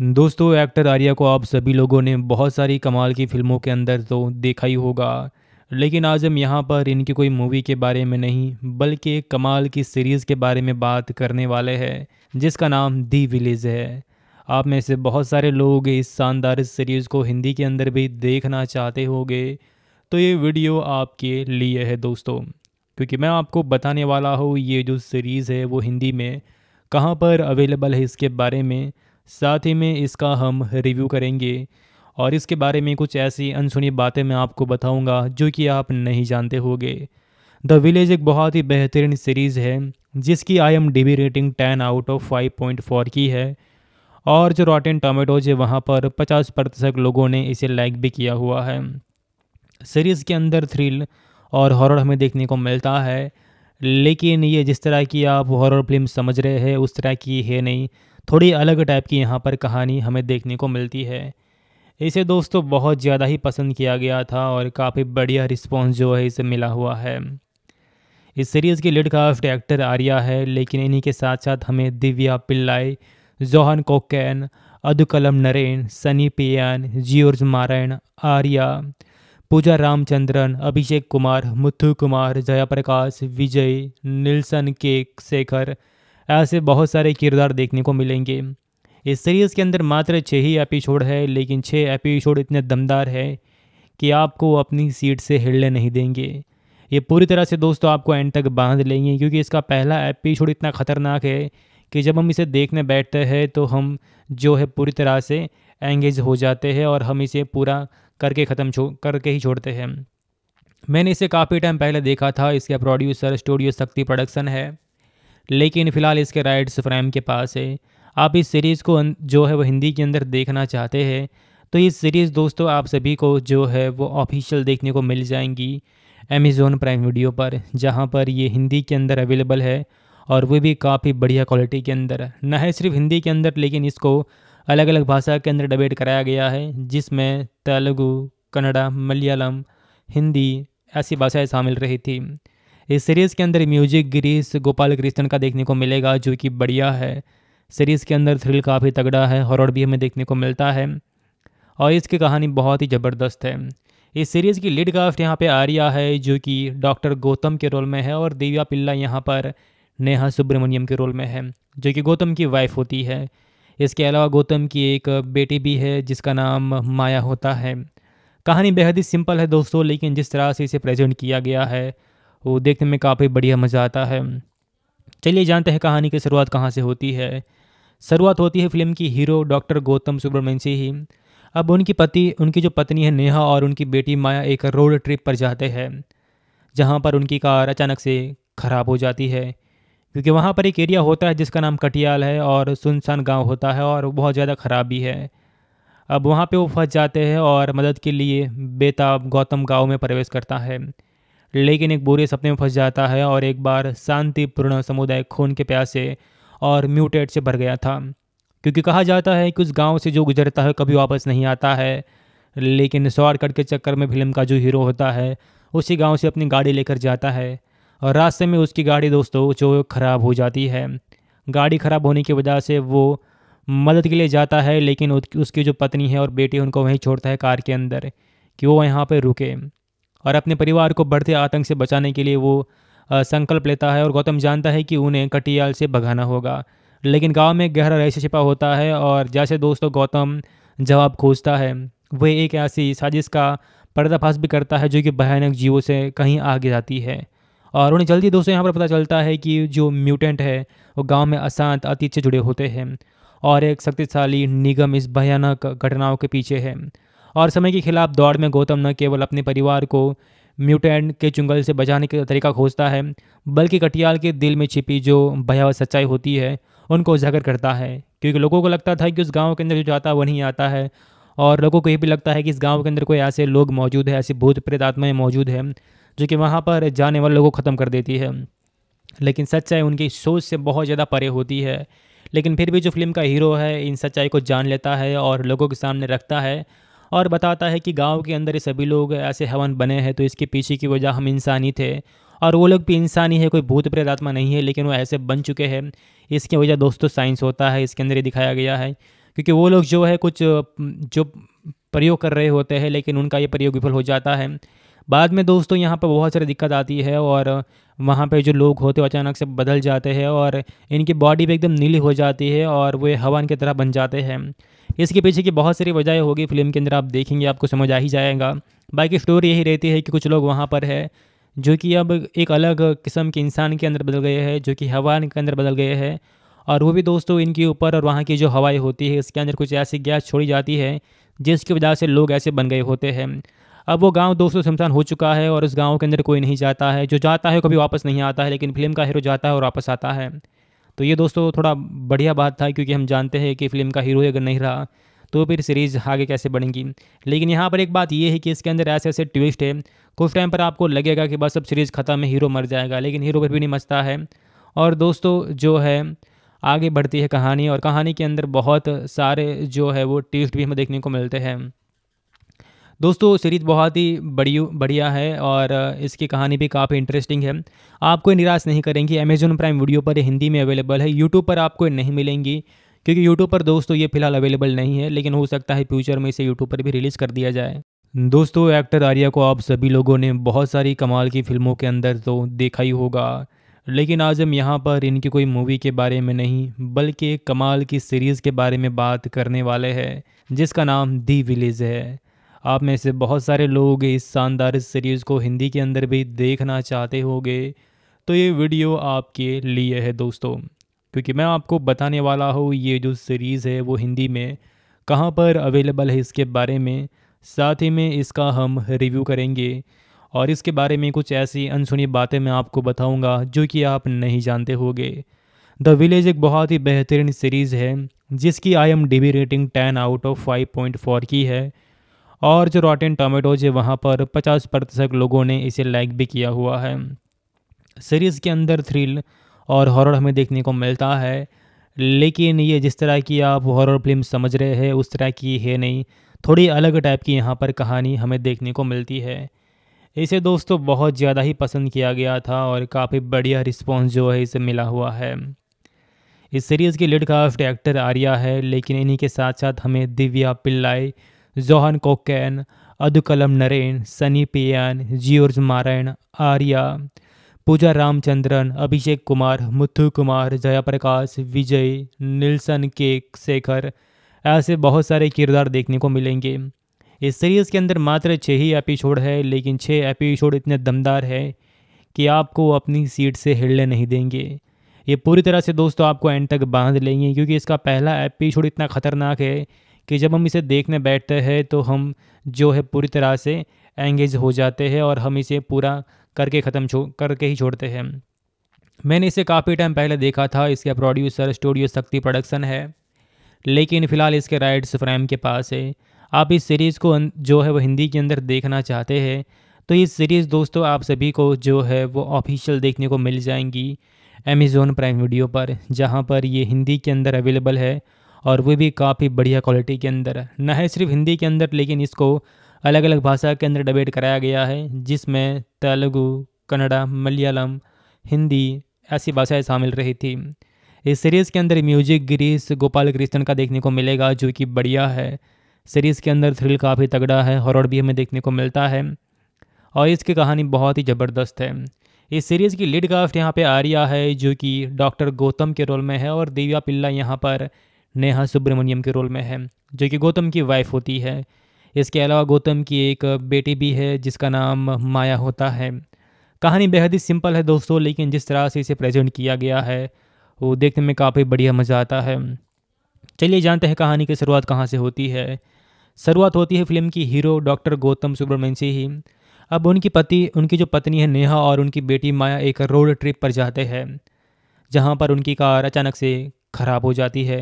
दोस्तों एक्टर आर्या को आप सभी लोगों ने बहुत सारी कमाल की फिल्मों के अंदर तो देखा ही होगा लेकिन आज हम यहाँ पर इनकी कोई मूवी के बारे में नहीं बल्कि एक कमाल की सीरीज़ के बारे में बात करने वाले हैं जिसका नाम दी विलेज है आप में से बहुत सारे लोग इस शानदार सीरीज़ को हिंदी के अंदर भी देखना चाहते होंगे तो ये वीडियो आपके लिए है दोस्तों क्योंकि मैं आपको बताने वाला हूँ ये जो सीरीज़ है वो हिंदी में कहाँ पर अवेलेबल है इसके बारे में साथ ही में इसका हम रिव्यू करेंगे और इसके बारे में कुछ ऐसी अनसुनी बातें मैं आपको बताऊंगा जो कि आप नहीं जानते होंगे द विलेज एक बहुत ही बेहतरीन सीरीज़ है जिसकी I M rating ten out of five point four की है और जो रॉटेन टोमेटोज है वहाँ पर पचास प्रतिशत लोगों ने इसे लाइक भी किया हुआ है सीरीज़ के अंदर थ्रिल और हॉरर हमें देखने को मिलता है लेकिन ये जिस तरह की आप हॉरर फिल्म समझ रहे हैं उस तरह की है नहीं थोड़ी अलग टाइप की यहाँ पर कहानी हमें देखने को मिलती है इसे दोस्तों बहुत ज़्यादा ही पसंद किया गया था और काफ़ी बढ़िया रिस्पॉन्स जो है इसे मिला हुआ है इस सीरीज़ की लीड कास्ट एक्टर आर्या है लेकिन इन्हीं के साथ साथ हमें दिव्या पिल्लाई जोहन कोकैन अदुकलम नरेन सनी पियान जियोर्ज मारायण आर्या पूजा रामचंद्रन अभिषेक कुमार मुथु कुमार जयाप्रकाश विजय निल्सन के शेखर ऐसे बहुत सारे किरदार देखने को मिलेंगे इस सीरीज़ के अंदर मात्र छः ही एपिसोड है लेकिन छः एपिसोड इतने दमदार है कि आपको अपनी सीट से हिलने नहीं देंगे ये पूरी तरह से दोस्तों आपको एंड तक बांध लेंगे क्योंकि इसका पहला एपिसोड इतना ख़तरनाक है कि जब हम इसे देखने बैठते हैं तो हम जो है पूरी तरह से एंगेज हो जाते हैं और हम इसे पूरा करके ख़त्म छो करके ही छोड़ते हैं मैंने इसे काफ़ी टाइम पहले देखा था इसका प्रोड्यूसर स्टूडियो शक्ति प्रोडक्शन है लेकिन फ़िलहाल इसके राइट्स फ्रैम के पास है आप इस सीरीज़ को अं-, जो है वो हिंदी के अंदर देखना चाहते हैं तो ये सीरीज़ दोस्तों आप सभी को जो है वो ऑफिशियल देखने को मिल जाएंगी अमेज़ोन प्राइम वीडियो पर जहाँ पर ये हिंदी के अंदर अवेलेबल है और वो भी काफ़ी बढ़िया क्वालिटी के अंदर न है सिर्फ हिंदी के अंदर लेकिन इसको अलग अलग भाषा के अंदर डिबेट कराया गया है जिसमें तेलुगू कन्नड़ा मलयालम हिंदी ऐसी भाषाएँ शामिल रही थी इस सीरीज़ के अंदर म्यूजिक गिरीश गोपाल कृष्ण का देखने को मिलेगा जो कि बढ़िया है सीरीज़ के अंदर थ्रिल काफ़ी तगड़ा है हॉरर भी हमें देखने को मिलता है और इसकी कहानी बहुत ही ज़बरदस्त है इस सीरीज़ की लीड कास्ट यहाँ पे आर्या है जो कि डॉक्टर गौतम के रोल में है और दिव्या पिल्ला यहाँ पर नेहा सुब्रमण्यम के रोल में है जो कि गौतम की वाइफ होती है इसके अलावा गौतम की एक बेटी भी है जिसका नाम माया होता है कहानी बेहद ही सिंपल है दोस्तों लेकिन जिस तरह से इसे प्रेजेंट किया गया है वो देखने में काफ़ी बढ़िया मज़ा आता है चलिए जानते हैं कहानी की शुरुआत कहाँ से होती है शुरुआत होती है फिल्म की हीरो डॉक्टर गौतम सुब्रमण्य से ही अब उनकी पति उनकी जो पत्नी है नेहा और उनकी बेटी माया एक रोड ट्रिप पर जाते हैं जहाँ पर उनकी कार अचानक से ख़राब हो जाती है क्योंकि वहाँ पर एक एरिया होता है जिसका नाम कटियाल है और सुनसान गांव होता है और बहुत ज़्यादा ख़राब भी है अब वहाँ पे वो फंस जाते हैं और मदद के लिए बेताब गौतम गांव में प्रवेश करता है लेकिन एक बुरे सपने में फंस जाता है और एक बार शांतिपूर्ण समुदाय खून के प्यासे और म्यूटेट से भर गया था क्योंकि कहा जाता है कि उस गांव से जो गुजरता है कभी वापस नहीं आता है लेकिन शॉर्टकट के चक्कर में फिल्म का जो हीरो होता है उसी गांव से अपनी गाड़ी लेकर जाता है और रास्ते में उसकी गाड़ी दोस्तों जो ख़राब हो जाती है गाड़ी ख़राब होने की वजह से वो मदद के लिए जाता है लेकिन उसकी जो पत्नी है और बेटी उनको वहीं छोड़ता है कार के अंदर कि वो यहाँ पर रुके और अपने परिवार को बढ़ते आतंक से बचाने के लिए वो संकल्प लेता है और गौतम जानता है कि उन्हें कटियाल से भगाना होगा लेकिन गांव में गहरा रहस्य छिपा होता है और जैसे दोस्तों गौतम जवाब खोजता है वह एक ऐसी साजिश का पर्दाफाश भी करता है जो कि भयानक जीवों से कहीं आगे जाती है और उन्हें जल्दी दोस्तों यहाँ पर पता चलता है कि जो म्यूटेंट है वो गांव में अशांत अतीत से जुड़े होते हैं और एक शक्तिशाली निगम इस भयानक घटनाओं के पीछे है और समय के खिलाफ दौड़ में गौतम न केवल अपने परिवार को म्यूटेंट के चुंगल से बचाने का तरीका खोजता है बल्कि कटियाल के दिल में छिपी जो भयावह सच्चाई होती है उनको उजागर करता है क्योंकि लोगों को लगता था कि उस गांव के अंदर जो जाता है वहीं आता है और लोगों को ये भी लगता है कि इस गांव के अंदर कोई ऐसे लोग मौजूद है ऐसी भूत प्रेत आत्माएं मौजूद हैं जो कि वहाँ पर जाने वाले लोगों को ख़त्म कर देती है लेकिन सच्चाई उनकी सोच से बहुत ज़्यादा परे होती है लेकिन फिर भी जो फिल्म का हीरो है इन सच्चाई को जान लेता है और लोगों के सामने रखता है और बताता है कि गांव के अंदर ये सभी लोग ऐसे हवन बने हैं तो इसके पीछे की वजह हम इंसानी थे और वो लोग भी इंसानी है कोई भूत प्रेत आत्मा नहीं है लेकिन वो ऐसे बन चुके हैं इसकी वजह दोस्तों साइंस होता है इसके अंदर ये दिखाया गया है क्योंकि वो लोग जो है कुछ जो प्रयोग कर रहे होते हैं लेकिन उनका ये प्रयोग विफल हो जाता है बाद में दोस्तों यहाँ पर बहुत सारी दिक्कत आती है और वहाँ पे जो लोग होते हैं अचानक से बदल जाते हैं और इनकी बॉडी भी एकदम नीली हो जाती है और वे हवन की तरह बन जाते हैं इसके पीछे की बहुत सारी वजह होगी फिल्म के अंदर आप देखेंगे आपको समझ आ ही जाएगा बाकी स्टोरी यही रहती है कि कुछ लोग वहाँ पर है जो कि अब एक अलग किस्म के इंसान के अंदर बदल गए हैं जो कि हवा के अंदर बदल गए हैं और वो भी दोस्तों इनके ऊपर और वहाँ की जो हवाएं होती है इसके अंदर कुछ ऐसी गैस छोड़ी जाती है जिसकी वजह से लोग ऐसे बन गए होते हैं अब वो गांव दोस्तों शमशान हो चुका है और उस गांव के अंदर कोई नहीं जाता है जो जाता है कभी वापस नहीं आता है लेकिन फिल्म का हीरो जाता है और वापस आता है तो ये दोस्तों थोड़ा बढ़िया बात था क्योंकि हम जानते हैं कि फिल्म का हीरो अगर नहीं रहा तो फिर सीरीज़ आगे कैसे बढ़ेंगी लेकिन यहाँ पर एक बात ये है कि इसके अंदर ऐसे ऐसे ट्विस्ट है कुछ टाइम पर आपको लगेगा कि बस अब सीरीज़ ख़त्म है हीरो मर जाएगा लेकिन हीरो पर भी नहीं मचता है और दोस्तों जो है आगे बढ़ती है कहानी और कहानी के अंदर बहुत सारे जो है वो ट्विस्ट भी हमें देखने को मिलते हैं दोस्तों सीरीज़ बहुत ही बड़ी बढ़िया है और इसकी कहानी भी काफ़ी इंटरेस्टिंग है आपको निराश नहीं करेंगी अमेजोन प्राइम वीडियो पर हिंदी में अवेलेबल है यूट्यूब पर आपको नहीं मिलेंगी क्योंकि यूट्यूब पर दोस्तों ये फिलहाल अवेलेबल नहीं है लेकिन हो सकता है फ्यूचर में इसे यूट्यूब पर भी रिलीज़ कर दिया जाए दोस्तों एक्टर आर्या को आप सभी लोगों ने बहुत सारी कमाल की फिल्मों के अंदर तो देखा ही होगा लेकिन आज हम यहाँ पर इनकी कोई मूवी के बारे में नहीं बल्कि कमाल की सीरीज़ के बारे में बात करने वाले हैं जिसका नाम दी विलेज है आप में से बहुत सारे लोग इस शानदार सीरीज़ को हिंदी के अंदर भी देखना चाहते होंगे तो ये वीडियो आपके लिए है दोस्तों क्योंकि मैं आपको बताने वाला हूँ ये जो सीरीज़ है वो हिंदी में कहाँ पर अवेलेबल है इसके बारे में साथ ही में इसका हम रिव्यू करेंगे और इसके बारे में कुछ ऐसी अनसुनी बातें मैं आपको बताऊंगा जो कि आप नहीं जानते होंगे द विलेज एक बहुत ही बेहतरीन सीरीज़ है जिसकी I M D B rating ten out of five point four की है और जो रॉटेन टोमेटोज है वहाँ पर पचास प्रतिशत लोगों ने इसे लाइक भी किया हुआ है सीरीज़ के अंदर थ्रिल और हॉरर हमें देखने को मिलता है लेकिन ये जिस तरह की आप हॉरर फिल्म समझ रहे हैं उस तरह की है नहीं थोड़ी अलग टाइप की यहाँ पर कहानी हमें देखने को मिलती है इसे दोस्तों बहुत ज़्यादा ही पसंद किया गया था और काफ़ी बढ़िया रिस्पॉन्स जो है इसे मिला हुआ है इस सीरीज़ की लीड कास्ट एक्टर आर्या है लेकिन इन्हीं के साथ साथ हमें दिव्या पिल्लाई जोहन कोकैन अदुकलम नरेन सनी पियान जियोर्ज मारायण आर्या पूजा रामचंद्रन अभिषेक कुमार मुथु कुमार जयाप्रकाश विजय निल्सन के शेखर ऐसे बहुत सारे किरदार देखने को मिलेंगे इस सीरीज़ के अंदर मात्र छः ही एपिसोड है लेकिन छः एपिसोड इतने दमदार है कि आपको अपनी सीट से हिलने नहीं देंगे ये पूरी तरह से दोस्तों आपको एंड तक बांध लेंगे क्योंकि इसका पहला एपिसोड इतना ख़तरनाक है कि जब हम इसे देखने बैठते हैं तो हम जो है पूरी तरह से एंगेज हो जाते हैं और हम इसे पूरा करके ख़त्म छो करके ही छोड़ते हैं मैंने इसे काफ़ी टाइम पहले देखा था इसका प्रोड्यूसर स्टूडियो शक्ति प्रोडक्शन है लेकिन फ़िलहाल इसके राइट्स फ्रेम के पास है आप इस सीरीज़ को अं, जो है वो हिंदी के अंदर देखना चाहते हैं तो ये सीरीज़ दोस्तों आप सभी को जो है वो ऑफिशियल देखने को मिल जाएंगी अमेज़ोन प्राइम वीडियो पर जहाँ पर ये हिंदी के अंदर अवेलेबल है और वो भी काफ़ी बढ़िया क्वालिटी के अंदर न है सिर्फ हिंदी के अंदर लेकिन इसको अलग अलग भाषा के अंदर डिबेट कराया गया है जिसमें तेलुगु कन्नड़ा मलयालम हिंदी ऐसी भाषाएँ शामिल रही थी इस सीरीज़ के अंदर म्यूजिक गिरीश गोपाल कृष्णन का देखने को मिलेगा जो कि बढ़िया है सीरीज़ के अंदर थ्रिल काफ़ी तगड़ा है हॉरर भी हमें देखने को मिलता है और इसकी कहानी बहुत ही ज़बरदस्त है इस सीरीज़ की लीड कास्ट यहाँ पे आर्या है जो कि डॉक्टर गौतम के रोल में है और दिव्या पिल्ला यहाँ पर नेहा सुब्रमण्यम के रोल में है जो कि गौतम की वाइफ होती है इसके अलावा गौतम की एक बेटी भी है जिसका नाम माया होता है कहानी बेहद ही सिंपल है दोस्तों लेकिन जिस तरह से इसे प्रेजेंट किया गया है वो देखने में काफ़ी बढ़िया मज़ा आता है चलिए जानते हैं कहानी की शुरुआत कहाँ से होती है शुरुआत होती है फिल्म की हीरो डॉक्टर गौतम सुब्रमण्यम से ही अब उनकी पति उनकी जो पत्नी है नेहा और उनकी बेटी माया एक रोड ट्रिप पर जाते हैं जहाँ पर उनकी कार अचानक से ख़राब हो जाती है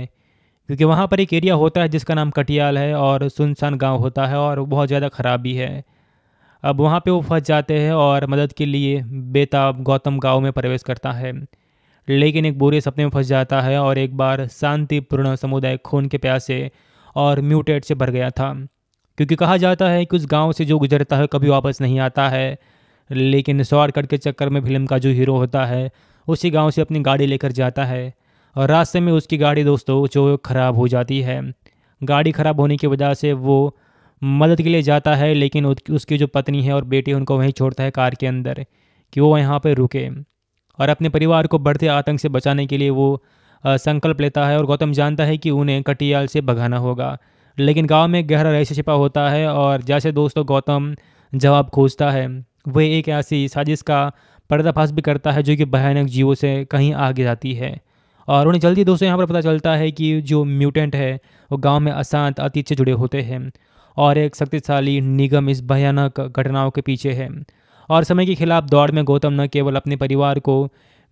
क्योंकि वहाँ पर एक एरिया होता है जिसका नाम कटियाल है और सुनसान गांव होता है और बहुत ज़्यादा खराबी है अब वहाँ पे वो फंस जाते हैं और मदद के लिए बेताब गौतम गांव में प्रवेश करता है लेकिन एक बुरे सपने में फंस जाता है और एक बार शांतिपूर्ण समुदाय खून के प्यासे और म्यूटेट से भर गया था क्योंकि कहा जाता है कि उस गाँव से जो गुजरता है कभी वापस नहीं आता है लेकिन शॉर्टकट के चक्कर में फिल्म का जो हीरो होता है उसी गाँव से अपनी गाड़ी लेकर जाता है और रास्ते में उसकी गाड़ी दोस्तों जो ख़राब हो जाती है गाड़ी ख़राब होने की वजह से वो मदद के लिए जाता है लेकिन उसकी जो पत्नी है और बेटी उनको वहीं छोड़ता है कार के अंदर कि वो यहाँ पर रुके और अपने परिवार को बढ़ते आतंक से बचाने के लिए वो संकल्प लेता है और गौतम जानता है कि उन्हें कटियाल से भगाना होगा लेकिन गांव में गहरा रहस्य छिपा होता है और जैसे दोस्तों गौतम जवाब खोजता है वह एक ऐसी साजिश का पर्दाफाश भी करता है जो कि भयानक जीवों से कहीं आगे जाती है और उन्हें जल्दी दोस्तों यहाँ पर पता चलता है कि जो म्यूटेंट है वो गांव में अशांत अतीत से जुड़े होते हैं और एक शक्तिशाली निगम इस भयानक घटनाओं के पीछे है और समय के खिलाफ दौड़ में गौतम न केवल अपने परिवार को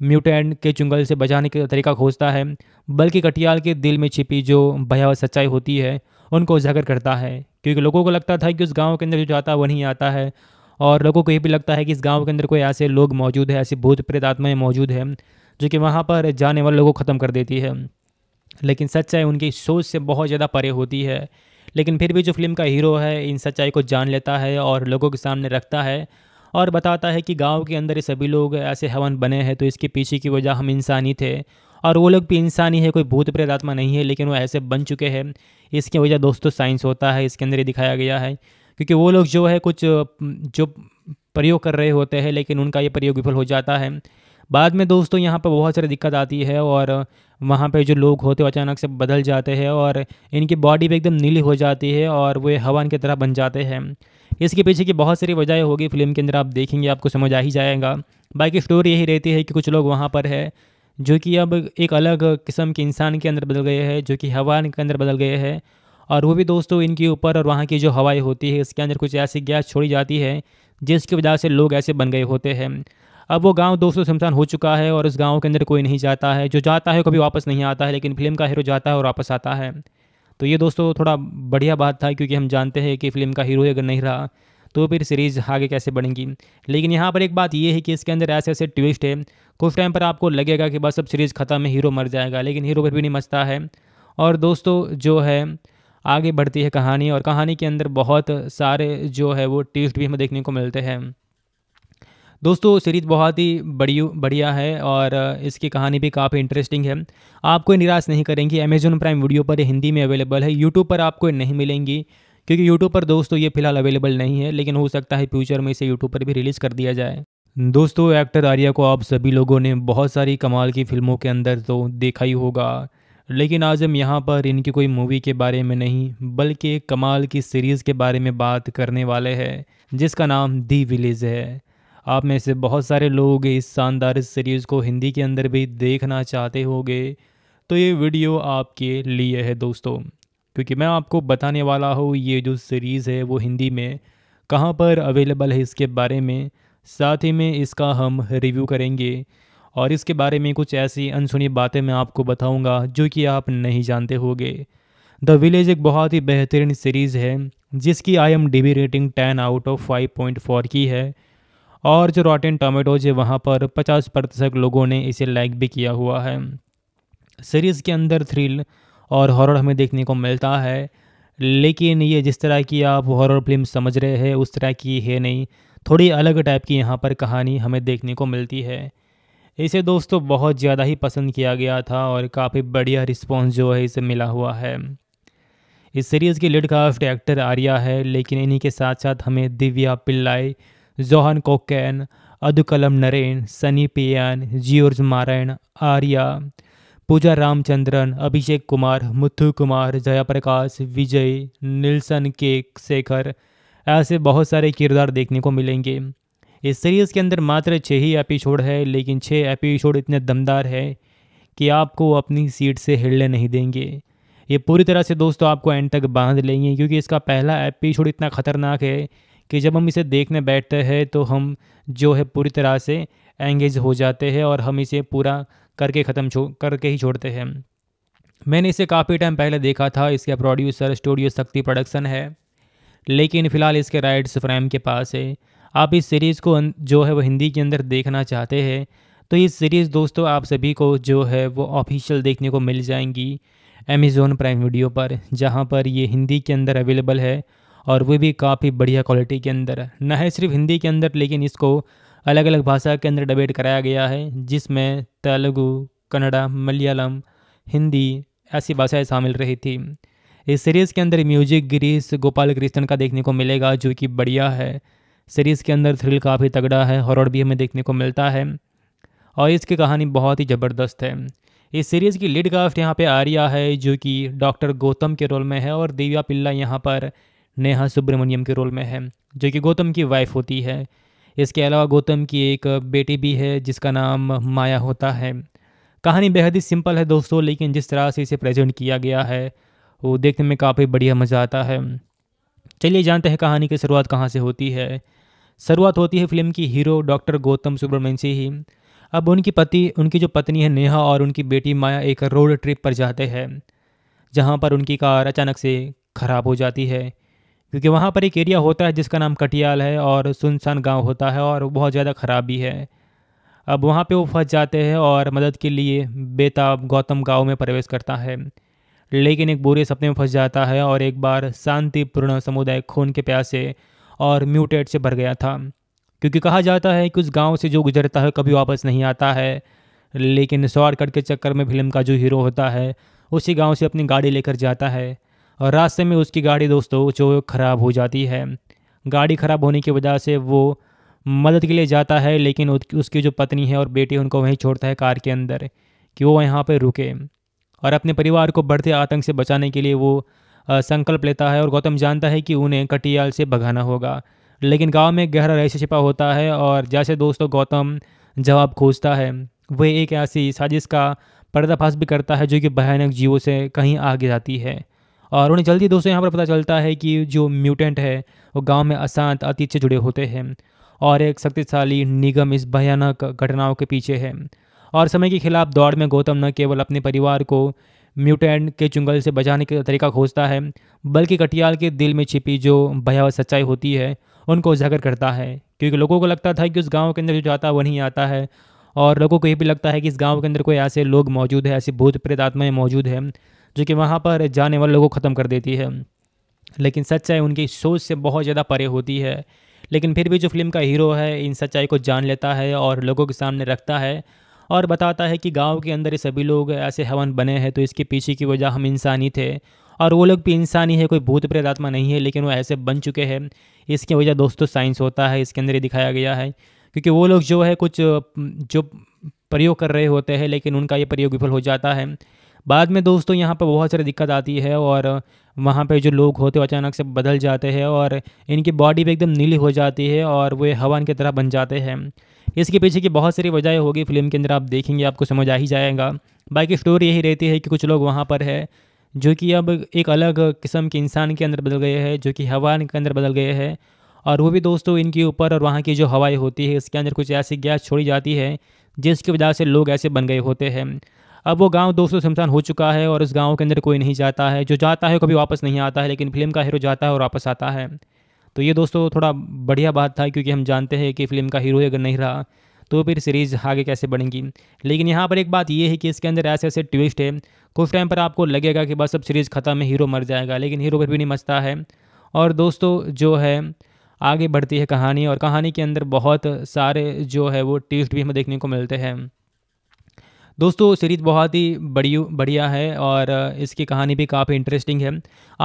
म्यूटेंट के चुंगल से बचाने का तरीका खोजता है बल्कि कटियाल के दिल में छिपी जो भयावह सच्चाई होती है उनको उजागर करता है क्योंकि लोगों को लगता था कि उस गांव के अंदर जो जाता है वो नहीं आता है और लोगों को ये भी लगता है कि इस गांव के अंदर कोई ऐसे लोग मौजूद है ऐसे भूत प्रेत आत्माएँ मौजूद हैं जो कि वहाँ पर जाने वाले लोगों को ख़त्म कर देती है लेकिन सच्चाई उनकी सोच से बहुत ज़्यादा परे होती है लेकिन फिर भी जो फिल्म का हीरो है इन सच्चाई को जान लेता है और लोगों के सामने रखता है और बताता है कि गांव के अंदर ये सभी लोग ऐसे हवन बने हैं तो इसके पीछे की वजह हम इंसानी थे और वो लोग भी इंसान ही है कोई भूत प्रेत आत्मा नहीं है लेकिन वो ऐसे बन चुके हैं इसकी वजह दोस्तों साइंस होता है इसके अंदर ही दिखाया गया है क्योंकि वो लोग जो है कुछ जो प्रयोग कर रहे होते हैं लेकिन उनका ये प्रयोग विफल हो जाता है बाद में दोस्तों यहाँ पर बहुत सारी दिक्कत आती है और वहाँ पे जो लोग होते हैं अचानक से बदल जाते हैं और इनकी बॉडी भी एकदम नीली हो जाती है और वे हवन की तरह बन जाते हैं इसके पीछे की बहुत सारी वजह होगी फिल्म के अंदर आप देखेंगे आपको समझ आ ही जाएगा बाकी स्टोरी यही रहती है कि कुछ लोग वहाँ पर है जो कि अब एक अलग किस्म के इंसान के अंदर बदल गए हैं जो कि हवा के अंदर बदल गए हैं और वो भी दोस्तों इनके ऊपर और वहाँ की जो हवाएं होती है इसके अंदर कुछ ऐसी गैस छोड़ी जाती है जिसकी वजह से लोग ऐसे बन गए होते हैं अब वो गाँव दोस्तों शमशान हो चुका है और उस गाँव के अंदर कोई नहीं जाता है जो जाता है कभी वापस नहीं आता है लेकिन फिल्म का हीरो जाता है और वापस आता है तो ये दोस्तों थोड़ा बढ़िया बात था क्योंकि हम जानते हैं कि फिल्म का हीरो अगर नहीं रहा तो फिर सीरीज़ आगे कैसे बढ़ेंगी लेकिन यहाँ पर एक बात ये है कि इसके अंदर ऐसे ऐसे ट्विस्ट है कुछ टाइम पर आपको लगेगा कि बस अब सीरीज़ ख़त्म है हीरो मर जाएगा लेकिन हीरो पर भी नहीं मचता है और दोस्तों जो है आगे बढ़ती है कहानी और कहानी के अंदर बहुत सारे जो है वो ट्विस्ट भी हमें देखने को मिलते हैं दोस्तों सीरीज़ बहुत ही बड़ी बढ़िया है और इसकी कहानी भी काफ़ी इंटरेस्टिंग है आपको निराश नहीं करेंगी अमेजोन प्राइम वीडियो पर हिंदी में अवेलेबल है यूट्यूब पर आपको नहीं मिलेंगी क्योंकि यूट्यूब पर दोस्तों ये फिलहाल अवेलेबल नहीं है लेकिन हो सकता है फ्यूचर में इसे यूट्यूब पर भी रिलीज़ कर दिया जाए दोस्तों एक्टर आर्या को आप सभी लोगों ने बहुत सारी कमाल की फिल्मों के अंदर तो देखा ही होगा लेकिन आज हम यहाँ पर इनकी कोई मूवी के बारे में नहीं बल्कि कमाल की सीरीज़ के बारे में बात करने वाले हैं जिसका नाम दी विलेज है आप में से बहुत सारे लोग इस शानदार सीरीज़ को हिंदी के अंदर भी देखना चाहते होंगे तो ये वीडियो आपके लिए है दोस्तों क्योंकि मैं आपको बताने वाला हूँ ये जो सीरीज़ है वो हिंदी में कहाँ पर अवेलेबल है इसके बारे में साथ ही में इसका हम रिव्यू करेंगे और इसके बारे में कुछ ऐसी अनसुनी बातें मैं आपको बताऊंगा जो कि आप नहीं जानते होंगे द विलेज एक बहुत ही बेहतरीन सीरीज़ है जिसकी I M rating ten out of five point four की है और जो रॉटेन टोमेटोज है वहाँ पर पचास प्रतिशत लोगों ने इसे लाइक भी किया हुआ है सीरीज़ के अंदर थ्रिल और हॉरर हमें देखने को मिलता है लेकिन ये जिस तरह की आप हॉरर फिल्म समझ रहे हैं उस तरह की है नहीं थोड़ी अलग टाइप की यहाँ पर कहानी हमें देखने को मिलती है इसे दोस्तों बहुत ज़्यादा ही पसंद किया गया था और काफ़ी बढ़िया रिस्पॉन्स जो है इसे मिला हुआ है इस सीरीज़ की लीड कास्ट एक्टर आर्या है लेकिन इन्हीं के साथ साथ हमें दिव्या पिल्लाई जोहन कोकैन अदुकलम नरेन सनी पियान जियोर्ज मारायण आर्या पूजा रामचंद्रन अभिषेक कुमार मुथु कुमार जयाप्रकाश विजय नीलसन के शेखर ऐसे बहुत सारे किरदार देखने को मिलेंगे इस सीरीज़ के अंदर मात्र छः ही एपिसोड है लेकिन छः एपिसोड इतने दमदार है कि आपको अपनी सीट से हिलने नहीं देंगे ये पूरी तरह से दोस्तों आपको एंड तक बांध लेंगे क्योंकि इसका पहला एपिसोड इतना ख़तरनाक है कि जब हम इसे देखने बैठते हैं तो हम जो है पूरी तरह से एंगेज हो जाते हैं और हम इसे पूरा करके ख़त्म छो करके ही छोड़ते हैं मैंने इसे काफ़ी टाइम पहले देखा था इसका प्रोड्यूसर स्टूडियो शक्ति प्रोडक्शन है लेकिन फ़िलहाल इसके राइट्स फ्रेम के पास है आप इस सीरीज़ को अं, जो है वो हिंदी के अंदर देखना चाहते हैं तो ये सीरीज़ दोस्तों आप सभी को जो है वो ऑफिशियल देखने को मिल जाएंगी अमेज़ोन प्राइम वीडियो पर जहाँ पर ये हिंदी के अंदर अवेलेबल है और वो भी काफ़ी बढ़िया क्वालिटी के अंदर न है सिर्फ हिंदी के अंदर लेकिन इसको अलग अलग भाषा के अंदर डिबेट कराया गया है जिसमें तेलुगु कन्नड़ा मलयालम हिंदी ऐसी भाषाएँ शामिल रही थी इस सीरीज़ के अंदर म्यूजिक गिरीश गोपाल कृष्णन का देखने को मिलेगा जो कि बढ़िया है सीरीज़ के अंदर थ्रिल काफ़ी तगड़ा है हॉरर भी हमें देखने को मिलता है और इसकी कहानी बहुत ही ज़बरदस्त है इस सीरीज़ की लीड कास्ट यहाँ पे आर्या है जो कि डॉक्टर गौतम के रोल में है और दिव्या पिल्ला यहाँ पर नेहा सुब्रमण्यम के रोल में है जो कि गौतम की वाइफ होती है इसके अलावा गौतम की एक बेटी भी है जिसका नाम माया होता है कहानी बेहद ही सिंपल है दोस्तों लेकिन जिस तरह से इसे प्रेजेंट किया गया है वो देखने में काफ़ी बढ़िया मज़ा आता है चलिए जानते हैं कहानी की शुरुआत कहाँ से होती है शुरुआत होती है फिल्म की हीरो डॉक्टर गौतम सुब्रमण्यम से ही अब उनकी पति उनकी जो पत्नी है नेहा और उनकी बेटी माया एक रोड ट्रिप पर जाते हैं जहाँ पर उनकी कार अचानक से ख़राब हो जाती है क्योंकि वहाँ पर एक एरिया होता है जिसका नाम कटियाल है और सुनसान गांव होता है और बहुत ज़्यादा खराबी है अब वहाँ पे वो फंस जाते हैं और मदद के लिए बेताब गौतम गांव में प्रवेश करता है लेकिन एक बुरे सपने में फंस जाता है और एक बार शांतिपूर्ण समुदाय खून के प्यासे और म्यूटेट से भर गया था क्योंकि कहा जाता है कि उस गांव से जो गुजरता है कभी वापस नहीं आता है लेकिन शॉर्टकट के चक्कर में फिल्म का जो हीरो होता है उसी गांव से अपनी गाड़ी लेकर जाता है और रास्ते में उसकी गाड़ी दोस्तों जो ख़राब हो जाती है गाड़ी ख़राब होने की वजह से वो मदद के लिए जाता है लेकिन उसकी जो पत्नी है और बेटी उनको वहीं छोड़ता है कार के अंदर कि वो यहाँ पर रुके और अपने परिवार को बढ़ते आतंक से बचाने के लिए वो संकल्प लेता है और गौतम जानता है कि उन्हें कटियाल से भगाना होगा लेकिन गांव में गहरा रहस्य छिपा होता है और जैसे दोस्तों गौतम जवाब खोजता है वह एक ऐसी साजिश का पर्दाफाश भी करता है जो कि भयानक जीवों से कहीं आगे जाती है और उन्हें जल्दी दोस्तों यहाँ पर पता चलता है कि जो म्यूटेंट है वो गाँव में अशांत अतीत से जुड़े होते हैं और एक शक्तिशाली निगम इस भयानक घटनाओं के पीछे है और समय के खिलाफ दौड़ में गौतम न केवल अपने परिवार को म्यूटेंट के चुंगल से बचाने का तरीका खोजता है बल्कि कटियाल के दिल में छिपी जो भयावह सच्चाई होती है उनको उजागर करता है क्योंकि लोगों को लगता था कि उस गांव के अंदर जो जाता है वहीं आता है और लोगों को ये भी लगता है कि इस गांव के अंदर कोई ऐसे लोग मौजूद है ऐसे भूत प्रेत आत्माएँ मौजूद हैं जो कि वहाँ पर जाने वाले लोगों को ख़त्म कर देती है लेकिन सच्चाई उनकी सोच से बहुत ज़्यादा परे होती है लेकिन फिर भी जो फिल्म का हीरो है इन सच्चाई को जान लेता है और लोगों के सामने रखता है और बताता है कि गांव के अंदर ये सभी लोग ऐसे हवन बने हैं तो इसके पीछे की वजह हम इंसानी थे और वो लोग भी इंसानी है कोई भूत प्रेत आत्मा नहीं है लेकिन वो ऐसे बन चुके हैं इसकी वजह दोस्तों साइंस होता है इसके अंदर ये दिखाया गया है क्योंकि वो लोग जो है कुछ जो प्रयोग कर रहे होते हैं लेकिन उनका ये प्रयोग विफल हो जाता है बाद में दोस्तों यहाँ पर बहुत सारी दिक्कत आती है और वहाँ पे जो लोग होते हैं अचानक से बदल जाते हैं और इनकी बॉडी भी एकदम नीली हो जाती है और वे हवन की तरह बन जाते हैं इसके पीछे की बहुत सारी वजह होगी फिल्म के अंदर आप देखेंगे आपको समझ आ ही जाएगा बाकी स्टोरी यही रहती है कि कुछ लोग वहाँ पर है जो कि अब एक अलग किस्म के इंसान के अंदर बदल गए हैं जो कि हवान के अंदर बदल गए हैं और वो भी दोस्तों इनके ऊपर और वहाँ की जो हवाएं होती है इसके अंदर कुछ ऐसी गैस छोड़ी जाती है जिसकी वजह से लोग ऐसे बन गए होते हैं अब वो गाँव दोस्तों शमशान हो चुका है और इस गाँव के अंदर कोई नहीं जाता है जो जाता है कभी वापस नहीं आता है लेकिन फिल्म का हीरो जाता है और वापस आता है तो ये दोस्तों थोड़ा बढ़िया बात था क्योंकि हम जानते हैं कि फिल्म का हीरो अगर नहीं रहा तो फिर सीरीज़ आगे कैसे बढ़ेंगी लेकिन यहाँ पर एक बात ये है कि इसके अंदर ऐसे ऐसे ट्विस्ट है कुछ टाइम पर आपको लगेगा कि बस अब सीरीज़ ख़त्म है हीरो मर जाएगा लेकिन हीरो पर भी नहीं मचता है और दोस्तों जो है आगे बढ़ती है कहानी और कहानी के अंदर बहुत सारे जो है वो ट्विस्ट भी हमें देखने को मिलते हैं दोस्तों सीरीज़ बहुत ही बड़ी बढ़िया है और इसकी कहानी भी काफ़ी इंटरेस्टिंग है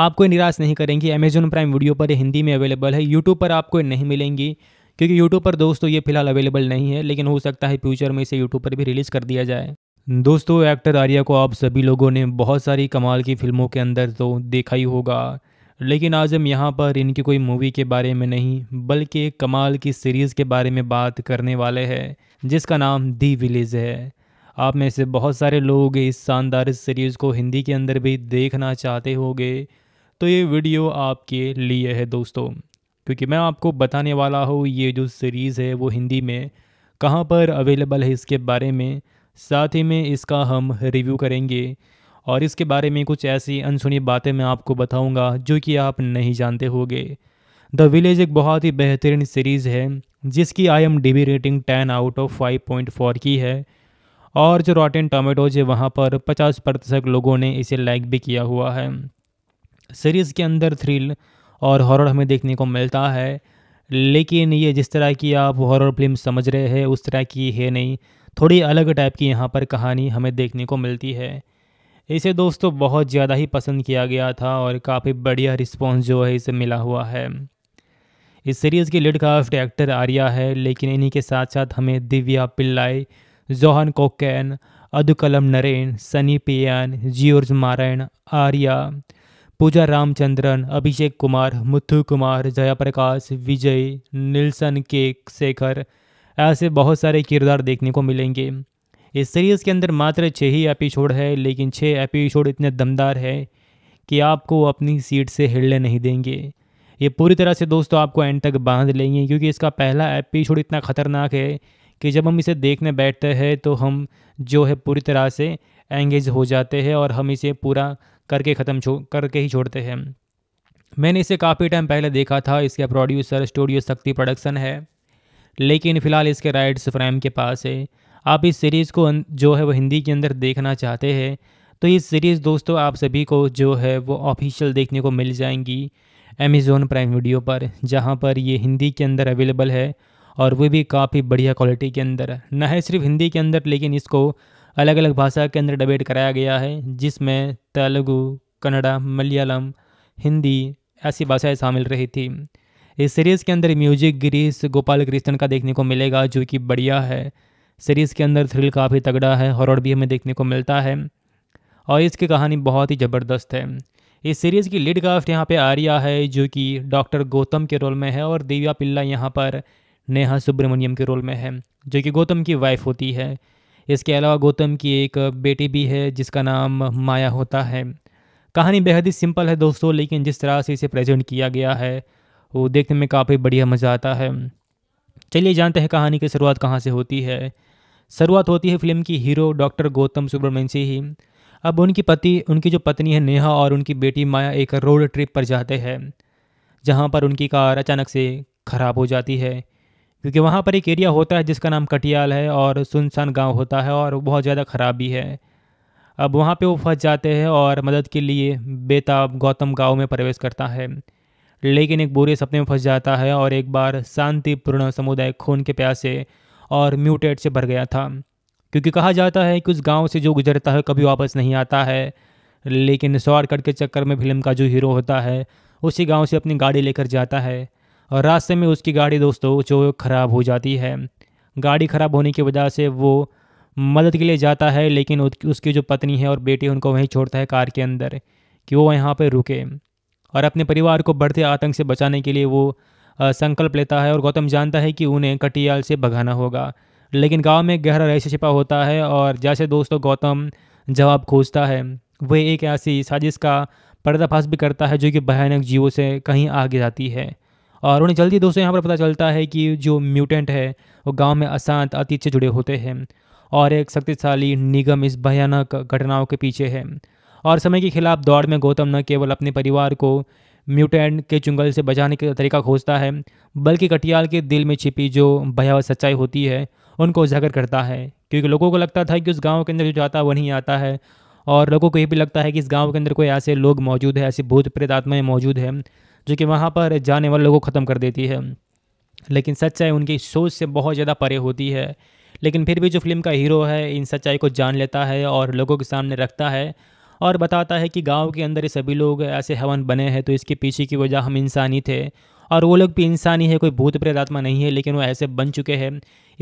आपको निराश नहीं करेंगी अमेजोन प्राइम वीडियो पर हिंदी में अवेलेबल है यूट्यूब पर आपको नहीं मिलेंगी क्योंकि यूट्यूब पर दोस्तों ये फिलहाल अवेलेबल नहीं है लेकिन हो सकता है फ्यूचर में इसे यूट्यूब पर भी रिलीज़ कर दिया जाए दोस्तों एक्टर आर्या को आप सभी लोगों ने बहुत सारी कमाल की फिल्मों के अंदर तो देखा ही होगा लेकिन आज हम यहाँ पर इनकी कोई मूवी के बारे में नहीं बल्कि कमाल की सीरीज़ के बारे में बात करने वाले हैं जिसका नाम दी विलेज है आप में से बहुत सारे लोग इस शानदार सीरीज़ को हिंदी के अंदर भी देखना चाहते होंगे तो ये वीडियो आपके लिए है दोस्तों क्योंकि मैं आपको बताने वाला हूँ ये जो सीरीज़ है वो हिंदी में कहाँ पर अवेलेबल है इसके बारे में साथ ही में इसका हम रिव्यू करेंगे और इसके बारे में कुछ ऐसी अनसुनी बातें मैं आपको बताऊंगा जो कि आप नहीं जानते होंगे द विलेज एक बहुत ही बेहतरीन सीरीज़ है जिसकी I M D B rating ten out of five point four की है और जो रॉटेन टोमेटोज है वहाँ पर पचास प्रतिशत लोगों ने इसे लाइक भी किया हुआ है सीरीज़ के अंदर थ्रिल और हॉरर हमें देखने को मिलता है लेकिन ये जिस तरह की आप हॉरर फिल्म समझ रहे हैं उस तरह की है नहीं थोड़ी अलग टाइप की यहाँ पर कहानी हमें देखने को मिलती है इसे दोस्तों बहुत ज़्यादा ही पसंद किया गया था और काफ़ी बढ़िया रिस्पॉन्स जो है इसे मिला हुआ है इस सीरीज़ की लीड का एक्टर आर्या है लेकिन इन्हीं के साथ साथ हमें दिव्या पिल्लाई जोहन कोकैन अदुकलम नरेन सनी पियान जियोर्ज मारायण आर्या पूजा रामचंद्रन अभिषेक कुमार मुथु कुमार जयाप्रकाश विजय निल्सन के शेखर ऐसे बहुत सारे किरदार देखने को मिलेंगे इस सीरीज़ के अंदर मात्र छः ही एपिसोड है लेकिन छः एपिसोड इतने दमदार है कि आपको अपनी सीट से हिलने नहीं देंगे ये पूरी तरह से दोस्तों आपको एंड तक बांध लेंगे क्योंकि इसका पहला एपिसोड इतना ख़तरनाक है कि जब हम इसे देखने बैठते हैं तो हम जो है पूरी तरह से एंगेज हो जाते हैं और हम इसे पूरा करके ख़त्म छो करके ही छोड़ते हैं मैंने इसे काफ़ी टाइम पहले देखा था इसके प्रोड्यूसर स्टूडियो शक्ति प्रोडक्शन है लेकिन फ़िलहाल इसके राइट्स फ्रेम के पास है आप इस सीरीज़ को जो है वो हिंदी के अंदर देखना चाहते हैं तो ये सीरीज़ दोस्तों आप सभी को जो है वो ऑफिशियल देखने को मिल जाएंगी अमेज़ोन प्राइम वीडियो पर जहाँ पर ये हिंदी के अंदर अवेलेबल है और वो भी काफ़ी बढ़िया क्वालिटी के अंदर न है सिर्फ हिंदी के अंदर लेकिन इसको अलग अलग भाषा के अंदर डिबेट कराया गया है जिसमें तेलुगु कन्नड़ा मलयालम हिंदी ऐसी भाषाएँ शामिल रही थी इस सीरीज़ के अंदर म्यूजिक गिरीश गोपाल कृष्णन का देखने को मिलेगा जो कि बढ़िया है सीरीज़ के अंदर थ्रिल काफ़ी तगड़ा है हॉरर भी हमें देखने को मिलता है और इसकी कहानी बहुत ही ज़बरदस्त है इस सीरीज़ की लीड कास्ट यहाँ पे आर्या है जो कि डॉक्टर गौतम के रोल में है और दिव्या पिल्ला यहाँ पर नेहा सुब्रमण्यम के रोल में है जो कि गौतम की वाइफ होती है इसके अलावा गौतम की एक बेटी भी है जिसका नाम माया होता है कहानी बेहद ही सिंपल है दोस्तों लेकिन जिस तरह से इसे प्रेजेंट किया गया है वो देखने में काफ़ी बढ़िया मज़ा आता है चलिए जानते हैं कहानी की शुरुआत कहाँ से होती है शुरुआत होती है फिल्म की हीरो डॉक्टर गौतम सुब्रमण्यम से ही अब उनकी पति उनकी जो पत्नी है नेहा और उनकी बेटी माया एक रोड ट्रिप पर जाते हैं जहाँ पर उनकी कार अचानक से ख़राब हो जाती है क्योंकि वहाँ पर एक एरिया होता है जिसका नाम कटियाल है और सुनसान गांव होता है और बहुत ज़्यादा ख़राब भी है अब वहाँ पे वो फंस जाते हैं और मदद के लिए बेताब गौतम गांव में प्रवेश करता है लेकिन एक बुरे सपने में फंस जाता है और एक बार शांतिपूर्ण समुदाय खून के प्यासे और म्यूटेट से भर गया था क्योंकि कहा जाता है कि उस गांव से जो गुजरता है कभी वापस नहीं आता है लेकिन शॉर्टकट के चक्कर में फिल्म का जो हीरो होता है उसी गांव से अपनी गाड़ी लेकर जाता है और रास्ते में उसकी गाड़ी दोस्तों जो ख़राब हो जाती है गाड़ी ख़राब होने की वजह से वो मदद के लिए जाता है लेकिन उसकी जो पत्नी है और बेटी उनको वहीं छोड़ता है कार के अंदर कि वो यहाँ पर रुके और अपने परिवार को बढ़ते आतंक से बचाने के लिए वो संकल्प लेता है और गौतम जानता है कि उन्हें कटियाल से भगाना होगा लेकिन गांव में गहरा रहस्य छिपा होता है और जैसे दोस्तों गौतम जवाब खोजता है वह एक ऐसी साजिश का पर्दाफाश भी करता है जो कि भयानक जीवों से कहीं आगे जाती है और उन्हें जल्दी दोस्तों यहाँ पर पता चलता है कि जो म्यूटेंट है वो गांव में अशांत अतीत से जुड़े होते हैं और एक शक्तिशाली निगम इस भयानक घटनाओं के पीछे है और समय के खिलाफ दौड़ में गौतम न केवल अपने परिवार को म्यूटेंट के चुंगल से बचाने का तरीका खोजता है बल्कि कटियाल के दिल में छिपी जो भयावह सच्चाई होती है उनको उजागर करता है क्योंकि लोगों को लगता था कि उस गांव के अंदर जो जाता है वो नहीं आता है और लोगों को ये भी लगता है कि इस गांव के अंदर कोई ऐसे लोग मौजूद है ऐसे भूत प्रेत आत्माएँ मौजूद हैं जो कि वहाँ पर जाने वाले लोगों को ख़त्म कर देती है लेकिन सच्चाई उनकी सोच से बहुत ज़्यादा परे होती है लेकिन फिर भी जो फिल्म का हीरो है इन सच्चाई को जान लेता है और लोगों के सामने रखता है और बताता है कि गांव के अंदर ये सभी लोग ऐसे हवन बने हैं तो इसके पीछे की वजह हम इंसानी थे और वो लोग भी इंसान ही है कोई भूत प्रेत आत्मा नहीं है लेकिन वो ऐसे बन चुके हैं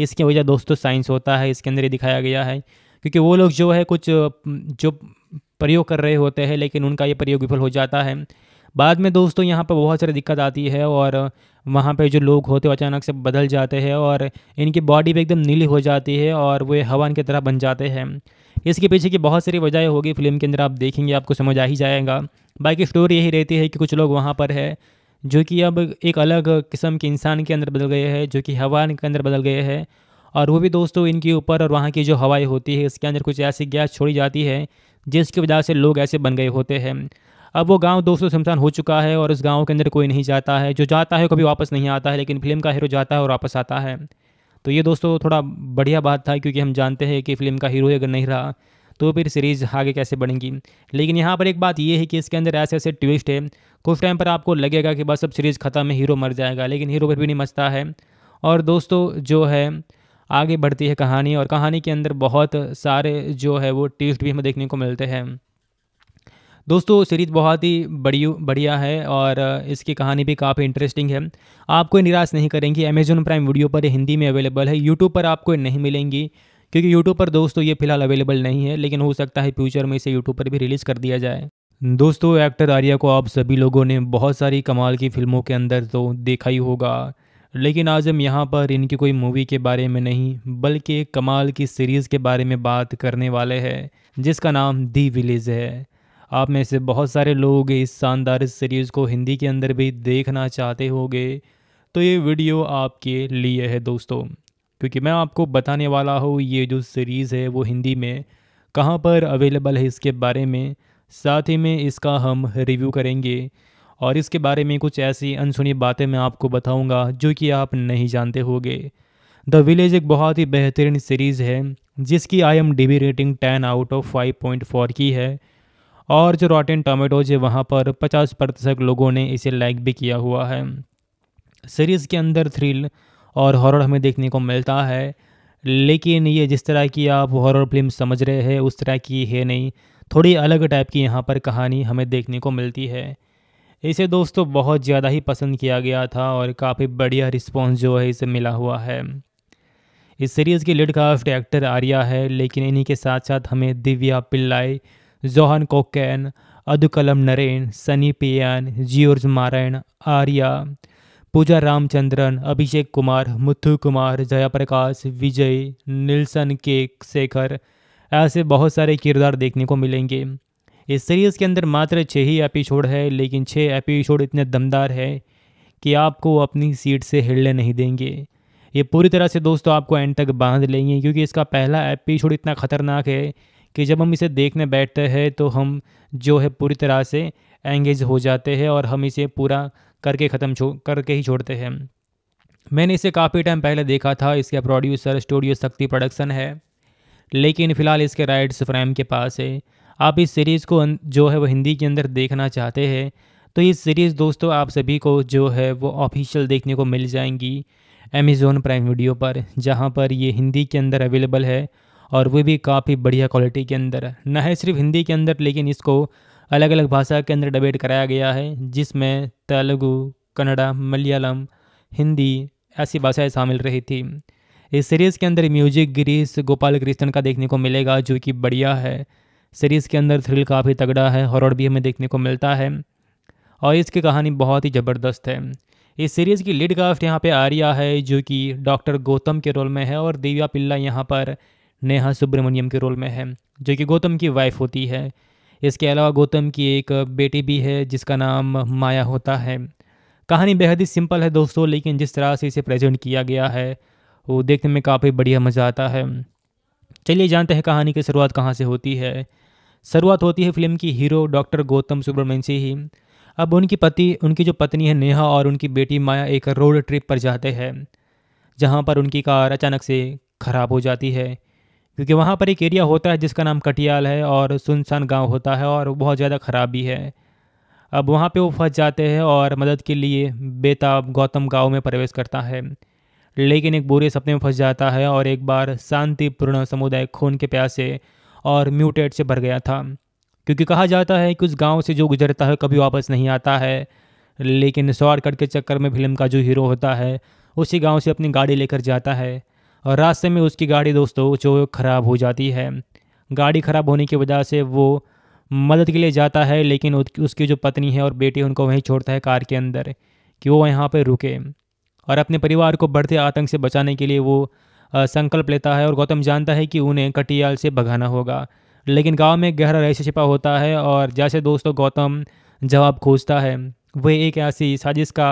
इसकी वजह दोस्तों साइंस होता है इसके अंदर ये दिखाया गया है क्योंकि वो लोग जो है कुछ जो प्रयोग कर रहे होते हैं लेकिन उनका ये प्रयोग विफल हो जाता है बाद में दोस्तों यहाँ पर बहुत सारी दिक्कत आती है और वहाँ पे जो लोग होते हैं अचानक से बदल जाते हैं और इनकी बॉडी भी एकदम नीली हो जाती है और वे हवन की तरह बन जाते हैं इसके पीछे की बहुत सारी वजह होगी फिल्म के अंदर आप देखेंगे आपको समझ आ ही जाएगा बाकी स्टोरी यही रहती है कि कुछ लोग वहाँ पर है जो कि अब एक अलग किस्म के इंसान के अंदर बदल गए हैं जो कि हवा के अंदर बदल गए हैं और वो भी दोस्तों इनके ऊपर और वहाँ की जो हवाएँ होती है इसके अंदर कुछ ऐसी गैस छोड़ी जाती है जिसकी वजह से लोग ऐसे बन गए होते हैं अब वो गाँव दोस्तों शमशान हो चुका है और उस गाँव के अंदर कोई नहीं जाता है जो जाता है कभी वापस नहीं आता है लेकिन फिल्म का हीरो जाता है और वापस आता है तो ये दोस्तों थोड़ा बढ़िया बात था क्योंकि हम जानते हैं कि फिल्म का हीरो अगर नहीं रहा तो फिर सीरीज़ आगे कैसे बढ़ेंगी लेकिन यहाँ पर एक बात ये है कि इसके अंदर ऐसे ऐसे ट्विस्ट है कुछ टाइम पर आपको लगेगा कि बस अब सीरीज़ ख़त्म है हीरो मर जाएगा लेकिन हीरो पर भी नहीं मचता है और दोस्तों जो है आगे बढ़ती है कहानी और कहानी के अंदर बहुत सारे जो है वो ट्विस्ट भी हमें देखने को मिलते हैं दोस्तों सीरीज़ बहुत ही बड़ी बढ़िया है और इसकी कहानी भी काफ़ी इंटरेस्टिंग है आपको निराश नहीं करेंगी अमेजोन प्राइम वीडियो पर हिंदी में अवेलेबल है यूट्यूब पर आपको नहीं मिलेंगी क्योंकि यूट्यूब पर दोस्तों ये फिलहाल अवेलेबल नहीं है लेकिन हो सकता है फ्यूचर में इसे यूट्यूब पर भी रिलीज़ कर दिया जाए दोस्तों एक्टर आर्या को आप सभी लोगों ने बहुत सारी कमाल की फिल्मों के अंदर तो देखा ही होगा लेकिन आज हम यहाँ पर इनकी कोई मूवी के बारे में नहीं बल्कि कमाल की सीरीज़ के बारे में बात करने वाले हैं जिसका नाम दी विलेज है आप में से बहुत सारे लोग इस शानदार सीरीज़ को हिंदी के अंदर भी देखना चाहते होंगे तो ये वीडियो आपके लिए है दोस्तों क्योंकि मैं आपको बताने वाला हूँ ये जो सीरीज़ है वो हिंदी में कहाँ पर अवेलेबल है इसके बारे में साथ ही में इसका हम रिव्यू करेंगे और इसके बारे में कुछ ऐसी अनसुनी बातें मैं आपको बताऊँगा जो कि आप नहीं जानते होंगे द विलेज एक बहुत ही बेहतरीन सीरीज़ है जिसकी I M D B rating ten out of five point four की है और जो रॉटेन टोमेटोज है वहाँ पर पचास प्रतिशत लोगों ने इसे लाइक भी किया हुआ है सीरीज़ के अंदर थ्रिल और हॉरर हमें देखने को मिलता है लेकिन ये जिस तरह की आप हॉरर फिल्म समझ रहे हैं उस तरह की है नहीं थोड़ी अलग टाइप की यहाँ पर कहानी हमें देखने को मिलती है इसे दोस्तों बहुत ज़्यादा ही पसंद किया गया था और काफ़ी बढ़िया रिस्पॉन्स जो है इसे मिला हुआ है इस सीरीज़ की लीड एक्टर आर्या है लेकिन इन्हीं के साथ साथ हमें दिव्या पिल्लाई जोहन कोकैन अदुकलम नरेन सनी पियान जियोर्ज मारायण आर्या पूजा रामचंद्रन अभिषेक कुमार मुथु कुमार जयाप्रकाश विजय निल्सन के शेखर ऐसे बहुत सारे किरदार देखने को मिलेंगे इस सीरीज़ के अंदर मात्र छः ही एपिसोड है लेकिन छः एपिसोड इतने दमदार है कि आपको अपनी सीट से हिलने नहीं देंगे ये पूरी तरह से दोस्तों आपको एंड तक बांध लेंगे क्योंकि इसका पहला एपिसोड इतना ख़तरनाक है कि जब हम इसे देखने बैठते हैं तो हम जो है पूरी तरह से एंगेज हो जाते हैं और हम इसे पूरा करके ख़त्म छो करके ही छोड़ते हैं मैंने इसे काफ़ी टाइम पहले देखा था इसका प्रोड्यूसर स्टूडियो शक्ति प्रोडक्शन है लेकिन फ़िलहाल इसके राइट्स फ्रेम के पास है आप इस सीरीज़ को अं, जो है वो हिंदी के अंदर देखना चाहते हैं तो ये सीरीज़ दोस्तों आप सभी को जो है वो ऑफिशियल देखने को मिल जाएंगी अमेज़ोन प्राइम वीडियो पर जहाँ पर ये हिंदी के अंदर अवेलेबल है और वो भी काफ़ी बढ़िया क्वालिटी के अंदर न है सिर्फ हिंदी के अंदर लेकिन इसको अलग अलग भाषा के अंदर डिबेट कराया गया है जिसमें तेलुगु कन्नड़ा मलयालम हिंदी ऐसी भाषाएँ शामिल रही थी इस सीरीज़ के अंदर म्यूजिक गिरीश गोपाल कृष्णन का देखने को मिलेगा जो कि बढ़िया है सीरीज़ के अंदर थ्रिल काफ़ी तगड़ा है हॉरर भी हमें देखने को मिलता है और इसकी कहानी बहुत ही ज़बरदस्त है इस सीरीज़ की लीड कास्ट यहाँ पे आर्या है जो कि डॉक्टर गौतम के रोल में है और दिव्या पिल्ला यहाँ पर नेहा सुब्रमण्यम के रोल में है जो कि गौतम की वाइफ होती है इसके अलावा गौतम की एक बेटी भी है जिसका नाम माया होता है कहानी बेहद ही सिंपल है दोस्तों लेकिन जिस तरह से इसे प्रेजेंट किया गया है वो देखने में काफ़ी बढ़िया मज़ा आता है चलिए जानते हैं कहानी की शुरुआत कहाँ से होती है शुरुआत होती है फिल्म की हीरो डॉक्टर गौतम सुब्रमण्यम से ही अब उनकी पति उनकी जो पत्नी है नेहा और उनकी बेटी माया एक रोड ट्रिप पर जाते हैं जहाँ पर उनकी कार अचानक से ख़राब हो जाती है क्योंकि वहाँ पर एक एरिया होता है जिसका नाम कटियाल है और सुनसान गांव होता है और बहुत ज़्यादा ख़राब भी है अब वहाँ पे वो फंस जाते हैं और मदद के लिए बेताब गौतम गांव में प्रवेश करता है लेकिन एक बुरे सपने में फंस जाता है और एक बार शांतिपूर्ण समुदाय खून के प्यासे और म्यूटेट से भर गया था क्योंकि कहा जाता है कि उस गांव से जो गुजरता है कभी वापस नहीं आता है लेकिन शॉर्टकट के चक्कर में फिल्म का जो हीरो होता है उसी गांव से अपनी गाड़ी लेकर जाता है और रास्ते में उसकी गाड़ी दोस्तों जो ख़राब हो जाती है गाड़ी ख़राब होने की वजह से वो मदद के लिए जाता है लेकिन उसकी जो पत्नी है और बेटी उनको वहीं छोड़ता है कार के अंदर कि वो यहाँ पर रुके और अपने परिवार को बढ़ते आतंक से बचाने के लिए वो संकल्प लेता है और गौतम जानता है कि उन्हें कटियाल से भगाना होगा लेकिन गांव में गहरा रहस्य छिपा होता है और जैसे दोस्तों गौतम जवाब खोजता है वह एक ऐसी साजिश का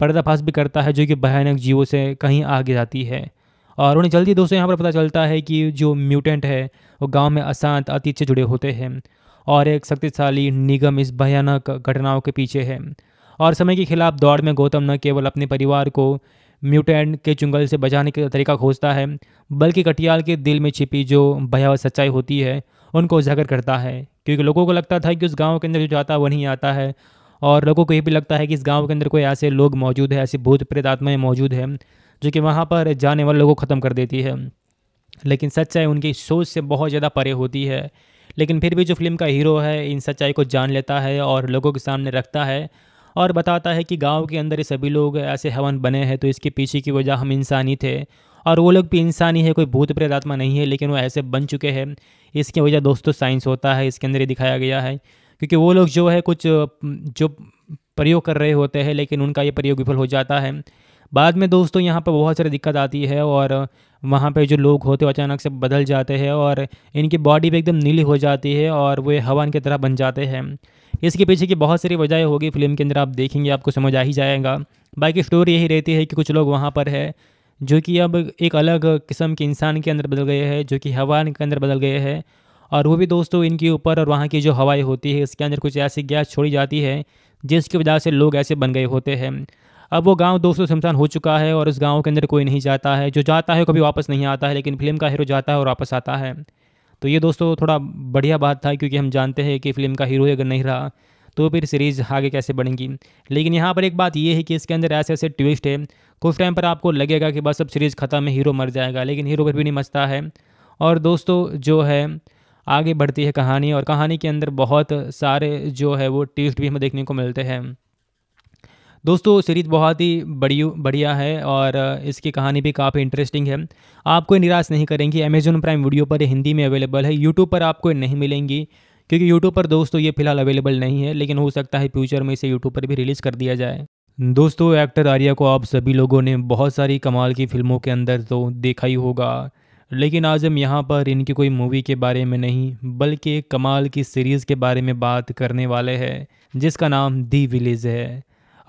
पर्दाफाश भी करता है जो कि भयानक जीवों से कहीं आगे जाती है और उन्हें जल्दी दोस्तों यहाँ पर पता चलता है कि जो म्यूटेंट है वो गाँव में अशांत अतीत से जुड़े होते हैं और एक शक्तिशाली निगम इस भयानक घटनाओं के पीछे है और समय के खिलाफ दौड़ में गौतम न केवल अपने परिवार को म्यूटेंट के चुंगल से बचाने का तरीका खोजता है बल्कि कटियाल के दिल में छिपी जो भयावह सच्चाई होती है उनको उजागर करता है क्योंकि लोगों को लगता था कि उस गांव के अंदर जो जाता है वो नहीं आता है और लोगों को ये भी लगता है कि इस गांव के अंदर कोई ऐसे लोग मौजूद है ऐसे भूत प्रेत आत्माएँ मौजूद हैं जो कि वहाँ पर जाने वाले लोगों को ख़त्म कर देती है लेकिन सच्चाई उनकी सोच से बहुत ज़्यादा परे होती है लेकिन फिर भी जो फिल्म का हीरो है इन सच्चाई को जान लेता है और लोगों के सामने रखता है और बताता है कि गांव के अंदर ही सभी लोग ऐसे हवन बने हैं तो इसके पीछे की वजह हम इंसानी थे और वो लोग भी इंसानी है कोई भूत प्रेत आत्मा नहीं है लेकिन वो ऐसे बन चुके हैं इसकी वजह दोस्तों साइंस होता है इसके अंदर ही दिखाया गया है क्योंकि वो लोग जो है कुछ जो प्रयोग कर रहे होते हैं लेकिन उनका ये प्रयोग विफल हो जाता है बाद में दोस्तों यहाँ पर बहुत सारी दिक्कत आती है और वहाँ पे जो लोग होते हैं अचानक से बदल जाते हैं और इनकी बॉडी भी एकदम नीली हो जाती है और वे हवन की तरह बन जाते हैं इसके पीछे की बहुत सारी वजह होगी फिल्म के अंदर आप देखेंगे आपको समझ आ ही जाएगा बाकी स्टोरी यही रहती है कि कुछ लोग वहाँ पर है जो कि अब एक अलग किस्म के इंसान के अंदर बदल गए हैं जो कि हवान के अंदर बदल गए हैं और वो भी दोस्तों इनके ऊपर और वहाँ की जो हवाएं होती है इसके अंदर कुछ ऐसी गैस छोड़ी जाती है जिसकी वजह से लोग ऐसे बन गए होते हैं अब वो गाँव दोस्तों शमशान हो चुका है और उस गाँव के अंदर कोई नहीं जाता है जो जाता है कभी वापस नहीं आता है लेकिन फिल्म का हीरो जाता है और वापस आता है तो ये दोस्तों थोड़ा बढ़िया बात था क्योंकि हम जानते हैं कि फिल्म का हीरो अगर नहीं रहा तो फिर सीरीज़ आगे कैसे बढ़ेंगी लेकिन यहाँ पर एक बात ये है कि इसके अंदर ऐसे ऐसे ट्विस्ट है कुछ टाइम पर आपको लगेगा कि बस अब सीरीज़ ख़त्म है हीरो मर जाएगा लेकिन हीरो पर भी नहीं मचता है और दोस्तों जो है आगे बढ़ती है कहानी और कहानी के अंदर बहुत सारे जो है वो ट्विस्ट भी हमें देखने को मिलते हैं दोस्तों सीरीज़ बहुत ही बड़ी बढ़िया है और इसकी कहानी भी काफ़ी इंटरेस्टिंग है आपको निराश नहीं करेंगी अमेजोन प्राइम वीडियो पर हिंदी में अवेलेबल है यूट्यूब पर आपको नहीं मिलेंगी क्योंकि यूट्यूब पर दोस्तों ये फिलहाल अवेलेबल नहीं है लेकिन हो सकता है फ्यूचर में इसे यूट्यूब पर भी रिलीज़ कर दिया जाए दोस्तों एक्टर आर्या को आप सभी लोगों ने बहुत सारी कमाल की फिल्मों के अंदर तो देखा ही होगा लेकिन आज हम यहाँ पर इनकी कोई मूवी के बारे में नहीं बल्कि कमाल की सीरीज़ के बारे में बात करने वाले हैं जिसका नाम दी विलेज है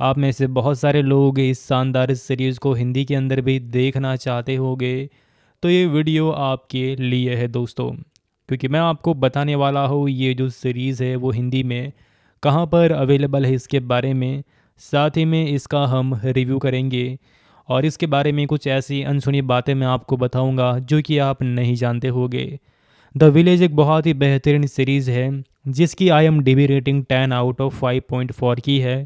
आप में से बहुत सारे लोग इस शानदार सीरीज़ को हिंदी के अंदर भी देखना चाहते होंगे तो ये वीडियो आपके लिए है दोस्तों क्योंकि मैं आपको बताने वाला हूँ ये जो सीरीज़ है वो हिंदी में कहाँ पर अवेलेबल है इसके बारे में साथ ही में इसका हम रिव्यू करेंगे और इसके बारे में कुछ ऐसी अनसुनी बातें मैं आपको बताऊंगा जो कि आप नहीं जानते होंगे द विलेज एक बहुत ही बेहतरीन सीरीज़ है जिसकी I M D B rating ten out of five point four की है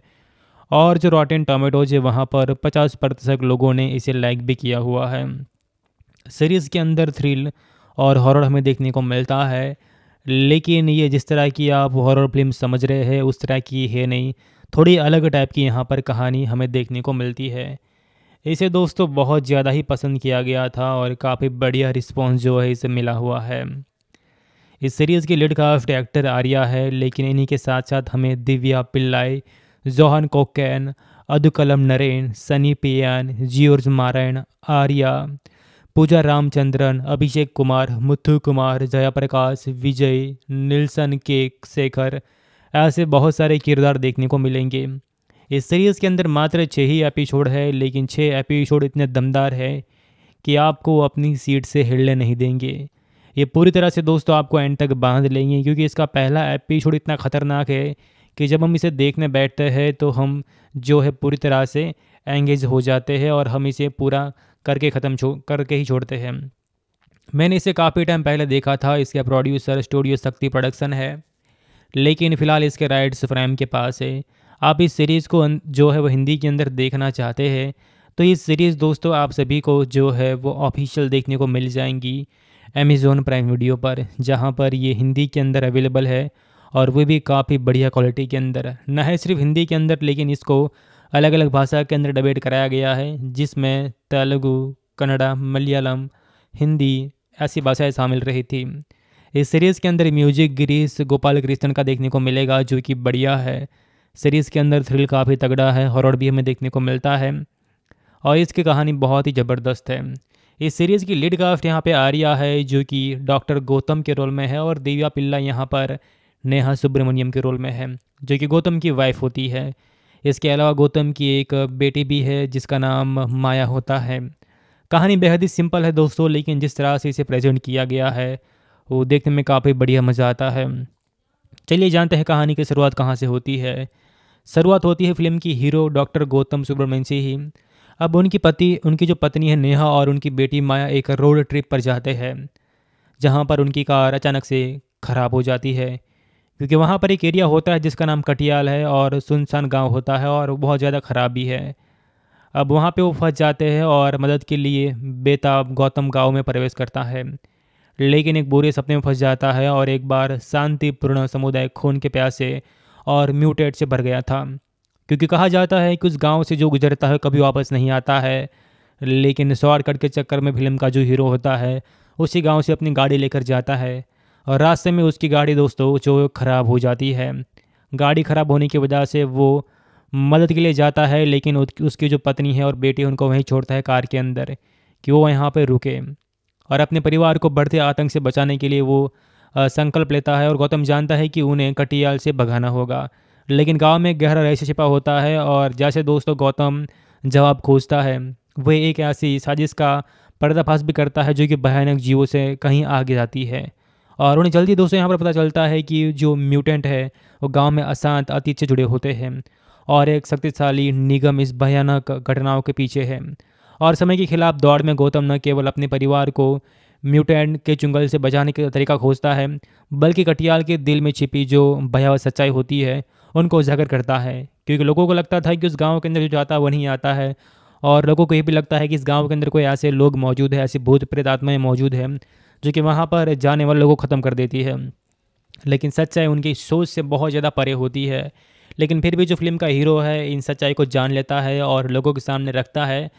और जो रॉटेन टोमेटोज है वहाँ पर पचास प्रतिशत लोगों ने इसे लाइक भी किया हुआ है सीरीज़ के अंदर थ्रिल और हॉरर हमें देखने को मिलता है लेकिन ये जिस तरह की आप हॉरर फिल्म समझ रहे हैं उस तरह की है नहीं थोड़ी अलग टाइप की यहाँ पर कहानी हमें देखने को मिलती है इसे दोस्तों बहुत ज़्यादा ही पसंद किया गया था और काफ़ी बढ़िया रिस्पॉन्स जो है इसे मिला हुआ है इस सीरीज़ के लीड का एक्टर आर्या है लेकिन इन्हीं के साथ साथ हमें दिव्या पिल्लाई जोहन कोकैन अदुकलम नरेन सनी पियान जियोर्ज मारायण आर्या पूजा रामचंद्रन अभिषेक कुमार मुथु कुमार जयाप्रकाश विजय निल्सन के शेखर ऐसे बहुत सारे किरदार देखने को मिलेंगे इस सीरीज़ के अंदर मात्र छः ही एपिसोड है लेकिन छः एपिसोड इतने दमदार है कि आपको अपनी सीट से हिलने नहीं देंगे ये पूरी तरह से दोस्तों आपको एंड तक बांध लेंगे क्योंकि इसका पहला एपिसोड इतना ख़तरनाक है कि जब हम इसे देखने बैठते हैं तो हम जो है पूरी तरह से एंगेज हो जाते हैं और हम इसे पूरा करके ख़त्म छो करके ही छोड़ते हैं मैंने इसे काफ़ी टाइम पहले देखा था इसका प्रोड्यूसर स्टूडियो शक्ति प्रोडक्शन है लेकिन फ़िलहाल इसके राइट्स फ्रैम के पास है आप इस सीरीज़ को अं, जो है वो हिंदी के अंदर देखना चाहते हैं तो ये सीरीज़ दोस्तों आप सभी को जो है वो ऑफिशियल देखने को मिल जाएंगी अमेज़ोन प्राइम वीडियो पर जहाँ पर ये हिंदी के अंदर अवेलेबल है और वो भी काफ़ी बढ़िया क्वालिटी के अंदर न है सिर्फ हिंदी के अंदर लेकिन इसको अलग अलग भाषा के अंदर डिबेट कराया गया है जिसमें तेलुगु कन्नड़ा मलयालम हिंदी ऐसी भाषाएँ शामिल रही थी इस सीरीज़ के अंदर म्यूजिक गिरीश गोपाल कृष्णन का देखने को मिलेगा जो कि बढ़िया है सीरीज़ के अंदर थ्रिल काफ़ी तगड़ा है हॉरर भी हमें देखने को मिलता है और इसकी कहानी बहुत ही ज़बरदस्त है इस सीरीज़ की लीड कास्ट यहाँ पे आर्या है जो कि डॉक्टर गौतम के रोल में है और दिव्या पिल्ला यहाँ पर नेहा सुब्रमण्यम के रोल में है जो कि गौतम की वाइफ होती है इसके अलावा गौतम की एक बेटी भी है जिसका नाम माया होता है कहानी बेहद ही सिंपल है दोस्तों लेकिन जिस तरह से इसे प्रेजेंट किया गया है वो देखने में काफ़ी बढ़िया मज़ा आता है चलिए जानते हैं कहानी की शुरुआत कहाँ से होती है शुरुआत होती है फिल्म की हीरो डॉक्टर गौतम सुब्रमण्यम से ही अब उनकी पति उनकी जो पत्नी है नेहा और उनकी बेटी माया एक रोड ट्रिप पर जाते हैं जहाँ पर उनकी कार अचानक से ख़राब हो जाती है क्योंकि वहाँ पर एक एरिया होता है जिसका नाम कटियाल है और सुनसान गांव होता है और बहुत ज़्यादा ख़राबी है अब वहाँ पे वो फंस जाते हैं और मदद के लिए बेताब गौतम गांव में प्रवेश करता है लेकिन एक बुरे सपने में फंस जाता है और एक बार शांतिपूर्ण समुदाय खून के प्यासे और म्यूटेट से भर गया था क्योंकि कहा जाता है कि उस गाँव से जो गुजरता है कभी वापस नहीं आता है लेकिन शॉर्टकट के चक्कर में फिल्म का जो हीरो होता है उसी गांव से अपनी गाड़ी लेकर जाता है और रास्ते में उसकी गाड़ी दोस्तों जो ख़राब हो जाती है गाड़ी ख़राब होने की वजह से वो मदद के लिए जाता है लेकिन उसकी जो पत्नी है और बेटी उनको वहीं छोड़ता है कार के अंदर कि वो यहाँ पर रुके और अपने परिवार को बढ़ते आतंक से बचाने के लिए वो संकल्प लेता है और गौतम जानता है कि उन्हें कटियाल से भगाना होगा लेकिन गांव में गहरा रहस्य छिपा होता है और जैसे दोस्तों गौतम जवाब खोजता है वह एक ऐसी साजिश का पर्दाफाश भी करता है जो कि भयानक जीवों से कहीं आगे जाती है और उन्हें जल्दी दोस्तों यहाँ पर पता चलता है कि जो म्यूटेंट है वो गाँव में अशांत अतीत से जुड़े होते हैं और एक शक्तिशाली निगम इस भयानक घटनाओं के पीछे है और समय के खिलाफ दौड़ में गौतम न केवल अपने परिवार को म्यूटेंट के चुंगल से बचाने का तरीका खोजता है बल्कि कटियाल के दिल में छिपी जो भयावह सच्चाई होती है उनको उजागर करता है क्योंकि लोगों को लगता था कि उस गांव के अंदर जो जाता है वो नहीं आता है और लोगों को ये भी लगता है कि इस गांव के अंदर कोई ऐसे लोग मौजूद है ऐसे भूत प्रेत आत्माएँ मौजूद हैं जो कि वहाँ पर जाने वाले लोगों को ख़त्म कर देती है लेकिन सच्चाई उनकी सोच से बहुत ज़्यादा परे होती है लेकिन फिर भी जो फिल्म का हीरो है इन सच्चाई को जान लेता है और लोगों के सामने रखता है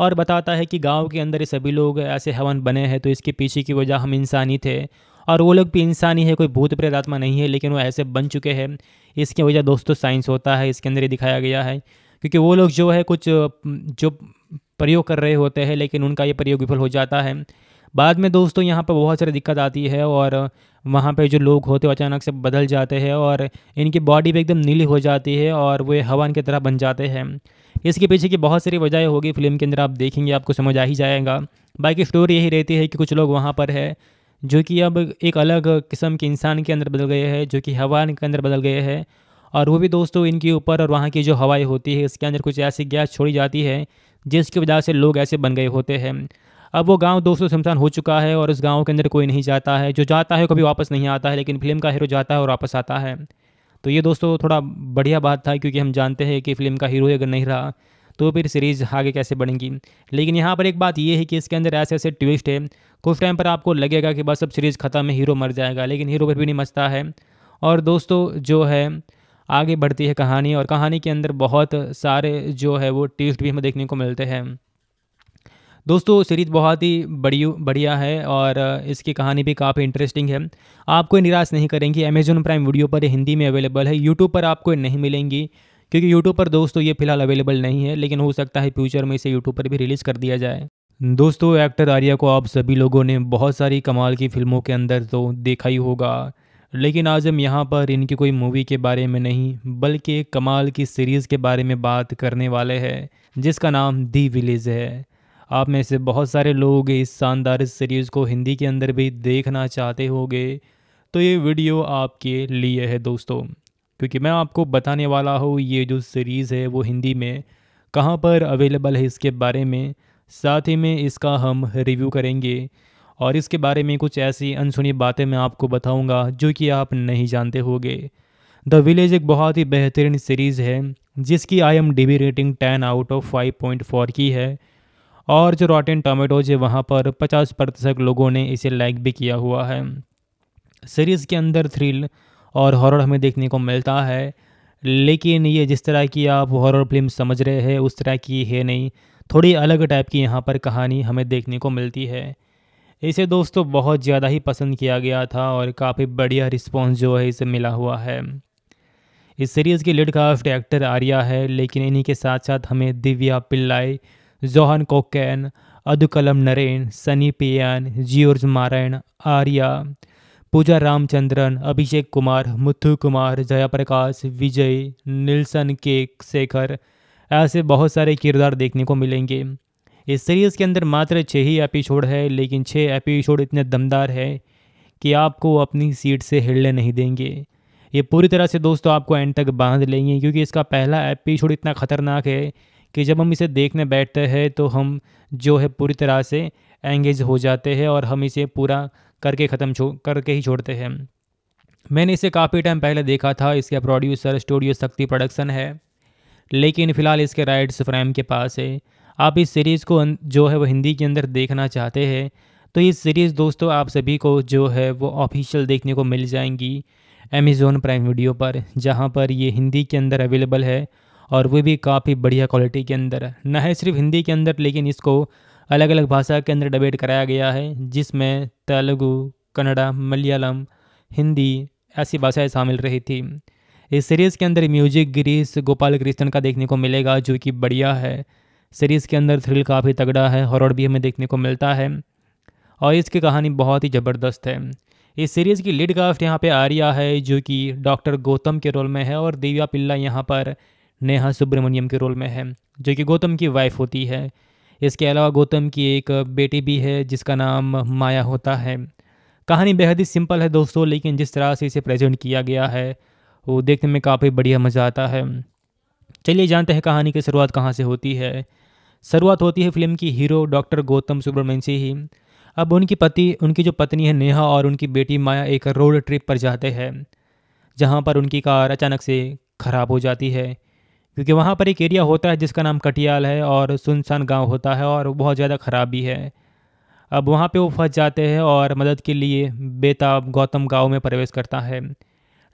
और बताता है कि गांव के अंदर ये सभी लोग ऐसे हवन बने हैं तो इसके पीछे की वजह हम इंसान ही थे और वो लोग भी इंसान ही है कोई भूत प्रेत आत्मा नहीं है लेकिन वो ऐसे बन चुके हैं इसकी वजह दोस्तों साइंस होता है इसके अंदर ही दिखाया गया है क्योंकि वो लोग जो है कुछ जो प्रयोग कर रहे होते हैं लेकिन उनका ये प्रयोग विफल हो जाता है बाद में दोस्तों यहाँ पर बहुत सारी दिक्कत आती है और वहाँ पे जो लोग होते हैं अचानक से बदल जाते हैं और इनकी बॉडी भी एकदम नीली हो जाती है और वे हवन की तरह बन जाते हैं इसके पीछे की बहुत सारी वजह होगी फिल्म के अंदर आप देखेंगे आपको समझ आ ही जाएगा बाकी स्टोरी यही रहती है कि कुछ लोग वहाँ पर है जो कि अब एक अलग किस्म के इंसान के अंदर बदल गए हैं जो कि हवा के अंदर बदल गए हैं और वो भी दोस्तों इनके ऊपर और वहाँ की जो हवाएं होती है इसके अंदर कुछ ऐसी गैस छोड़ी जाती है जिसकी वजह से लोग ऐसे बन गए होते हैं अब वो गाँव दोस्तों शमशान हो चुका है और इस गाँव के अंदर कोई नहीं जाता है जो जाता है कभी वापस नहीं आता है लेकिन फिल्म का हीरो जाता है और वापस आता है तो ये दोस्तों थोड़ा बढ़िया बात था क्योंकि हम जानते हैं कि फिल्म का हीरो अगर नहीं रहा तो फिर सीरीज़ आगे कैसे बढ़ेंगी लेकिन यहाँ पर एक बात ये है कि इसके अंदर ऐसे ऐसे ट्विस्ट है कुछ टाइम पर आपको लगेगा कि बस अब सीरीज़ ख़त्म है हीरो मर जाएगा लेकिन हीरो पर भी नहीं मचता है और दोस्तों जो है आगे बढ़ती है कहानी और कहानी के अंदर बहुत सारे जो है वो ट्विस्ट भी हमें देखने को मिलते हैं दोस्तों सीरीज़ बहुत ही बड़ी बढ़िया है और इसकी कहानी भी काफ़ी इंटरेस्टिंग है आपको निराश नहीं करेंगी अमेजोन प्राइम वीडियो पर हिंदी में अवेलेबल है यूट्यूब पर आपको नहीं मिलेंगी क्योंकि यूट्यूब पर दोस्तों ये फिलहाल अवेलेबल नहीं है लेकिन हो सकता है फ्यूचर में इसे यूट्यूब पर भी रिलीज़ कर दिया जाए दोस्तों एक्टर आर्या को आप सभी लोगों ने बहुत सारी कमाल की फिल्मों के अंदर तो देखा ही होगा लेकिन आज हम यहाँ पर इनकी कोई मूवी के बारे में नहीं बल्कि कमाल की सीरीज़ के बारे में बात करने वाले हैं जिसका नाम दी विलेज है आप में से बहुत सारे लोग इस शानदार सीरीज़ को हिंदी के अंदर भी देखना चाहते होंगे तो ये वीडियो आपके लिए है दोस्तों क्योंकि मैं आपको बताने वाला हूँ ये जो सीरीज़ है वो हिंदी में कहाँ पर अवेलेबल है इसके बारे में साथ ही में इसका हम रिव्यू करेंगे और इसके बारे में कुछ ऐसी अनसुनी बातें मैं आपको बताऊंगा जो कि आप नहीं जानते होंगे द विलेज एक बहुत ही बेहतरीन सीरीज़ है जिसकी I M D B rating ten out of five point four की है और जो रॉटेन टोमेटोज है वहाँ पर पचास प्रतिशत लोगों ने इसे लाइक भी किया हुआ है सीरीज़ के अंदर थ्रिल और हॉरर हमें देखने को मिलता है लेकिन ये जिस तरह की आप हॉरर फिल्म समझ रहे हैं उस तरह की है नहीं थोड़ी अलग टाइप की यहाँ पर कहानी हमें देखने को मिलती है इसे दोस्तों बहुत ज़्यादा ही पसंद किया गया था और काफ़ी बढ़िया रिस्पॉन्स जो है इसे मिला हुआ है इस सीरीज़ की लीड कास्ट एक्टर आर्या है लेकिन इन्हीं के साथ साथ हमें दिव्या पिल्लाई जोहन कोकैन अदुकलम नरेन सनी पियान जियोर्ज मारायण आर्या पूजा रामचंद्रन अभिषेक कुमार मुथु कुमार जयाप्रकाश विजय निल्सन के शेखर ऐसे बहुत सारे किरदार देखने को मिलेंगे इस सीरीज़ के अंदर मात्र छः ही एपिसोड है लेकिन छः एपिसोड इतने दमदार है कि आपको अपनी सीट से हिलने नहीं देंगे ये पूरी तरह से दोस्तों आपको एंड तक बांध लेंगे क्योंकि इसका पहला एपिसोड इतना ख़तरनाक है कि जब हम इसे देखने बैठते हैं तो हम जो है पूरी तरह से एंगेज हो जाते हैं और हम इसे पूरा करके ख़त्म छो करके ही छोड़ते हैं मैंने इसे काफ़ी टाइम पहले देखा था इसका प्रोड्यूसर स्टूडियो शक्ति प्रोडक्शन है लेकिन फ़िलहाल इसके राइट्स फ्रेम के पास है आप इस सीरीज़ को अं, जो है वो हिंदी के अंदर देखना चाहते हैं तो ये सीरीज़ दोस्तों आप सभी को जो है वो ऑफिशियल देखने को मिल जाएंगी अमेज़ोन प्राइम वीडियो पर जहाँ पर ये हिंदी के अंदर अवेलेबल है और वो भी काफ़ी बढ़िया क्वालिटी के अंदर न है सिर्फ हिंदी के अंदर लेकिन इसको अलग अलग भाषा के अंदर डिबेट कराया गया है जिसमें तेलुगु कन्नड़ा मलयालम हिंदी ऐसी भाषाएं शामिल रही थी इस सीरीज़ के अंदर म्यूजिक गिरीश गोपाल कृष्णन का देखने को मिलेगा जो कि बढ़िया है सीरीज़ के अंदर थ्रिल काफ़ी तगड़ा है हॉरर भी हमें देखने को मिलता है और इसकी कहानी बहुत ही ज़बरदस्त है इस सीरीज़ की लीड कास्ट यहाँ पे आर्या है जो कि डॉक्टर गौतम के रोल में है और दिव्या पिल्ला यहाँ पर नेहा सुब्रमण्यम के रोल में है जो कि गौतम की वाइफ होती है इसके अलावा गौतम की एक बेटी भी है जिसका नाम माया होता है कहानी बेहद ही सिंपल है दोस्तों लेकिन जिस तरह से इसे प्रेजेंट किया गया है वो देखने में काफ़ी बढ़िया मज़ा आता है चलिए जानते हैं कहानी की शुरुआत कहाँ से होती है शुरुआत होती है फिल्म की हीरो डॉक्टर गौतम सुब्रमण्यम से ही अब उनकी पति उनकी जो पत्नी है नेहा और उनकी बेटी माया एक रोड ट्रिप पर जाते हैं जहाँ पर उनकी कार अचानक से ख़राब हो जाती है क्योंकि वहाँ पर एक एरिया होता है जिसका नाम कटियाल है और सुनसान गांव होता है और बहुत ज़्यादा खराबी है अब वहाँ पे वो फंस जाते हैं और मदद के लिए बेताब गौतम गांव में प्रवेश करता है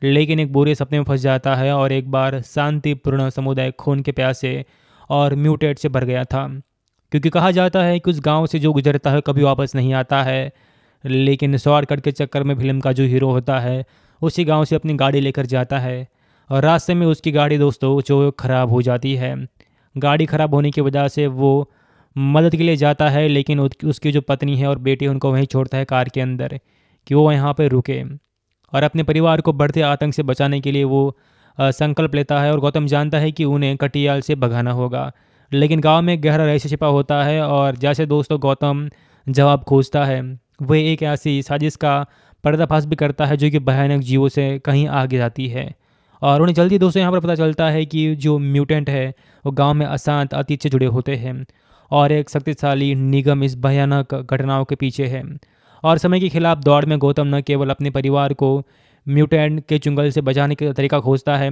लेकिन एक बुरे सपने में फंस जाता है और एक बार शांतिपूर्ण समुदाय खून के प्यासे और म्यूटेट से भर गया था क्योंकि कहा जाता है कि उस गाँव से जो गुजरता है कभी वापस नहीं आता है लेकिन शॉर्टकट के चक्कर में फिल्म का जो हीरो होता है उसी गाँव से अपनी गाड़ी लेकर जाता है और रास्ते में उसकी गाड़ी दोस्तों जो ख़राब हो जाती है गाड़ी ख़राब होने की वजह से वो मदद के लिए जाता है लेकिन उसकी जो पत्नी है और बेटी उनको वहीं छोड़ता है कार के अंदर कि वो यहाँ पर रुके और अपने परिवार को बढ़ते आतंक से बचाने के लिए वो संकल्प लेता है और गौतम जानता है कि उन्हें कटियाल से भगाना होगा लेकिन गांव में गहरा रहस्य छिपा होता है और जैसे दोस्तों गौतम जवाब खोजता है वह एक ऐसी साजिश का पर्दाफाश भी करता है जो कि भयानक जीवों से कहीं आगे जाती है और उन्हें जल्दी दोस्तों यहाँ पर पता चलता है कि जो म्यूटेंट है वो गाँव में अशांत अतीत से जुड़े होते हैं और एक शक्तिशाली निगम इस भयानक घटनाओं के पीछे है और समय के खिलाफ दौड़ में गौतम न केवल अपने परिवार को म्यूटेंट के चुंगल से बचाने का तरीका खोजता है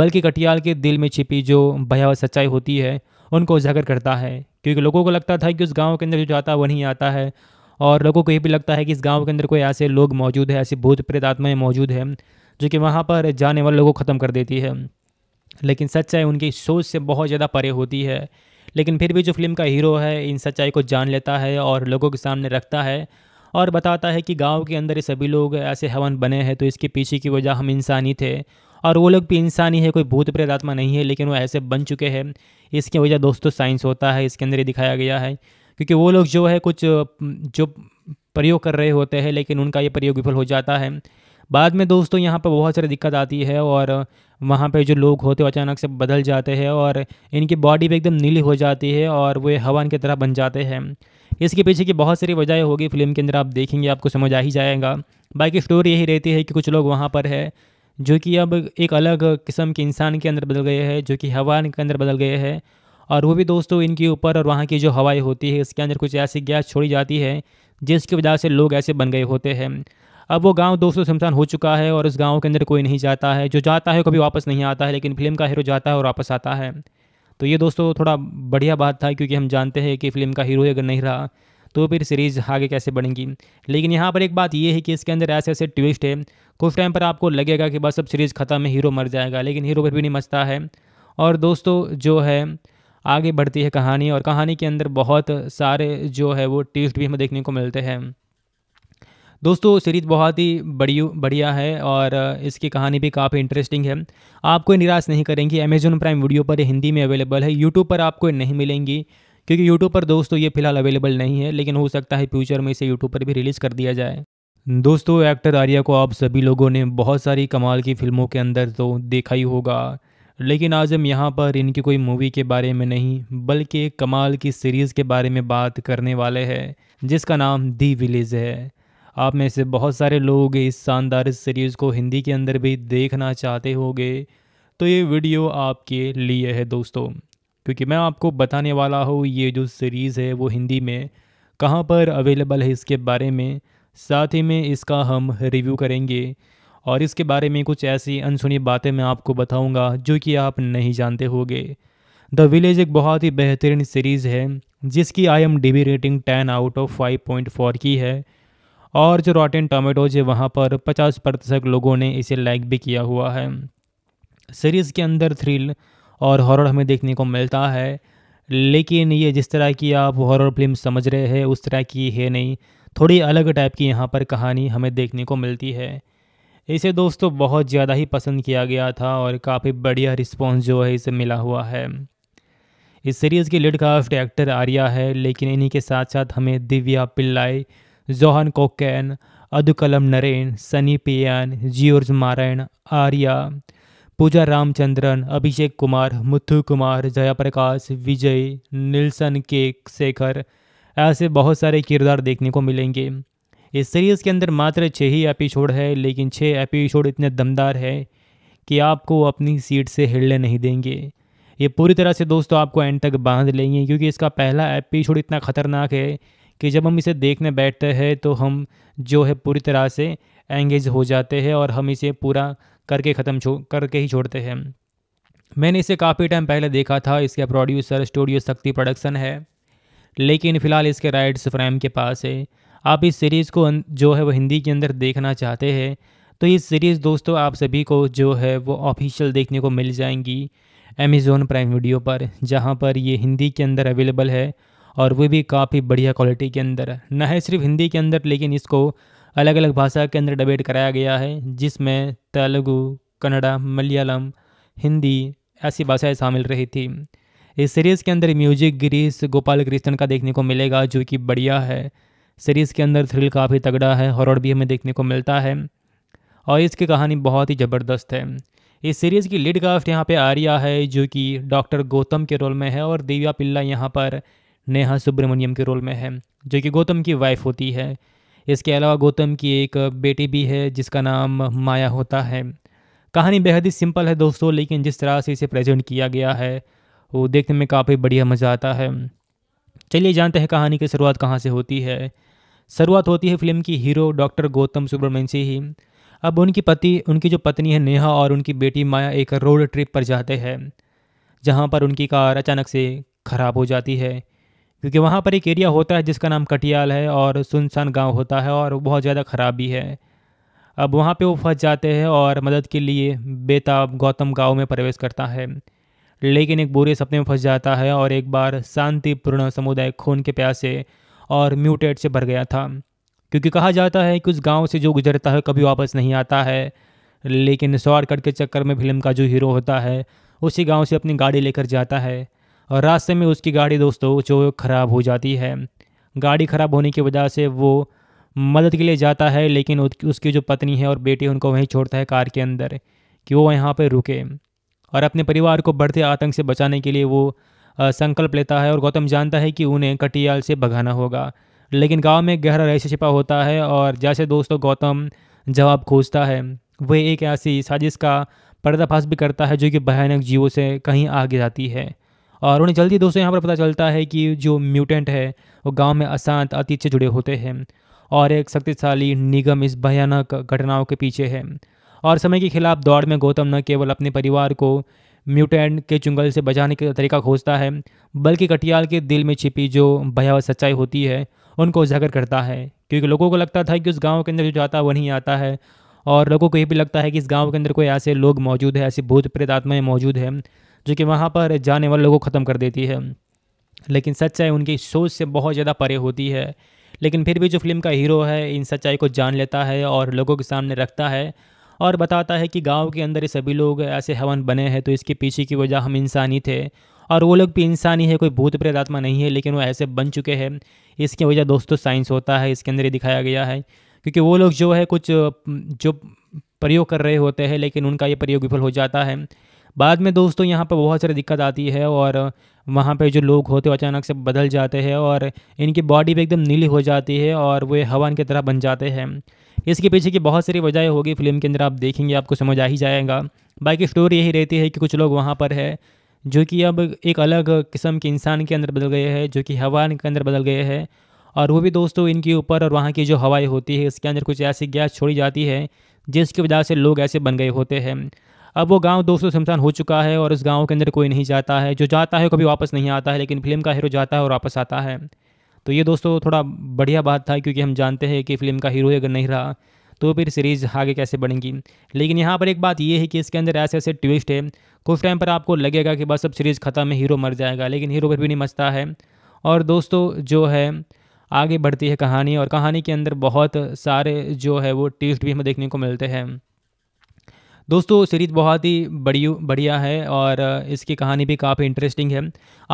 बल्कि कटियाल के दिल में छिपी जो भयावह सच्चाई होती है उनको उजागर करता है क्योंकि लोगों को लगता था कि उस गांव के अंदर जो जाता है वो नहीं आता है और लोगों को ये भी लगता है कि इस गांव के अंदर कोई ऐसे लोग मौजूद है ऐसे भूत प्रेत आत्माएँ मौजूद हैं जो कि वहाँ पर जाने वाले लोगों को ख़त्म कर देती है लेकिन सच्चाई उनकी सोच से बहुत ज़्यादा परे होती है लेकिन फिर भी जो फिल्म का हीरो है इन सच्चाई को जान लेता है और लोगों के सामने रखता है और बताता है कि गांव के अंदर ये सभी लोग ऐसे हवन बने हैं तो इसके पीछे की वजह हम इंसानी थे और वो लोग भी इंसान ही है कोई भूत प्रेत आत्मा नहीं है लेकिन वो ऐसे बन चुके हैं इसकी वजह दोस्तों साइंस होता है इसके अंदर ही दिखाया गया है क्योंकि वो लोग जो है कुछ जो प्रयोग कर रहे होते हैं लेकिन उनका ये प्रयोग विफल हो जाता है बाद में दोस्तों यहाँ पर बहुत सारी दिक्कत आती है और वहाँ पे जो लोग होते हैं अचानक से बदल जाते हैं और इनकी बॉडी भी एकदम नीली हो जाती है और वे हवन की तरह बन जाते हैं इसके पीछे की बहुत सारी वजह होगी फिल्म के अंदर आप देखेंगे आपको समझ आ ही जाएगा बाकी स्टोरी यही रहती है कि कुछ लोग वहाँ पर है जो कि अब एक अलग किस्म के इंसान के अंदर बदल गए हैं जो कि हवा के अंदर बदल गए हैं और वो भी दोस्तों इनके ऊपर और वहाँ की जो हवाएँ होती है इसके अंदर कुछ ऐसी गैस छोड़ी जाती है जिसकी वजह से लोग ऐसे बन गए होते हैं अब वो गाँव दोस्तों शमशान हो चुका है और उस गाँव के अंदर कोई नहीं जाता है जो जाता है कभी वापस नहीं आता है लेकिन फिल्म का हीरो जाता है और वापस आता है तो ये दोस्तों थोड़ा बढ़िया बात था क्योंकि हम जानते हैं कि फिल्म का हीरो अगर नहीं रहा तो फिर सीरीज़ आगे कैसे बढ़ेंगी लेकिन यहाँ पर एक बात ये है कि इसके अंदर ऐसे ऐसे ट्विस्ट है कुछ टाइम पर आपको लगेगा कि बस अब सीरीज़ ख़त्म है हीरो मर जाएगा लेकिन हीरो पर भी नहीं मचता है और दोस्तों जो है आगे बढ़ती है कहानी और कहानी के अंदर बहुत सारे जो है वो ट्विस्ट भी हमें देखने को मिलते हैं दोस्तों सीरीज़ बहुत ही बड़ी बढ़िया है और इसकी कहानी भी काफ़ी इंटरेस्टिंग है आपको निराश नहीं करेंगी अमेजोन प्राइम वीडियो पर हिंदी में अवेलेबल है यूट्यूब पर आपको नहीं मिलेंगी क्योंकि यूट्यूब पर दोस्तों ये फिलहाल अवेलेबल नहीं है लेकिन हो सकता है फ्यूचर में इसे यूट्यूब पर भी रिलीज़ कर दिया जाए दोस्तों एक्टर आर्या को आप सभी लोगों ने बहुत सारी कमाल की फिल्मों के अंदर तो देखा ही होगा लेकिन आज हम यहाँ पर इनकी कोई मूवी के बारे में नहीं बल्कि कमाल की सीरीज़ के बारे में बात करने वाले हैं जिसका नाम दी विलेज है आप में से बहुत सारे लोग इस शानदार सीरीज़ को हिंदी के अंदर भी देखना चाहते होंगे तो ये वीडियो आपके लिए है दोस्तों क्योंकि मैं आपको बताने वाला हूँ ये जो सीरीज़ है वो हिंदी में कहाँ पर अवेलेबल है इसके बारे में साथ ही में इसका हम रिव्यू करेंगे और इसके बारे में कुछ ऐसी अनसुनी बातें मैं आपको बताऊँगा जो कि आप नहीं जानते होंगे द विलेज एक बहुत ही बेहतरीन सीरीज़ है जिसकी I M D B rating ten out of five point four की है और जो रॉटेन टोमेटोज है वहाँ पर पचास प्रतिशत लोगों ने इसे लाइक भी किया हुआ है सीरीज़ के अंदर थ्रिल और हॉरर हमें देखने को मिलता है लेकिन ये जिस तरह की आप हॉरर फिल्म समझ रहे हैं उस तरह की है नहीं थोड़ी अलग टाइप की यहाँ पर कहानी हमें देखने को मिलती है इसे दोस्तों बहुत ज़्यादा ही पसंद किया गया था और काफ़ी बढ़िया रिस्पॉन्स जो है इसे मिला हुआ है इस सीरीज़ की लीड कास्ट एक्टर आर्या है लेकिन इन्हीं के साथ साथ हमें दिव्या पिल्लाई जोहन कोकैन अदुकलम नरेन सनी पियान जियोर्ज मारायण आर्या पूजा रामचंद्रन अभिषेक कुमार मुथु कुमार जयाप्रकाश विजय नीलसन के शेखर ऐसे बहुत सारे किरदार देखने को मिलेंगे इस सीरीज़ के अंदर मात्र छः ही एपिसोड है लेकिन छः एपिसोड इतने दमदार है कि आपको अपनी सीट से हिलने नहीं देंगे ये पूरी तरह से दोस्तों आपको एंड तक बांध लेंगे क्योंकि इसका पहला एपिसोड इतना ख़तरनाक है कि जब हम इसे देखने बैठते हैं तो हम जो है पूरी तरह से एंगेज हो जाते हैं और हम इसे पूरा करके ख़त्म छो करके ही छोड़ते हैं मैंने इसे काफ़ी टाइम पहले देखा था इसका प्रोड्यूसर स्टूडियो शक्ति प्रोडक्शन है लेकिन फ़िलहाल इसके राइट्स फ्रेम के पास है आप इस सीरीज़ को अं, जो है वो हिंदी के अंदर देखना चाहते हैं तो ये सीरीज़ दोस्तों आप सभी को जो है वो ऑफिशियल देखने को मिल जाएंगी अमेज़ोन प्राइम वीडियो पर जहाँ पर ये हिंदी के अंदर अवेलेबल है और वो भी काफ़ी बढ़िया क्वालिटी के अंदर न है सिर्फ हिंदी के अंदर लेकिन इसको अलग अलग भाषा के अंदर डिबेट कराया गया है जिसमें तेलुगु कन्नड़ा मलयालम हिंदी ऐसी भाषाएँ शामिल रही थी इस सीरीज़ के अंदर म्यूजिक गिरीश गोपाल कृष्णन का देखने को मिलेगा जो कि बढ़िया है सीरीज़ के अंदर थ्रिल काफ़ी तगड़ा है हॉरर भी हमें देखने को मिलता है और इसकी कहानी बहुत ही ज़बरदस्त है इस सीरीज़ की लीड कास्ट यहाँ पे आर्या है जो कि डॉक्टर गौतम के रोल में है और दिव्या पिल्ला यहाँ पर नेहा सुब्रमण्यम के रोल में है जो कि गौतम की वाइफ होती है इसके अलावा गौतम की एक बेटी भी है जिसका नाम माया होता है कहानी बेहद ही सिंपल है दोस्तों लेकिन जिस तरह से इसे प्रेजेंट किया गया है वो देखने में काफ़ी बढ़िया मज़ा आता है चलिए जानते हैं कहानी की शुरुआत कहाँ से होती है शुरुआत होती है फिल्म की हीरो डॉक्टर गौतम सुब्रमण्यम से ही अब उनकी पति उनकी जो पत्नी है नेहा और उनकी बेटी माया एक रोड ट्रिप पर जाते हैं जहाँ पर उनकी कार अचानक से ख़राब हो जाती है क्योंकि वहाँ पर एक एरिया होता है जिसका नाम कटियाल है और सुनसान गांव होता है और बहुत ज़्यादा खराबी है अब वहाँ पे वो फंस जाते हैं और मदद के लिए बेताब गौतम गांव में प्रवेश करता है लेकिन एक बुरे सपने में फंस जाता है और एक बार शांतिपूर्ण समुदाय खून के प्यासे और म्यूटेट से भर गया था क्योंकि कहा जाता है कि उस गांव से जो गुजरता है कभी वापस नहीं आता है लेकिन शॉर्टकट के चक्कर में फिल्म का जो हीरो होता है उसी गांव से अपनी गाड़ी लेकर जाता है और रास्ते में उसकी गाड़ी दोस्तों जो ख़राब हो जाती है गाड़ी ख़राब होने की वजह से वो मदद के लिए जाता है लेकिन उसकी जो पत्नी है और बेटी उनको वहीं छोड़ता है कार के अंदर कि वो यहाँ पर रुके और अपने परिवार को बढ़ते आतंक से बचाने के लिए वो संकल्प लेता है और गौतम जानता है कि उन्हें कटियाल से भगाना होगा लेकिन गांव में गहरा रहस्य छिपा होता है और जैसे दोस्तों गौतम जवाब खोजता है वह एक ऐसी साजिश का पर्दाफाश भी करता है जो कि भयानक जीवों से कहीं आगे जाती है और उन्हें जल्दी दोस्तों यहाँ पर पता चलता है कि जो म्यूटेंट है वो गाँव में अशांत अतीत से जुड़े होते हैं और एक शक्तिशाली निगम इस भयानक घटनाओं के पीछे है और समय के खिलाफ दौड़ में गौतम न केवल अपने परिवार को म्यूटेंट के चुंगल से बचाने का तरीका खोजता है बल्कि कटियाल के दिल में छिपी जो भयावह सच्चाई होती है उनको उजागर करता है क्योंकि लोगों को लगता था कि उस गांव के अंदर जो जाता है वहीं आता है और लोगों को ये भी लगता है कि इस गांव के अंदर कोई ऐसे लोग मौजूद है ऐसे भूत प्रेत आत्माएँ मौजूद हैं जो कि वहाँ पर जाने वाले लोगों को ख़त्म कर देती है लेकिन सच्चाई उनकी सोच से बहुत ज़्यादा परे होती है लेकिन फिर भी जो फिल्म का हीरो है इन सच्चाई को जान लेता है और लोगों के सामने रखता है और बताता है कि गांव के अंदर ये सभी लोग ऐसे हवन बने हैं तो इसके पीछे की वजह हम इंसानी थे और वो लोग भी इंसानी है कोई भूत प्रेत आत्मा नहीं है लेकिन वो ऐसे बन चुके हैं इसकी वजह दोस्तों साइंस होता है इसके अंदर ही दिखाया गया है क्योंकि वो लोग जो है कुछ जो प्रयोग कर रहे होते हैं लेकिन उनका ये प्रयोग विफल हो जाता है बाद में दोस्तों यहाँ पर बहुत सारी दिक्कत आती है और वहाँ पे जो लोग होते हैं अचानक से बदल जाते हैं और इनकी बॉडी भी एकदम नीली हो जाती है और वे हवन की तरह बन जाते हैं इसके पीछे की बहुत सारी वजह होगी फिल्म के अंदर आप देखेंगे आपको समझ आ ही जाएगा बाकी स्टोरी यही रहती है कि कुछ लोग वहाँ पर है जो कि अब एक अलग किस्म के इंसान के अंदर बदल गए हैं जो कि हवान के अंदर बदल गए हैं और वो भी दोस्तों इनके ऊपर और वहाँ की जो हवाएं होती है इसके अंदर कुछ ऐसी गैस छोड़ी जाती है जिसकी वजह से लोग ऐसे बन गए होते हैं अब वो गाँव दोस्तों शमशान हो चुका है और उस गाँव के अंदर कोई नहीं जाता है जो जाता है कभी वापस नहीं आता है लेकिन फिल्म का हीरो जाता है और वापस आता है तो ये दोस्तों थोड़ा बढ़िया बात था क्योंकि हम जानते हैं कि फिल्म का हीरो अगर नहीं रहा तो फिर सीरीज़ आगे कैसे बढ़ेंगी लेकिन यहाँ पर एक बात ये है कि इसके अंदर ऐसे ऐसे ट्विस्ट है कुछ टाइम पर आपको लगेगा कि बस अब सीरीज़ ख़त्म है हीरो मर जाएगा लेकिन हीरो पर भी नहीं मचता है और दोस्तों जो है आगे बढ़ती है कहानी और कहानी के अंदर बहुत सारे जो है वो ट्विस्ट भी हमें देखने को मिलते हैं दोस्तों सीरीज़ बहुत ही बड़ी बढ़िया है और इसकी कहानी भी काफ़ी इंटरेस्टिंग है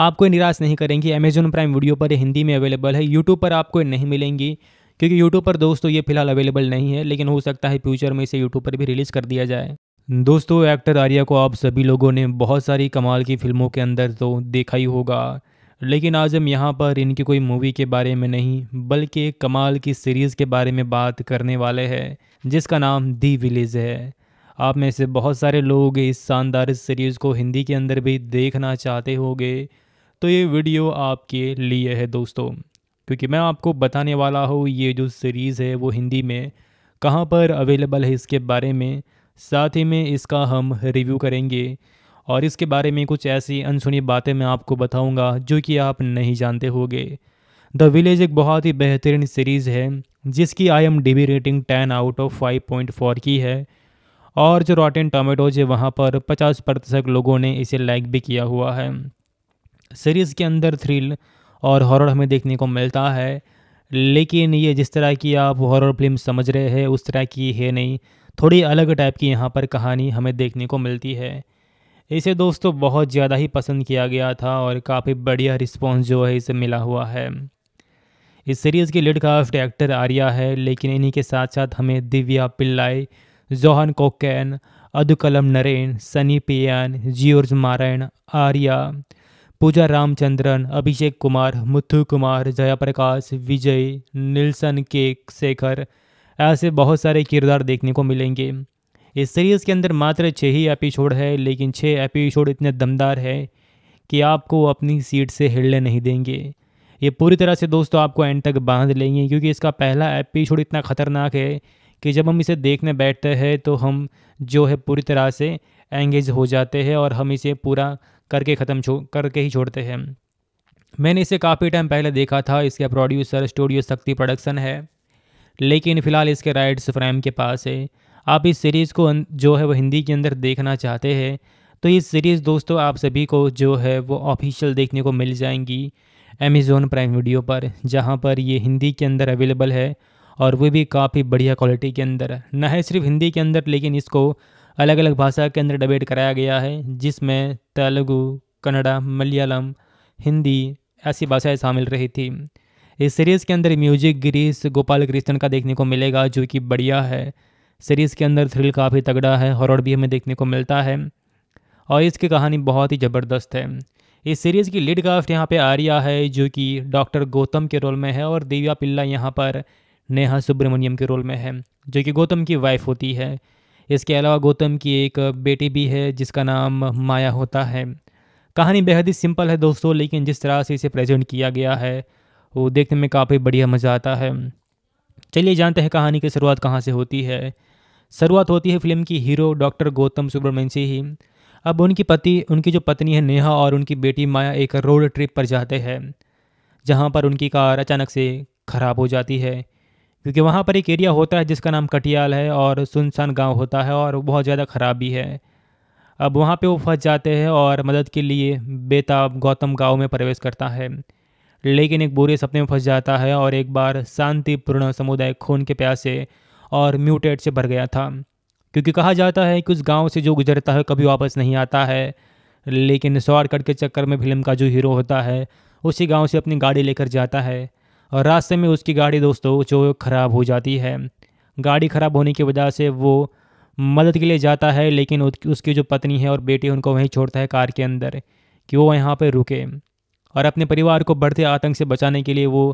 आपको निराश नहीं करेंगी अमेजोन प्राइम वीडियो पर हिंदी में अवेलेबल है यूट्यूब पर आपको नहीं मिलेंगी क्योंकि यूट्यूब पर दोस्तों ये फिलहाल अवेलेबल नहीं है लेकिन हो सकता है फ्यूचर में इसे यूट्यूब पर भी रिलीज़ कर दिया जाए दोस्तों एक्टर आर्या को आप सभी लोगों ने बहुत सारी कमाल की फिल्मों के अंदर तो देखा ही होगा लेकिन आज हम यहाँ पर इनकी कोई मूवी के बारे में नहीं बल्कि कमाल की सीरीज़ के बारे में बात करने वाले हैं जिसका नाम दी विलेज है आप में से बहुत सारे लोग इस शानदार सीरीज़ को हिंदी के अंदर भी देखना चाहते होंगे तो ये वीडियो आपके लिए है दोस्तों क्योंकि मैं आपको बताने वाला हूँ ये जो सीरीज़ है वो हिंदी में कहाँ पर अवेलेबल है इसके बारे में साथ ही में इसका हम रिव्यू करेंगे और इसके बारे में कुछ ऐसी अनसुनी बातें मैं आपको बताऊंगा जो कि आप नहीं जानते होंगे द विलेज एक बहुत ही बेहतरीन सीरीज़ है जिसकी I M D B rating ten out of five point four की है और जो रॉटेन टोमेटोज है वहाँ पर पचास प्रतिशत लोगों ने इसे लाइक भी किया हुआ है सीरीज़ के अंदर थ्रिल और हॉरर हमें देखने को मिलता है लेकिन ये जिस तरह की आप हॉरर फिल्म समझ रहे हैं उस तरह की है नहीं थोड़ी अलग टाइप की यहाँ पर कहानी हमें देखने को मिलती है इसे दोस्तों बहुत ज़्यादा ही पसंद किया गया था और काफ़ी बढ़िया रिस्पॉन्स जो है इसे मिला हुआ है इस सीरीज़ की लीड का एक्टर आर्या है लेकिन इन्हीं के साथ साथ हमें दिव्या पिल्लाई जोहन कोकैन अदुकलम नरेन सनी पियान जियोर्ज मारायण आर्या पूजा रामचंद्रन अभिषेक कुमार मुथु कुमार जयाप्रकाश विजय निल्सन के शेखर ऐसे बहुत सारे किरदार देखने को मिलेंगे इस सीरीज़ के अंदर मात्र छः ही एपिसोड है लेकिन छः एपिसोड इतने दमदार है कि आपको अपनी सीट से हिलने नहीं देंगे ये पूरी तरह से दोस्तों आपको एंड तक बांध लेंगे क्योंकि इसका पहला एपिसोड इतना ख़तरनाक है कि जब हम इसे देखने बैठते हैं तो हम जो है पूरी तरह से एंगेज हो जाते हैं और हम इसे पूरा करके ख़त्म छो करके ही छोड़ते हैं मैंने इसे काफ़ी टाइम पहले देखा था इसके प्रोड्यूसर स्टूडियो शक्ति प्रोडक्शन है लेकिन फ़िलहाल इसके राइट्स फ्रेम के पास है आप इस सीरीज़ को जो है वो हिंदी के अंदर देखना चाहते हैं तो ये सीरीज़ दोस्तों आप सभी को जो है वो ऑफिशियल देखने को मिल जाएंगी अमेज़ोन प्राइम वीडियो पर जहाँ पर ये हिंदी के अंदर अवेलेबल है और वो भी काफ़ी बढ़िया क्वालिटी के अंदर न है सिर्फ हिंदी के अंदर लेकिन इसको अलग अलग भाषा के अंदर डिबेट कराया गया है जिसमें तेलुगु कन्नड़ा मलयालम हिंदी ऐसी भाषाएँ शामिल रही थी इस सीरीज़ के अंदर म्यूजिक गिरीश गोपाल कृष्णन का देखने को मिलेगा जो कि बढ़िया है सीरीज़ के अंदर थ्रिल काफ़ी तगड़ा है हॉरर भी हमें देखने को मिलता है और इसकी कहानी बहुत ही ज़बरदस्त है इस सीरीज़ की लीड कास्ट यहाँ पे आर्या है जो कि डॉक्टर गौतम के रोल में है और दिव्या पिल्ला यहाँ पर नेहा सुब्रमण्यम के रोल में है जो कि गौतम की वाइफ होती है इसके अलावा गौतम की एक बेटी भी है जिसका नाम माया होता है कहानी बेहद ही सिंपल है दोस्तों लेकिन जिस तरह से इसे प्रेजेंट किया गया है वो देखने में काफ़ी बढ़िया मज़ा आता है चलिए जानते हैं कहानी की शुरुआत कहाँ से होती है शुरुआत होती है फिल्म की हीरो डॉक्टर गौतम सुब्रमण्यम से ही अब उनकी पति उनकी जो पत्नी है नेहा और उनकी बेटी माया एक रोड ट्रिप पर जाते हैं जहाँ पर उनकी कार अचानक से ख़राब हो जाती है क्योंकि वहाँ पर एक एरिया होता है जिसका नाम कटियाल है और सुनसान गांव होता है और बहुत ज़्यादा ख़राब भी है अब वहाँ पे वो फंस जाते हैं और मदद के लिए बेताब गौतम गांव में प्रवेश करता है लेकिन एक बुरे सपने में फंस जाता है और एक बार शांतिपूर्ण समुदाय खून के प्यासे और म्यूटेट से भर गया था क्योंकि कहा जाता है कि उस गांव से जो गुजरता है कभी वापस नहीं आता है लेकिन शॉर्टकट के चक्कर में फिल्म का जो हीरो होता है उसी गांव से अपनी गाड़ी लेकर जाता है और रास्ते में उसकी गाड़ी दोस्तों जो ख़राब हो जाती है गाड़ी ख़राब होने की वजह से वो मदद के लिए जाता है लेकिन उसकी जो पत्नी है और बेटी उनको वहीं छोड़ता है कार के अंदर कि वो यहाँ पर रुके और अपने परिवार को बढ़ते आतंक से बचाने के लिए वो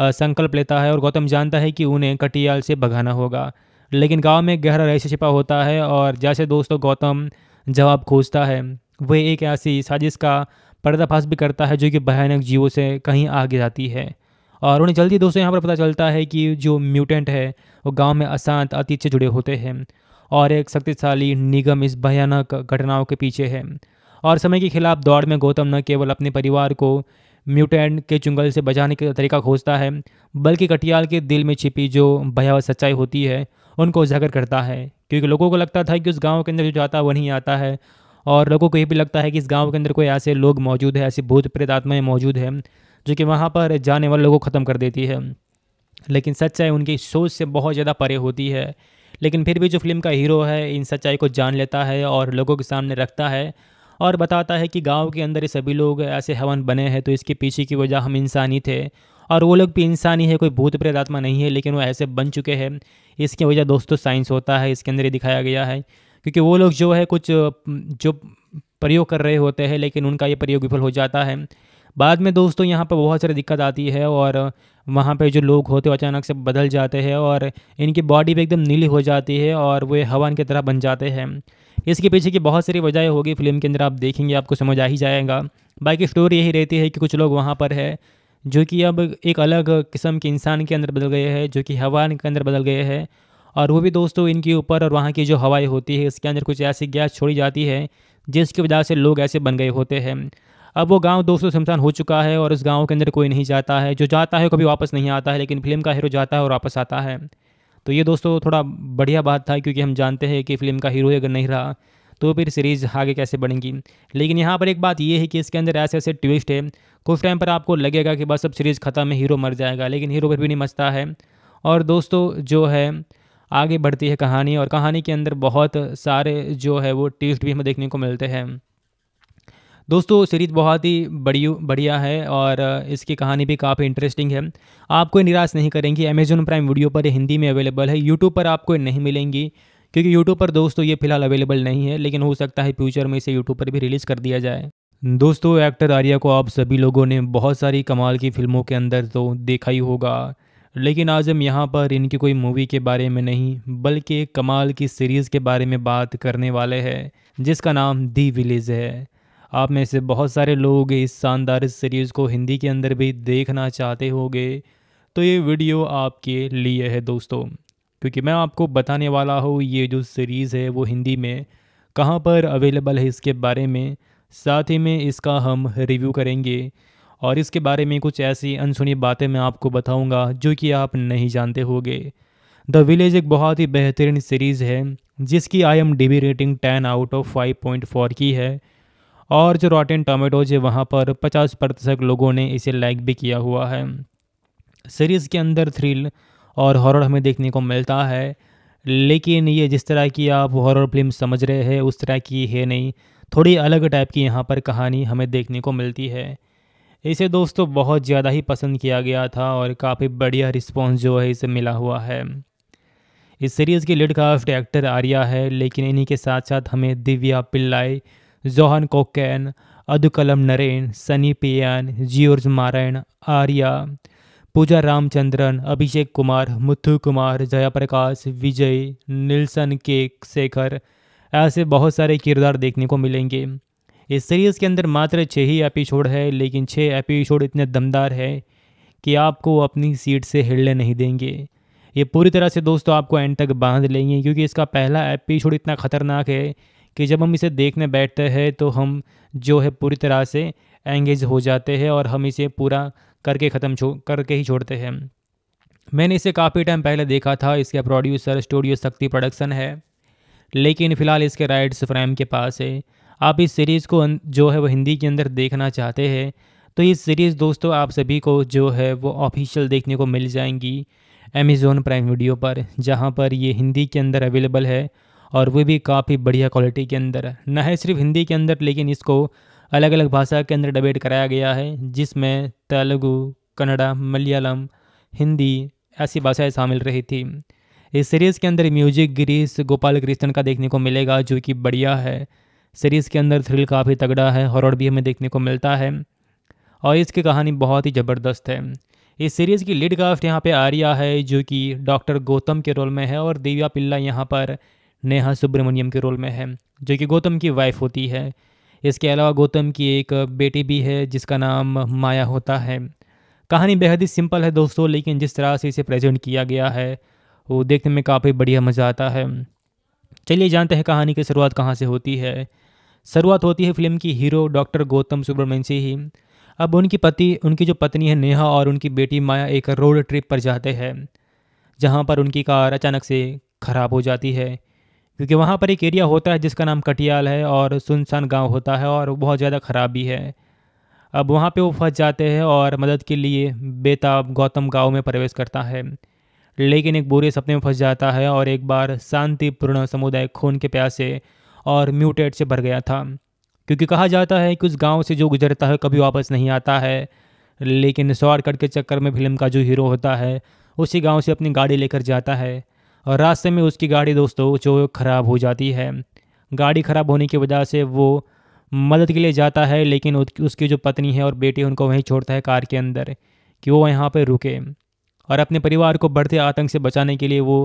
संकल्प लेता है और गौतम जानता है कि उन्हें कटियाल से भगाना होगा लेकिन गांव में गहरा रहस्य छिपा होता है और जैसे दोस्तों गौतम जवाब खोजता है वह एक ऐसी साजिश का पर्दाफाश भी करता है जो कि भयानक जीवों से कहीं आगे जाती है और उन्हें जल्दी दोस्तों यहाँ पर पता चलता है कि जो म्यूटेंट है वो गांव में अशांत अतीत से जुड़े होते हैं और एक शक्तिशाली निगम इस भयानक घटनाओं के पीछे है और समय के खिलाफ दौड़ में गौतम न केवल अपने परिवार को म्यूटेंट के चुंगल से बचाने का तरीका खोजता है बल्कि कटियाल के दिल में छिपी जो भयावह सच्चाई होती है उनको उजागर करता है क्योंकि लोगों को लगता था कि उस गांव के अंदर जो जाता है वो नहीं आता है और लोगों को ये भी लगता है कि इस गांव के अंदर कोई ऐसे लोग मौजूद है ऐसे भूत प्रेत आत्माएँ मौजूद हैं जो कि वहाँ पर जाने वाले लोगों को ख़त्म कर देती है लेकिन सच्चाई उनकी सोच से बहुत ज़्यादा परे होती है लेकिन फिर भी जो फिल्म का हीरो है इन सच्चाई को जान लेता है और लोगों के सामने रखता है और बताता है कि गांव के अंदर ये सभी लोग ऐसे हवन बने हैं तो इसके पीछे की वजह हम इंसानी थे और वो लोग भी इंसान ही है कोई भूत प्रेत आत्मा नहीं है लेकिन वो ऐसे बन चुके हैं इसकी वजह दोस्तों साइंस होता है इसके अंदर ये दिखाया गया है क्योंकि वो लोग जो है कुछ जो प्रयोग कर रहे होते हैं लेकिन उनका ये प्रयोग विफल हो जाता है बाद में दोस्तों यहाँ पर बहुत सारी दिक्कत आती है और वहाँ पे जो लोग होते हैं अचानक से बदल जाते हैं और इनकी बॉडी भी एकदम नीली हो जाती है और वे हवान की तरह बन जाते हैं इसके पीछे की बहुत सारी वजह होगी फिल्म के अंदर आप देखेंगे आपको समझ आ ही जाएगा बाकी स्टोरी यही रहती है कि कुछ लोग वहाँ पर है जो कि अब एक अलग किस्म के इंसान के अंदर बदल गए हैं जो कि हवा के अंदर बदल गए हैं और वो भी दोस्तों इनके ऊपर और वहाँ की जो हवाएं होती है इसके अंदर कुछ ऐसी गैस छोड़ी जाती है जिसकी वजह से लोग ऐसे बन गए होते हैं अब वो गाँव दोस्तों शमशान हो चुका है और उस गाँव के अंदर कोई नहीं जाता है जो जाता है कभी वापस नहीं आता है लेकिन फिल्म का हीरो जाता है और वापस आता है तो ये दोस्तों थोड़ा बढ़िया बात था क्योंकि हम जानते हैं कि फिल्म का हीरो अगर नहीं रहा तो फिर सीरीज़ आगे कैसे बढ़ेंगी लेकिन यहाँ पर एक बात ये है कि इसके अंदर ऐसे ऐसे ट्विस्ट है कुछ टाइम पर आपको लगेगा कि बस अब सीरीज़ ख़त्म है हीरो मर जाएगा लेकिन हीरो पर भी नहीं मचता है और दोस्तों जो है आगे बढ़ती है कहानी और कहानी के अंदर बहुत सारे जो है वो ट्विस्ट भी हमें देखने को मिलते हैं दोस्तों सीरीज बहुत ही बड़ी बढ़िया है और इसकी कहानी भी काफ़ी इंटरेस्टिंग है आपको निराश नहीं करेंगी अमेजोन प्राइम वीडियो पर हिंदी में अवेलेबल है यूट्यूब पर आपको नहीं मिलेंगी क्योंकि यूट्यूब पर दोस्तों ये फिलहाल अवेलेबल नहीं है लेकिन हो सकता है फ्यूचर में इसे यूट्यूब पर भी रिलीज़ कर दिया जाए दोस्तों एक्टर आर्या को आप सभी लोगों ने बहुत सारी कमाल की फिल्मों के अंदर तो देखा ही होगा लेकिन आज हम यहाँ पर इनकी कोई मूवी के बारे में नहीं बल्कि कमाल की सीरीज़ के बारे में बात करने वाले हैं जिसका नाम दी विलेज है आप में से बहुत सारे लोग इस शानदार सीरीज़ को हिंदी के अंदर भी देखना चाहते होंगे तो ये वीडियो आपके लिए है दोस्तों क्योंकि मैं आपको बताने वाला हूँ ये जो सीरीज़ है वो हिंदी में कहाँ पर अवेलेबल है इसके बारे में साथ ही में इसका हम रिव्यू करेंगे और इसके बारे में कुछ ऐसी अनसुनी बातें मैं आपको बताऊंगा जो कि आप नहीं जानते होंगे द विलेज एक बहुत ही बेहतरीन सीरीज़ है जिसकी I M D B rating ten out of five point four की है और जो रॉटेन टोमेटोज है वहाँ पर पचास प्रतिशत लोगों ने इसे लाइक भी किया हुआ है सीरीज़ के अंदर थ्रिल और हॉरर हमें देखने को मिलता है लेकिन ये जिस तरह की आप हॉरर फिल्म समझ रहे हैं उस तरह की है नहीं थोड़ी अलग टाइप की यहाँ पर कहानी हमें देखने को मिलती है इसे दोस्तों बहुत ज़्यादा ही पसंद किया गया था और काफ़ी बढ़िया रिस्पॉन्स जो है इसे मिला हुआ है इस सीरीज़ की लीड कास्ट एक्टर आर्या है लेकिन इन्हीं के साथ साथ हमें दिव्या पिल्लाई जोहन कोकैन अदुकलम नरेन सनी पियान जियोर्ज मारायण आर्या पूजा रामचंद्रन अभिषेक कुमार मुथु कुमार जयाप्रकाश विजय निल्सन के शेखर ऐसे बहुत सारे किरदार देखने को मिलेंगे इस सीरीज़ के अंदर मात्र छः ही एपिसोड है लेकिन छः एपिसोड इतने दमदार है कि आपको अपनी सीट से हिलने नहीं देंगे ये पूरी तरह से दोस्तों आपको एंड तक बांध लेंगे क्योंकि इसका पहला एपिसोड इतना ख़तरनाक है कि जब हम इसे देखने बैठते हैं तो हम जो है पूरी तरह से एंगेज हो जाते हैं और हम इसे पूरा करके ख़त्म छो करके ही छोड़ते हैं मैंने इसे काफ़ी टाइम पहले देखा था इसका प्रोड्यूसर स्टूडियो शक्ति प्रोडक्शन है लेकिन फ़िलहाल इसके राइट्स फ्रेम के पास है आप इस सीरीज़ को अं, जो है वो हिंदी के अंदर देखना चाहते हैं तो ये सीरीज़ दोस्तों आप सभी को जो है वो ऑफिशियल देखने को मिल जाएंगी अमेज़ोन प्राइम वीडियो पर जहाँ पर ये हिंदी के अंदर अवेलेबल है और वो भी काफ़ी बढ़िया क्वालिटी के अंदर न है सिर्फ हिंदी के अंदर लेकिन इसको अलग अलग भाषा के अंदर डिबेट कराया गया है जिसमें तेलुगु कन्नड़ा मलयालम हिंदी ऐसी भाषाएँ शामिल रही थी इस सीरीज़ के अंदर म्यूजिक गिरीश गोपाल कृष्णन का देखने को मिलेगा जो कि बढ़िया है सीरीज़ के अंदर थ्रिल काफ़ी तगड़ा है हॉरर भी हमें देखने को मिलता है और इसकी कहानी बहुत ही ज़बरदस्त है इस सीरीज़ की लीड कास्ट यहाँ पे आर्या है जो कि डॉक्टर गौतम के रोल में है और दिव्या पिल्ला यहाँ पर नेहा सुब्रमण्यम के रोल में है जो कि गौतम की वाइफ होती है इसके अलावा गौतम की एक बेटी भी है जिसका नाम माया होता है कहानी बेहद ही सिंपल है दोस्तों लेकिन जिस तरह से इसे प्रेजेंट किया गया है वो देखने में काफ़ी बढ़िया मज़ा आता है चलिए जानते हैं कहानी की शुरुआत कहाँ से होती है शुरुआत होती है फिल्म की हीरो डॉक्टर गौतम सुब्रमण्यम से ही अब उनकी पति उनकी जो पत्नी है नेहा और उनकी बेटी माया एक रोड ट्रिप पर जाते हैं जहाँ पर उनकी कार अचानक से ख़राब हो जाती है क्योंकि वहाँ पर एक एरिया होता है जिसका नाम कटियाल है और सुनसान गांव होता है और बहुत ज़्यादा ख़राब भी है अब वहाँ पे वो फंस जाते हैं और मदद के लिए बेताब गौतम गांव में प्रवेश करता है लेकिन एक बुरे सपने में फंस जाता है और एक बार शांतिपूर्ण समुदाय खून के प्यासे और म्यूटेट से भर गया था क्योंकि कहा जाता है कि उस गांव से जो गुजरता है कभी वापस नहीं आता है लेकिन शॉर्टकट के चक्कर में फिल्म का जो हीरो होता है उसी गांव से अपनी गाड़ी लेकर जाता है और रास्ते में उसकी गाड़ी दोस्तों जो ख़राब हो जाती है गाड़ी ख़राब होने की वजह से वो मदद के लिए जाता है लेकिन उसकी जो पत्नी है और बेटी उनको वहीं छोड़ता है कार के अंदर कि वो यहाँ पर रुके और अपने परिवार को बढ़ते आतंक से बचाने के लिए वो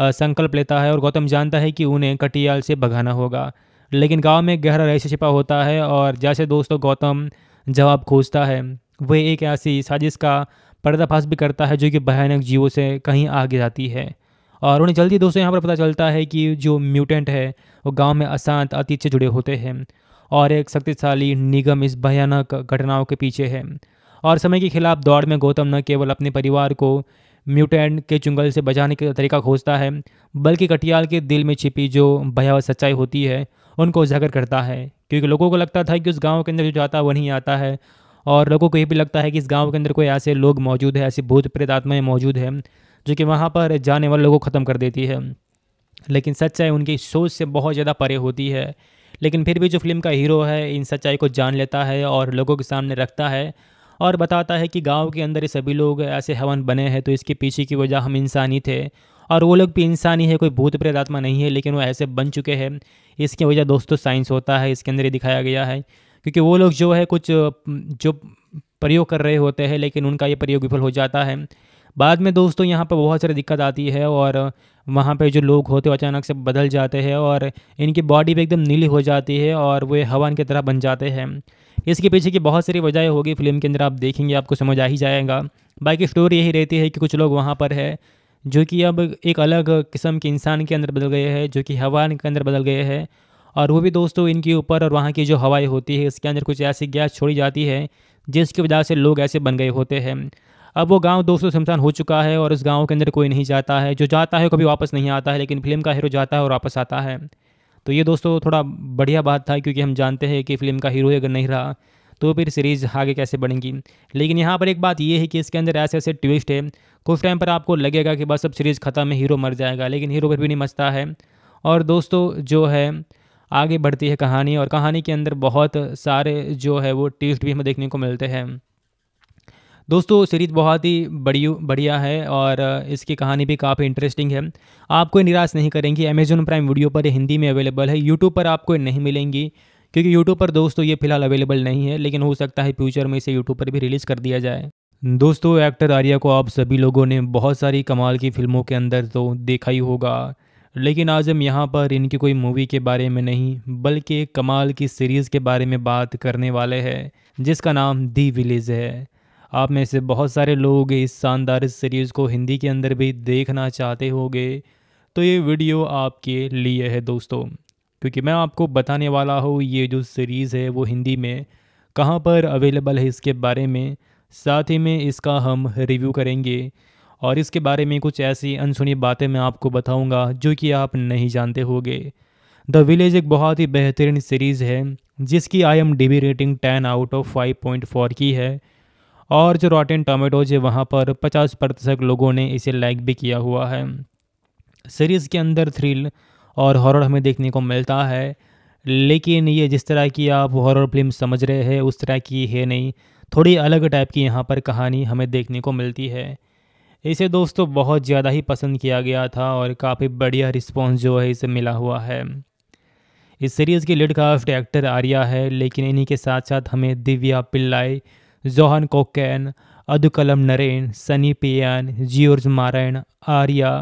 संकल्प लेता है और गौतम जानता है कि उन्हें कटियाल से भगाना होगा लेकिन गांव में गहरा रहस्य छिपा होता है और जैसे दोस्तों गौतम जवाब खोजता है वह एक ऐसी साजिश का पर्दाफाश भी करता है जो कि भयानक जीवों से कहीं आगे जाती है और उन्हें जल्दी दोस्तों यहाँ पर पता चलता है कि जो म्यूटेंट है वो गाँव में अशांत अतीत से जुड़े होते हैं और एक शक्तिशाली निगम इस भयानक घटनाओं के पीछे है और समय के खिलाफ दौड़ में गौतम न केवल अपने परिवार को म्यूटेंट के चुंगल से बचाने का तरीका खोजता है बल्कि कटियाल के दिल में छिपी जो भयावह सच्चाई होती है उनको उजागर करता है क्योंकि लोगों को लगता था कि उस गांव के अंदर जो जाता है वो नहीं आता है और लोगों को ये भी लगता है कि इस गांव के अंदर कोई ऐसे लोग मौजूद है ऐसे भूत प्रेत आत्माएँ मौजूद हैं जो कि वहाँ पर जाने वाले लोगों को ख़त्म कर देती है लेकिन सच्चाई उनकी सोच से बहुत ज़्यादा परे होती है लेकिन फिर भी जो फिल्म का हीरो है इन सच्चाई को जान लेता है और लोगों के सामने रखता है और बताता है कि गांव के अंदर ही सभी लोग ऐसे हवन बने हैं तो इसके पीछे की वजह हम इंसानी थे और वो लोग भी इंसानी है कोई भूत प्रेत आत्मा नहीं है लेकिन वो ऐसे बन चुके हैं इसकी वजह दोस्तों साइंस होता है इसके अंदर ही दिखाया गया है क्योंकि वो लोग जो है कुछ जो प्रयोग कर रहे होते हैं लेकिन उनका ये प्रयोग विफल हो जाता है बाद में दोस्तों यहाँ पर बहुत सारी दिक्कत आती है और वहाँ पे जो लोग होते हैं अचानक से बदल जाते हैं और इनकी बॉडी भी एकदम नीली हो जाती है और वे हवन की तरह बन जाते हैं इसके पीछे की बहुत सारी वजह होगी फिल्म के अंदर आप देखेंगे आपको समझ आ ही जाएगा बाकी स्टोरी यही रहती है कि कुछ लोग वहाँ पर है जो कि अब एक अलग किस्म के इंसान के अंदर बदल गए हैं जो कि हवान के अंदर बदल गए हैं और वो भी दोस्तों इनके ऊपर और वहाँ की जो हवाएं होती है इसके अंदर कुछ ऐसी गैस छोड़ी जाती है जिसकी वजह से लोग ऐसे बन गए होते हैं अब वो गाँव दोस्तों शमशान हो चुका है और इस गाँव के अंदर कोई नहीं जाता है जो जाता है कभी वापस नहीं आता है लेकिन फिल्म का हीरो जाता है और वापस आता है तो ये दोस्तों थोड़ा बढ़िया बात था क्योंकि हम जानते हैं कि फिल्म का हीरो अगर नहीं रहा तो फिर सीरीज़ आगे कैसे बढ़ेंगी लेकिन यहाँ पर एक बात ये है कि इसके अंदर ऐसे ऐसे ट्विस्ट है कुछ टाइम पर आपको लगेगा कि बस अब सीरीज़ ख़त्म है हीरो मर जाएगा लेकिन हीरो पर भी नहीं मचता है और दोस्तों जो है आगे बढ़ती है कहानी और कहानी के अंदर बहुत सारे जो है वो ट्विस्ट भी हमें देखने को मिलते हैं दोस्तों सीरीज़ बहुत ही बड़ी बढ़िया है और इसकी कहानी भी काफ़ी इंटरेस्टिंग है आपको निराश नहीं करेंगी अमेजोन प्राइम वीडियो पर हिंदी में अवेलेबल है यूट्यूब पर आपको नहीं मिलेंगी क्योंकि यूट्यूब पर दोस्तों ये फिलहाल अवेलेबल नहीं है लेकिन हो सकता है फ्यूचर में इसे यूट्यूब पर भी रिलीज़ कर दिया जाए दोस्तों एक्टर आर्या को आप सभी लोगों ने बहुत सारी कमाल की फिल्मों के अंदर तो देखा ही होगा लेकिन आज हम यहाँ पर इनकी कोई मूवी के बारे में नहीं बल्कि कमाल की सीरीज़ के बारे में बात करने वाले हैं जिसका नाम दी विलेज है आप में से बहुत सारे लोग इस शानदार सीरीज़ को हिंदी के अंदर भी देखना चाहते होंगे तो ये वीडियो आपके लिए है दोस्तों क्योंकि मैं आपको बताने वाला हूँ ये जो सीरीज़ है वो हिंदी में कहाँ पर अवेलेबल है इसके बारे में साथ ही में इसका हम रिव्यू करेंगे और इसके बारे में कुछ ऐसी अनसुनी बातें मैं आपको बताऊंगा जो कि आप नहीं जानते होंगे द विलेज एक बहुत ही बेहतरीन सीरीज़ है जिसकी I M D B rating ten out of five point four की है और जो रॉटेन टोमेटोज है वहाँ पर पचास प्रतिशत लोगों ने इसे लाइक भी किया हुआ है सीरीज़ के अंदर थ्रिल और हॉरर हमें देखने को मिलता है लेकिन ये जिस तरह की आप हॉरर फिल्म समझ रहे हैं उस तरह की है नहीं थोड़ी अलग टाइप की यहाँ पर कहानी हमें देखने को मिलती है इसे दोस्तों बहुत ज़्यादा ही पसंद किया गया था और काफ़ी बढ़िया रिस्पॉन्स जो है इसे मिला हुआ है इस सीरीज़ के लीड का एक्टर आर्या है लेकिन इन्हीं के साथ साथ हमें दिव्या पिल्लाई जोहन कोकैन अदुकलम नरेन सनी पियान जियोर्ज मारायण आर्या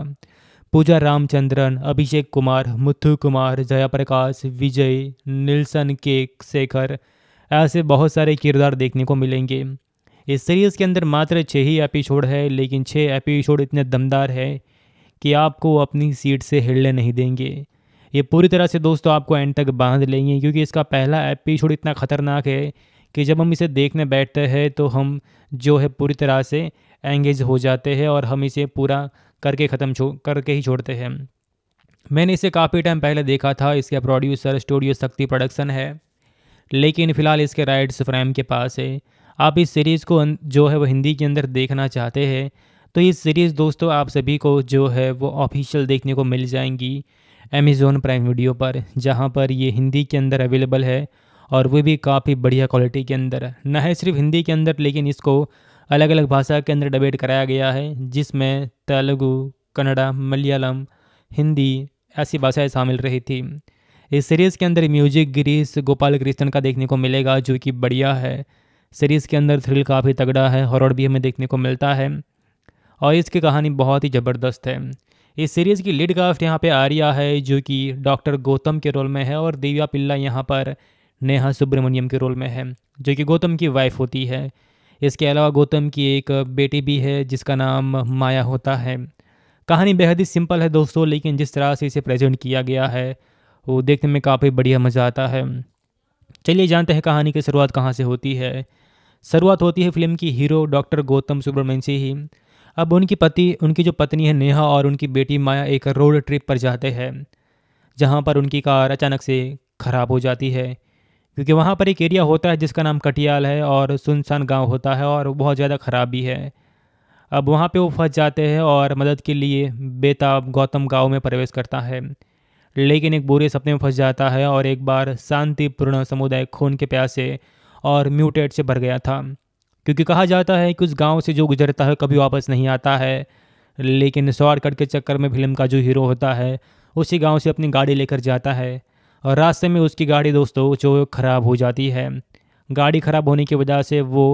पूजा रामचंद्रन अभिषेक कुमार मुथु कुमार जयाप्रकाश विजय निल्सन के शेखर ऐसे बहुत सारे किरदार देखने को मिलेंगे इस सीरीज़ के अंदर मात्र छः ही एपिसोड है लेकिन छः एपिसोड इतने दमदार है कि आपको अपनी सीट से हिलने नहीं देंगे ये पूरी तरह से दोस्तों आपको एंड तक बांध लेंगे क्योंकि इसका पहला एपिसोड इतना ख़तरनाक है कि जब हम इसे देखने बैठते हैं तो हम जो है पूरी तरह से एंगेज हो जाते हैं और हम इसे पूरा करके ख़त्म छो करके ही छोड़ते हैं मैंने इसे काफ़ी टाइम पहले देखा था इसका प्रोड्यूसर स्टूडियो शक्ति प्रोडक्शन है लेकिन फ़िलहाल इसके राइट्स फ्रैम के पास है आप इस सीरीज़ को अं, जो है वो हिंदी के अंदर देखना चाहते हैं तो ये सीरीज़ दोस्तों आप सभी को जो है वो ऑफिशियल देखने को मिल जाएंगी अमेज़ोन प्राइम वीडियो पर जहाँ पर ये हिंदी के अंदर अवेलेबल है और वो भी काफ़ी बढ़िया क्वालिटी के अंदर न है सिर्फ हिंदी के अंदर लेकिन इसको अलग अलग भाषा के अंदर डिबेट कराया गया है जिसमें तेलुगु कन्नड़ा मलयालम हिंदी ऐसी भाषाएँ शामिल रही थी इस सीरीज़ के अंदर म्यूजिक गिरीश गोपाल कृष्णन का देखने को मिलेगा जो कि बढ़िया है सीरीज़ के अंदर थ्रिल काफ़ी तगड़ा है हॉरर भी हमें देखने को मिलता है और इसकी कहानी बहुत ही ज़बरदस्त है इस सीरीज़ की लीड कास्ट यहाँ पे आर्या है जो कि डॉक्टर गौतम के रोल में है और दिव्या पिल्ला यहाँ पर नेहा सुब्रमण्यम के रोल में है जो कि गौतम की वाइफ होती है इसके अलावा गौतम की एक बेटी भी है जिसका नाम माया होता है कहानी बेहद ही सिंपल है दोस्तों लेकिन जिस तरह से इसे प्रेजेंट किया गया है वो देखने में काफ़ी बढ़िया मज़ा आता है चलिए जानते हैं कहानी की शुरुआत कहाँ से होती है शुरुआत होती है फिल्म की हीरो डॉक्टर गौतम सुब्रमण्यम से ही अब उनकी पति उनकी जो पत्नी है नेहा और उनकी बेटी माया एक रोड ट्रिप पर जाते हैं जहाँ पर उनकी कार अचानक से ख़राब हो जाती है क्योंकि वहाँ पर एक एरिया होता है जिसका नाम कटियाल है और सुनसान गांव होता है और बहुत ज़्यादा ख़राबी है अब वहाँ पे वो फंस जाते हैं और मदद के लिए बेताब गौतम गांव में प्रवेश करता है लेकिन एक बुरे सपने में फंस जाता है और एक बार शांतिपूर्ण समुदाय खून के प्यासे और म्यूटेट से भर गया था क्योंकि कहा जाता है कि उस गाँव से जो गुजरता है कभी वापस नहीं आता है लेकिन शॉर्टकट के चक्कर में फिल्म का जो हीरो होता है उसी गाँव से अपनी गाड़ी लेकर जाता है और रास्ते में उसकी गाड़ी दोस्तों जो ख़राब हो जाती है गाड़ी ख़राब होने की वजह से वो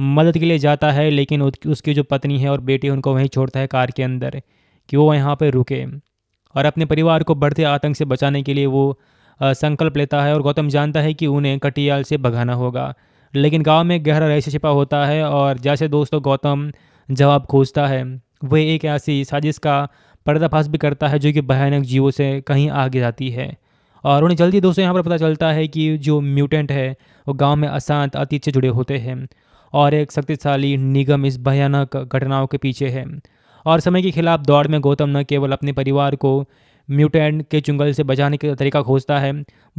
मदद के लिए जाता है लेकिन उसकी जो पत्नी है और बेटी उनको वहीं छोड़ता है कार के अंदर कि वो यहाँ पर रुके और अपने परिवार को बढ़ते आतंक से बचाने के लिए वो संकल्प लेता है और गौतम जानता है कि उन्हें कटियाल से भगाना होगा लेकिन गांव में गहरा रहस्य छिपा होता है और जैसे दोस्तों गौतम जवाब खोजता है वह एक ऐसी साजिश का पर्दाफाश भी करता है जो कि भयानक जीवों से कहीं आगे जाती है और उन्हें जल्दी दोस्तों यहाँ पर पता चलता है कि जो म्यूटेंट है वो गाँव में अशांत अतीत से जुड़े होते हैं और एक शक्तिशाली निगम इस भयानक घटनाओं के पीछे है और समय के खिलाफ दौड़ में गौतम न केवल अपने परिवार को म्यूटेंट के चुंगल से बचाने का तरीका खोजता है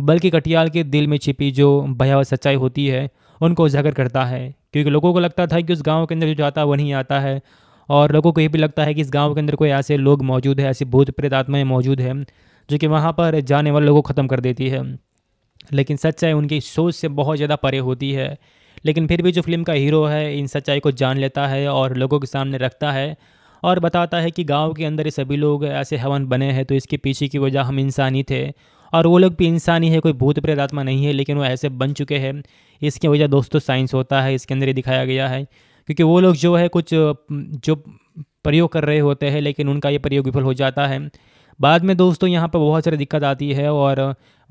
बल्कि कटियाल के दिल में छिपी जो भयावह सच्चाई होती है उनको उजागर करता है क्योंकि लोगों को लगता था कि उस गांव के अंदर जो जाता है वहीं नहीं आता है और लोगों को ये भी लगता है कि इस गांव के अंदर कोई ऐसे लोग मौजूद है ऐसे भूत प्रेत आत्माएँ मौजूद हैं जो कि वहाँ पर जाने वाले लोगों को ख़त्म कर देती है लेकिन सच्चाई उनकी सोच से बहुत ज़्यादा परे होती है लेकिन फिर भी जो फिल्म का हीरो है इन सच्चाई को जान लेता है और लोगों के सामने रखता है और बताता है कि गांव के अंदर ये सभी लोग ऐसे हवन बने हैं तो इसके पीछे की वजह हम इंसान ही थे और वो लोग भी इंसान ही है कोई भूत प्रेत आत्मा नहीं है लेकिन वो ऐसे बन चुके हैं इसकी वजह दोस्तों साइंस होता है इसके अंदर ही दिखाया गया है क्योंकि वो लोग जो है कुछ जो प्रयोग कर रहे होते हैं लेकिन उनका ये प्रयोग विफल हो जाता है बाद में दोस्तों यहाँ पर बहुत सारी दिक्कत आती है और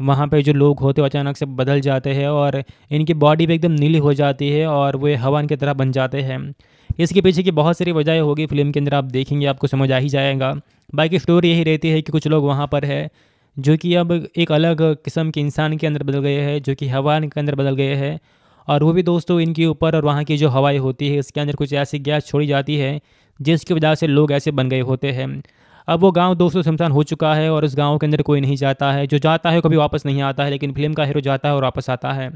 वहाँ पे जो लोग होते हैं अचानक से बदल जाते हैं और इनकी बॉडी भी एकदम नीली हो जाती है और वे हवन की तरह बन जाते हैं इसके पीछे की बहुत सारी वजह होगी फिल्म के अंदर आप देखेंगे आपको समझ आ ही जाएगा बाकी स्टोरी यही रहती है कि कुछ लोग वहाँ पर है जो कि अब एक अलग किस्म के इंसान के अंदर बदल गए हैं जो कि हवा के अंदर बदल गए हैं और वो भी दोस्तों इनके ऊपर और वहाँ की जो हवाएं होती है इसके अंदर कुछ ऐसी गैस छोड़ी जाती है जिसकी वजह से लोग ऐसे बन गए होते हैं अब वो गाँव दोस्तों शमशान हो चुका है और इस गाँव के अंदर कोई नहीं जाता है जो जाता है कभी वापस नहीं आता है लेकिन फिल्म का हीरो जाता है और वापस आता है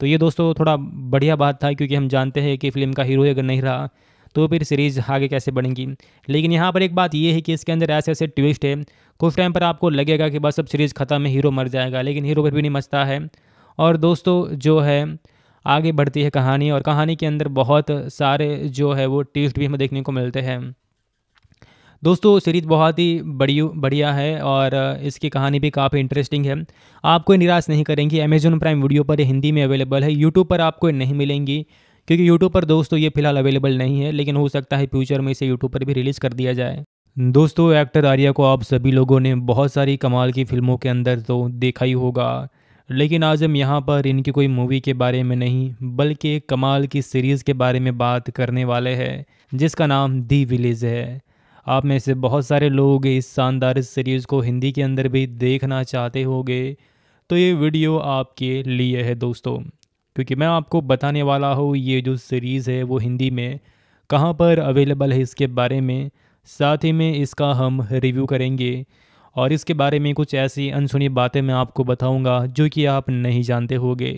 तो ये दोस्तों थोड़ा बढ़िया बात था क्योंकि हम जानते हैं कि फिल्म का हीरो अगर नहीं रहा तो फिर सीरीज़ आगे कैसे बढ़ेंगी लेकिन यहाँ पर एक बात ये है कि इसके अंदर ऐसे ऐसे ट्विस्ट है कुछ टाइम पर आपको लगेगा कि बस अब सीरीज़ ख़त्म है हीरो मर जाएगा लेकिन हीरो पर भी नहीं मचता है और दोस्तों जो है आगे बढ़ती है कहानी और कहानी के अंदर बहुत सारे जो है वो ट्विस्ट भी हमें देखने को मिलते हैं दोस्तों सीरीज़ बहुत ही बड़ी बढ़िया है और इसकी कहानी भी काफ़ी इंटरेस्टिंग है आपको निराश नहीं करेंगी अमेजोन प्राइम वीडियो पर हिंदी में अवेलेबल है यूट्यूब पर आपको नहीं मिलेंगी क्योंकि यूट्यूब पर दोस्तों ये फिलहाल अवेलेबल नहीं है लेकिन हो सकता है फ्यूचर में इसे यूट्यूब पर भी रिलीज़ कर दिया जाए दोस्तों एक्टर आर्या को आप सभी लोगों ने बहुत सारी कमाल की फिल्मों के अंदर तो देखा ही होगा लेकिन आज हम यहाँ पर इनकी कोई मूवी के बारे में नहीं बल्कि कमाल की सीरीज़ के बारे में बात करने वाले हैं जिसका नाम दी विलेज है आप में से बहुत सारे लोग इस शानदार सीरीज़ को हिंदी के अंदर भी देखना चाहते होंगे तो ये वीडियो आपके लिए है दोस्तों क्योंकि मैं आपको बताने वाला हूँ ये जो सीरीज़ है वो हिंदी में कहाँ पर अवेलेबल है इसके बारे में साथ ही में इसका हम रिव्यू करेंगे और इसके बारे में कुछ ऐसी अनसुनी बातें मैं आपको बताऊंगा जो कि आप नहीं जानते होंगे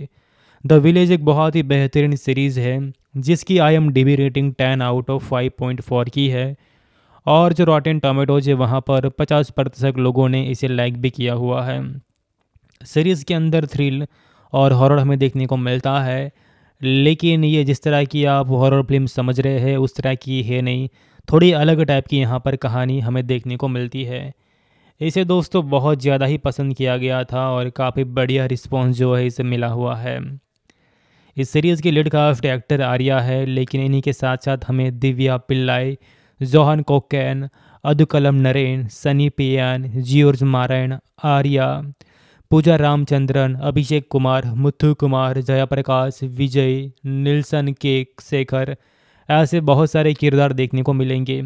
द विलेज एक बहुत ही बेहतरीन सीरीज़ है जिसकी I M D B rating ten out of five point four की है और जो रॉटेन टोमेटोज है वहाँ पर पचास प्रतिशत लोगों ने इसे लाइक भी किया हुआ है सीरीज़ के अंदर थ्रिल और हॉरर हमें देखने को मिलता है लेकिन ये जिस तरह की आप हॉरर फिल्म समझ रहे हैं उस तरह की है नहीं थोड़ी अलग टाइप की यहाँ पर कहानी हमें देखने को मिलती है इसे दोस्तों बहुत ज़्यादा ही पसंद किया गया था और काफ़ी बढ़िया रिस्पॉन्स जो है इसे मिला हुआ है इस सीरीज़ की लीड कास्ट एक्टर आर्या है लेकिन इन्हीं के साथ साथ हमें दिव्या पिल्लाई जोहन कोकैन अदुकलम नरेन सनी पियान जियोर्ज मारायण आर्या पूजा रामचंद्रन अभिषेक कुमार मुथु कुमार जयाप्रकाश विजय निल्सन के शेखर ऐसे बहुत सारे किरदार देखने को मिलेंगे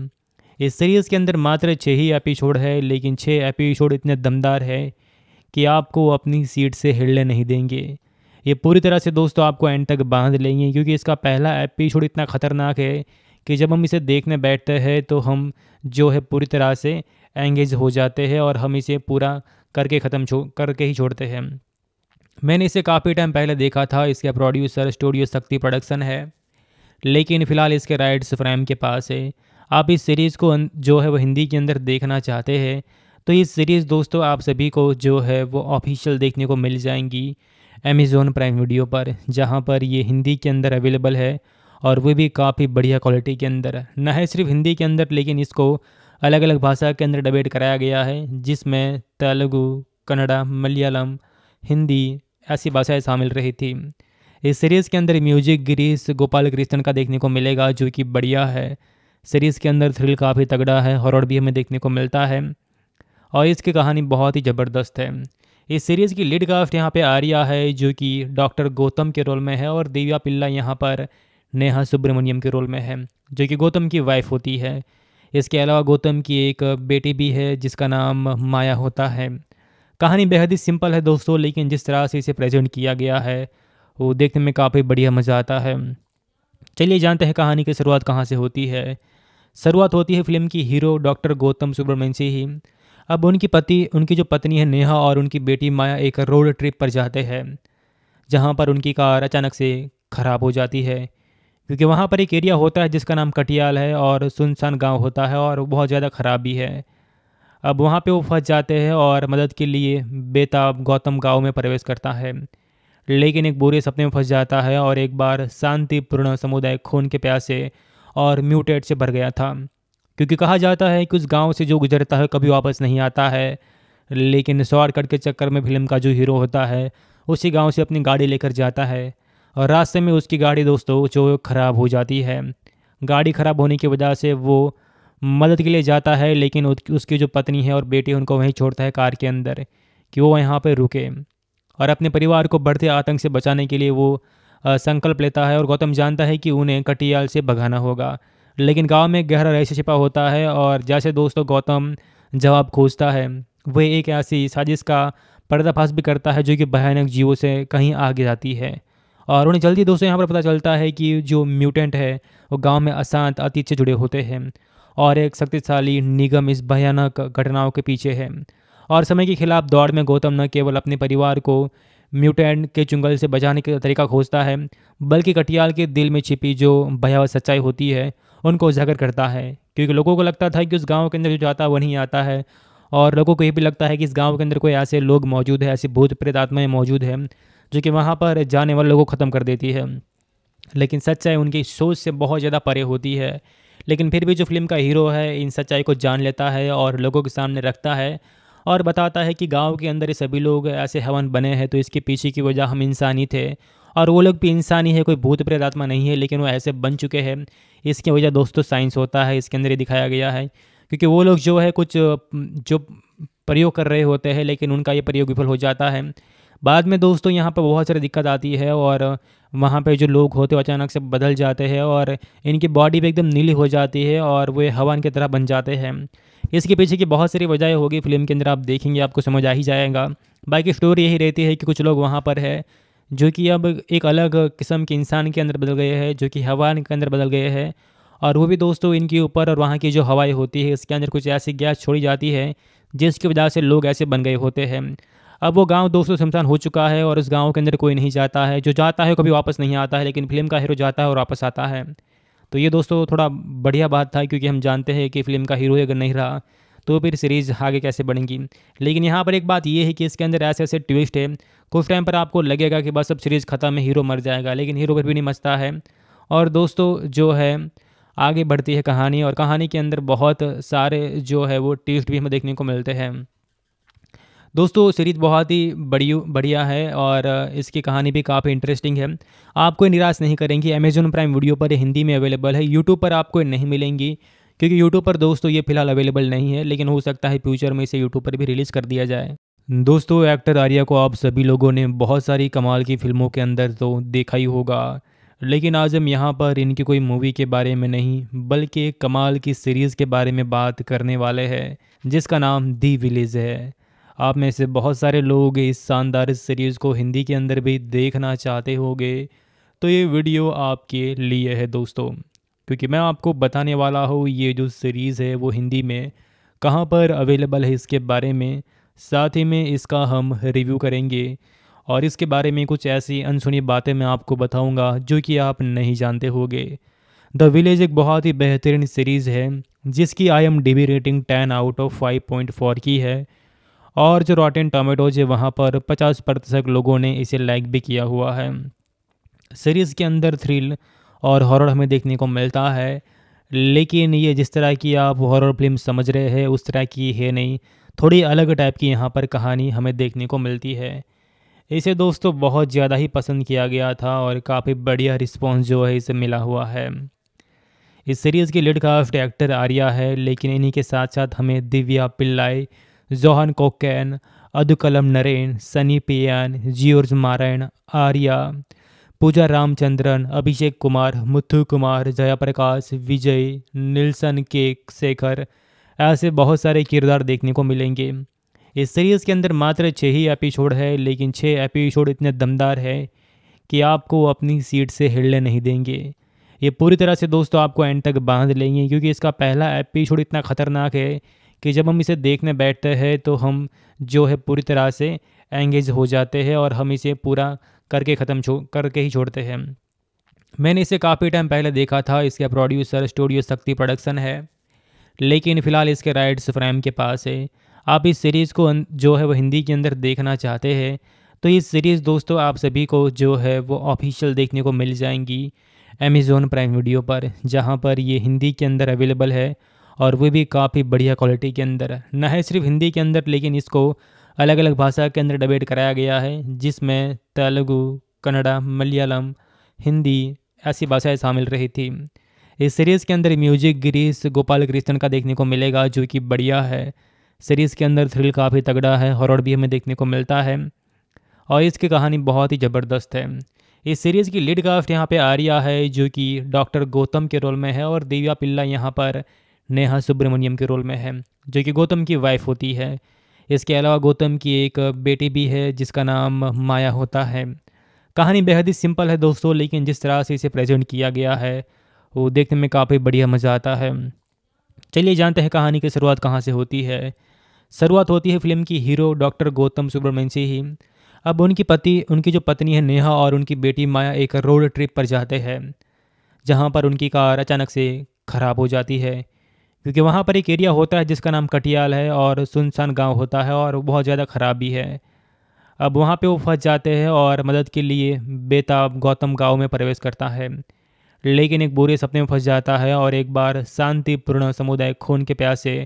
इस सीरीज़ के अंदर मात्र छः ही एपिसोड है लेकिन छः एपिसोड इतने दमदार है कि आपको अपनी सीट से हिलने नहीं देंगे ये पूरी तरह से दोस्तों आपको एंड तक बांध लेंगे क्योंकि इसका पहला एपिसोड इतना ख़तरनाक है कि जब हम इसे देखने बैठते हैं तो हम जो है पूरी तरह से एंगेज हो जाते हैं और हम इसे पूरा करके ख़त्म छो करके ही छोड़ते हैं मैंने इसे काफ़ी टाइम पहले देखा था इसका प्रोड्यूसर स्टूडियो शक्ति प्रोडक्शन है लेकिन फ़िलहाल इसके राइट्स फ्रेम के पास है आप इस सीरीज़ को अं, जो है वो हिंदी के अंदर देखना चाहते हैं तो ये सीरीज़ दोस्तों आप सभी को जो है वो ऑफिशियल देखने को मिल जाएंगी अमेज़ोन प्राइम वीडियो पर जहाँ पर ये हिंदी के अंदर अवेलेबल है और वो भी काफ़ी बढ़िया क्वालिटी के अंदर न है सिर्फ हिंदी के अंदर लेकिन इसको अलग अलग भाषा के अंदर डिबेट कराया गया है जिसमें तेलुगु कन्नड़ा मलयालम हिंदी ऐसी भाषाएँ शामिल रही थी इस सीरीज़ के अंदर म्यूजिक गिरीश गोपाल कृष्णन का देखने को मिलेगा जो कि बढ़िया है सीरीज़ के अंदर थ्रिल काफ़ी तगड़ा है हॉरर भी हमें देखने को मिलता है और इसकी कहानी बहुत ही ज़बरदस्त है इस सीरीज़ की लीड कास्ट यहाँ पे आर्या है जो कि डॉक्टर गौतम के रोल में है और दिव्या पिल्ला यहाँ पर नेहा सुब्रमण्यम के रोल में है जो कि गौतम की वाइफ होती है इसके अलावा गौतम की एक बेटी भी है जिसका नाम माया होता है कहानी बेहद ही सिंपल है दोस्तों लेकिन जिस तरह से इसे प्रेजेंट किया गया है वो देखने में काफ़ी बढ़िया मज़ा आता है चलिए जानते हैं कहानी की शुरुआत कहाँ से होती है शुरुआत होती है फिल्म की हीरो डॉक्टर गौतम सुब्रमण्यम से ही अब उनकी पति उनकी जो पत्नी है नेहा और उनकी बेटी माया एक रोड ट्रिप पर जाते हैं जहाँ पर उनकी कार अचानक से ख़राब हो जाती है क्योंकि वहाँ पर एक एरिया होता है जिसका नाम कटियाल है और सुनसान गांव होता है और बहुत ज़्यादा खराबी है अब वहाँ पे वो फंस जाते हैं और मदद के लिए बेताब गौतम गांव में प्रवेश करता है लेकिन एक बुरे सपने में फंस जाता है और एक बार शांतिपूर्ण समुदाय खून के प्यासे और म्यूटेट से भर गया था क्योंकि कहा जाता है कि उस गांव से जो गुजरता है कभी वापस नहीं आता है लेकिन शॉर्टकट के चक्कर में फिल्म का जो हीरो होता है उसी गांव से अपनी गाड़ी लेकर जाता है और रास्ते में उसकी गाड़ी दोस्तों जो ख़राब हो जाती है गाड़ी ख़राब होने की वजह से वो मदद के लिए जाता है लेकिन उसकी जो पत्नी है और बेटी उनको वहीं छोड़ता है कार के अंदर कि वो यहाँ पर रुके और अपने परिवार को बढ़ते आतंक से बचाने के लिए वो संकल्प लेता है और गौतम जानता है कि उन्हें कटियाल से भगाना होगा लेकिन गांव में गहरा रहस्य छिपा होता है और जैसे दोस्तों गौतम जवाब खोजता है वह एक ऐसी साजिश का पर्दाफाश भी करता है जो कि भयानक जीवों से कहीं आगे जाती है और उन्हें जल्दी दोस्तों यहाँ पर पता चलता है कि जो म्यूटेंट है वो गाँव में अशांत अतीत से जुड़े होते हैं और एक शक्तिशाली निगम इस भयानक घटनाओं के पीछे है और समय के खिलाफ दौड़ में गौतम न केवल अपने परिवार को म्यूटेंट के चुंगल से बचाने का तरीका खोजता है बल्कि कटियाल के दिल में छिपी जो भयावह सच्चाई होती है उनको उजागर करता है क्योंकि लोगों को लगता था कि उस गांव के अंदर जो जाता है वो नहीं आता है और लोगों को ये भी लगता है कि इस गांव के अंदर कोई ऐसे लोग मौजूद है ऐसे भूत प्रेत आत्माएँ मौजूद हैं जो कि वहाँ पर जाने वाले लोगों को ख़त्म कर देती है लेकिन सच्चाई उनकी सोच से बहुत ज़्यादा परे होती है लेकिन फिर भी जो फिल्म का हीरो है इन सच्चाई को जान लेता है और लोगों के सामने रखता है और बताता है कि गांव के अंदर ये सभी लोग ऐसे हवन बने हैं तो इसके पीछे की वजह हम इंसानी थे और वो लोग भी इंसान ही है कोई भूत प्रेत आत्मा नहीं है लेकिन वो ऐसे बन चुके हैं इसकी वजह दोस्तों साइंस होता है इसके अंदर ही दिखाया गया है क्योंकि वो लोग जो है कुछ जो प्रयोग कर रहे होते हैं लेकिन उनका ये प्रयोग विफल हो जाता है बाद में दोस्तों यहाँ पर बहुत सारी दिक्कत आती है और वहाँ पे जो लोग होते हैं अचानक से बदल जाते हैं और इनकी बॉडी भी एकदम नीली हो जाती है और वे हवन की तरह बन जाते हैं इसके पीछे की बहुत सारी वजह होगी फिल्म के अंदर आप देखेंगे आपको समझ आ ही जाएगा बाकी स्टोरी यही रहती है कि कुछ लोग वहाँ पर है जो कि अब एक अलग किस्म के इंसान के अंदर बदल गए हैं जो कि हवा के अंदर बदल गए हैं और वो भी दोस्तों इनके ऊपर और वहाँ की जो हवाएँ होती है इसके अंदर कुछ ऐसी गैस छोड़ी जाती है जिसकी वजह से लोग ऐसे बन गए होते हैं अब वो गाँव दोस्तों शमशान हो चुका है और उस गाँव के अंदर कोई नहीं जाता है जो जाता है कभी वापस नहीं आता है लेकिन फिल्म का हीरो जाता है और वापस आता है तो ये दोस्तों थोड़ा बढ़िया बात था क्योंकि हम जानते हैं कि फिल्म का हीरो अगर नहीं रहा तो फिर सीरीज़ आगे कैसे बढ़ेंगी लेकिन यहाँ पर एक बात ये है कि इसके अंदर ऐसे ऐसे ट्विस्ट है कुछ टाइम पर आपको लगेगा कि बस अब सीरीज़ ख़त्म है हीरो मर जाएगा लेकिन हीरो फिर भी नहीं मचता है और दोस्तों जो है आगे बढ़ती है कहानी और कहानी के अंदर बहुत सारे जो है वो ट्विस्ट भी हमें देखने को मिलते हैं दोस्तों सीरीज़ बहुत ही बड़ी बढ़िया है और इसकी कहानी भी काफ़ी इंटरेस्टिंग है आपको निराश नहीं करेंगी अमेजोन प्राइम वीडियो पर हिंदी में अवेलेबल है यूट्यूब पर आपको नहीं मिलेंगी क्योंकि यूट्यूब पर दोस्तों ये फिलहाल अवेलेबल नहीं है लेकिन हो सकता है फ्यूचर में इसे यूट्यूब पर भी रिलीज़ कर दिया जाए दोस्तों एक्टर आर्या को आप सभी लोगों ने बहुत सारी कमाल की फिल्मों के अंदर तो देखा ही होगा लेकिन आज हम यहाँ पर इनकी कोई मूवी के बारे में नहीं बल्कि कमाल की सीरीज़ के बारे में बात करने वाले हैं जिसका नाम दी विलेज है आप में से बहुत सारे लोग इस शानदार सीरीज़ को हिंदी के अंदर भी देखना चाहते होंगे तो ये वीडियो आपके लिए है दोस्तों क्योंकि मैं आपको बताने वाला हूँ ये जो सीरीज़ है वो हिंदी में कहाँ पर अवेलेबल है इसके बारे में साथ ही में इसका हम रिव्यू करेंगे और इसके बारे में कुछ ऐसी अनसुनी बातें मैं आपको बताऊँगा जो कि आप नहीं जानते होंगे द विलेज एक बहुत ही बेहतरीन सीरीज़ है जिसकी I M D B rating ten out of five point four की है और जो रॉटेन टोमेटोज है वहाँ पर पचास प्रतिशत लोगों ने इसे लाइक भी किया हुआ है सीरीज़ के अंदर थ्रिल और हॉरर हमें देखने को मिलता है लेकिन ये जिस तरह की आप हॉरर फिल्म समझ रहे हैं उस तरह की है नहीं थोड़ी अलग टाइप की यहाँ पर कहानी हमें देखने को मिलती है इसे दोस्तों बहुत ज़्यादा ही पसंद किया गया था और काफ़ी बढ़िया रिस्पॉन्स जो है इसे मिला हुआ है इस सीरीज़ की लीड कास्ट एक्टर आर्या है लेकिन इन्हीं के साथ साथ हमें दिव्या पिल्लाई जोहन कोकैन अदुकलम नरेन सनी पियान जियोर्ज मारायण आर्या पूजा रामचंद्रन अभिषेक कुमार मुथु कुमार जयाप्रकाश विजय नीलसन के शेखर ऐसे बहुत सारे किरदार देखने को मिलेंगे इस सीरीज़ के अंदर मात्र छः ही एपिसोड है लेकिन छः एपिसोड इतने दमदार है कि आपको अपनी सीट से हिलने नहीं देंगे ये पूरी तरह से दोस्तों आपको एंड तक बांध लेंगे क्योंकि इसका पहला एपिसोड इतना ख़तरनाक है कि जब हम इसे देखने बैठते हैं तो हम जो है पूरी तरह से एंगेज हो जाते हैं और हम इसे पूरा करके ख़त्म छो करके ही छोड़ते हैं मैंने इसे काफ़ी टाइम पहले देखा था इसका प्रोड्यूसर स्टूडियो शक्ति प्रोडक्शन है लेकिन फ़िलहाल इसके राइट्स फ्रैम के पास है आप इस सीरीज़ को अं, जो है वो हिंदी के अंदर देखना चाहते हैं तो ये सीरीज़ दोस्तों आप सभी को जो है वो ऑफिशियल देखने को मिल जाएंगी अमेज़ोन प्राइम वीडियो पर जहाँ पर ये हिंदी के अंदर अवेलेबल है और वो भी काफ़ी बढ़िया क्वालिटी के अंदर न है सिर्फ हिंदी के अंदर लेकिन इसको अलग अलग भाषा के अंदर डिबेट कराया गया है जिसमें तेलुगु कन्नड़ा मलयालम हिंदी ऐसी भाषाएँ शामिल रही थी इस सीरीज़ के अंदर म्यूजिक गिरीश गोपाल कृष्ण का देखने को मिलेगा जो कि बढ़िया है सीरीज़ के अंदर थ्रिल काफ़ी तगड़ा है हॉरर भी हमें देखने को मिलता है और इसकी कहानी बहुत ही ज़बरदस्त है इस सीरीज़ की लीड कास्ट यहाँ पे आर्या है जो कि डॉक्टर गौतम के रोल में है और दिव्या पिल्ला यहाँ पर नेहा सुब्रमण्यम के रोल में है जो कि गौतम की वाइफ होती है इसके अलावा गौतम की एक बेटी भी है जिसका नाम माया होता है कहानी बेहद ही सिंपल है दोस्तों लेकिन जिस तरह से इसे प्रेजेंट किया गया है वो देखने में काफ़ी बढ़िया मज़ा आता है चलिए जानते हैं कहानी की शुरुआत कहाँ से होती है शुरुआत होती है फिल्म की हीरो डॉक्टर गौतम सुब्रमण्यम से ही अब उनकी पति उनकी जो पत्नी है नेहा और उनकी बेटी माया एक रोड ट्रिप पर जाते हैं जहाँ पर उनकी कार अचानक से ख़राब हो जाती है क्योंकि वहाँ पर एक एरिया होता है जिसका नाम कटियाल है और सुनसान गांव होता है और बहुत ज़्यादा खराबी है अब वहाँ पे वो फंस जाते हैं और मदद के लिए बेताब गौतम गांव में प्रवेश करता है लेकिन एक बुरे सपने में फंस जाता है और एक बार शांतिपूर्ण समुदाय खून के प्यासे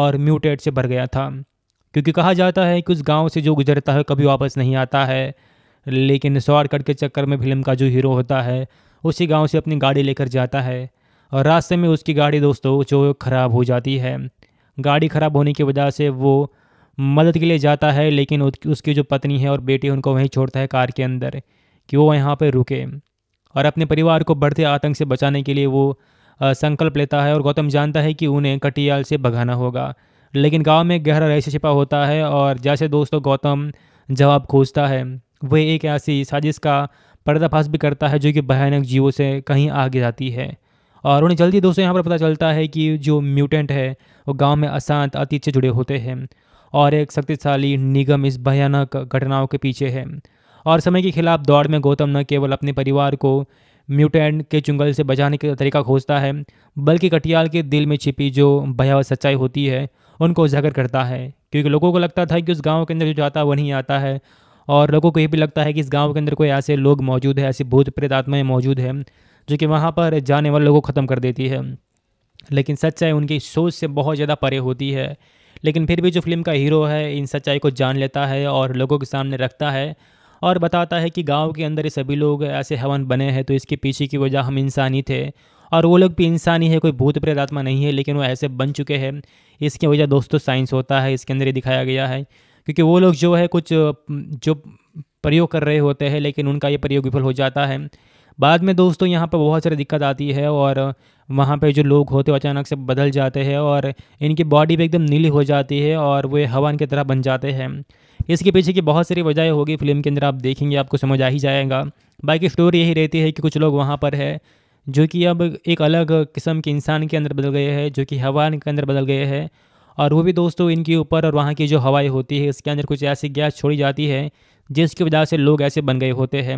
और म्यूटेट से भर गया था क्योंकि कहा जाता है कि उस गांव से जो गुजरता है कभी वापस नहीं आता है लेकिन शॉर्टकट के चक्कर में फिल्म का जो हीरो होता है उसी गांव से अपनी गाड़ी लेकर जाता है और रास्ते में उसकी गाड़ी दोस्तों जो ख़राब हो जाती है गाड़ी ख़राब होने की वजह से वो मदद के लिए जाता है लेकिन उसकी जो पत्नी है और बेटी उनको वहीं छोड़ता है कार के अंदर कि वो यहाँ पर रुके और अपने परिवार को बढ़ते आतंक से बचाने के लिए वो संकल्प लेता है और गौतम जानता है कि उन्हें कटियाल से भगाना होगा लेकिन गांव में गहरा रहस्य छिपा होता है और जैसे दोस्तों गौतम जवाब खोजता है वह एक ऐसी साजिश का पर्दाफाश भी करता है जो कि भयानक जीवों से कहीं आगे जाती है और उन्हें जल्दी दोस्तों यहाँ पर पता चलता है कि जो म्यूटेंट है वो गाँव में अशांत अतीत से जुड़े होते हैं और एक शक्तिशाली निगम इस भयानक घटनाओं के पीछे है और समय के खिलाफ दौड़ में गौतम न केवल अपने परिवार को म्यूटेंट के चुंगल से बचाने का तरीका खोजता है बल्कि कटियाल के दिल में छिपी जो भयावह सच्चाई होती है उनको उजागर करता है क्योंकि लोगों को लगता था कि उस गांव के अंदर जो जाता है वहीं आता है और लोगों को ये भी लगता है कि इस गांव के अंदर कोई ऐसे लोग मौजूद है ऐसे भूत प्रेत आत्माएँ मौजूद हैं जो कि वहाँ पर जाने वाले लोगों को ख़त्म कर देती है लेकिन सच्चाई उनकी सोच से बहुत ज़्यादा परे होती है लेकिन फिर भी जो फिल्म का हीरो है इन सच्चाई को जान लेता है और लोगों के सामने रखता है और बताता है कि गांव के अंदर ये सभी लोग ऐसे हवन बने हैं तो इसके पीछे की वजह हम इंसानी थे और वो लोग भी इंसानी है कोई भूत प्रेत आत्मा नहीं है लेकिन वो ऐसे बन चुके हैं इसकी वजह दोस्तों साइंस होता है इसके अंदर ये दिखाया गया है क्योंकि वो लोग जो है कुछ जो प्रयोग कर रहे होते हैं लेकिन उनका ये प्रयोग विफल हो जाता है बाद में दोस्तों यहाँ पर बहुत सारी दिक्कत आती है और वहाँ पे जो लोग होते हैं अचानक से बदल जाते हैं और इनकी बॉडी भी एकदम नीली हो जाती है और वे हवन की तरह बन जाते हैं इसके पीछे की बहुत सारी वजह होगी फिल्म के अंदर आप देखेंगे आपको समझ आ ही जाएगा बाकी स्टोरी यही रहती है कि कुछ लोग वहाँ पर है जो कि अब एक अलग किस्म के इंसान के अंदर बदल गए हैं जो कि हवान के अंदर बदल गए हैं और वो भी दोस्तों इनके ऊपर और वहाँ की जो हवाएं होती है इसके अंदर कुछ ऐसी गैस छोड़ी जाती है जिसकी वजह से लोग ऐसे बन गए होते हैं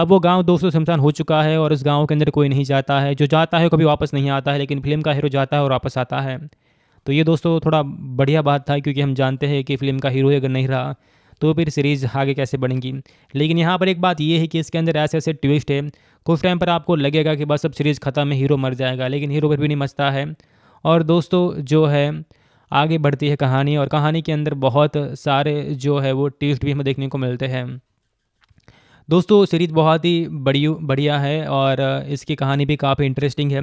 अब वो गाँव दोस्तों शमशान हो चुका है और उस गाँव के अंदर कोई नहीं जाता है जो जाता है कभी वापस नहीं आता है लेकिन फिल्म का हीरो जाता है और वापस आता है तो ये दोस्तों थोड़ा बढ़िया बात था क्योंकि हम जानते हैं कि फिल्म का हीरो अगर नहीं रहा तो फिर सीरीज़ आगे कैसे बढ़ेंगी लेकिन यहाँ पर एक बात ये है कि इसके अंदर ऐसे ऐसे ट्विस्ट है कुछ टाइम पर आपको लगेगा कि बस अब सीरीज़ ख़त्म है हीरो मर जाएगा लेकिन हीरो पर भी नहीं मचता है और दोस्तों जो है आगे बढ़ती है कहानी और कहानी के अंदर बहुत सारे जो है वो ट्विस्ट भी हमें देखने को मिलते हैं दोस्तों सीरीज़ बहुत ही बड़ी बढ़िया है और इसकी कहानी भी काफ़ी इंटरेस्टिंग है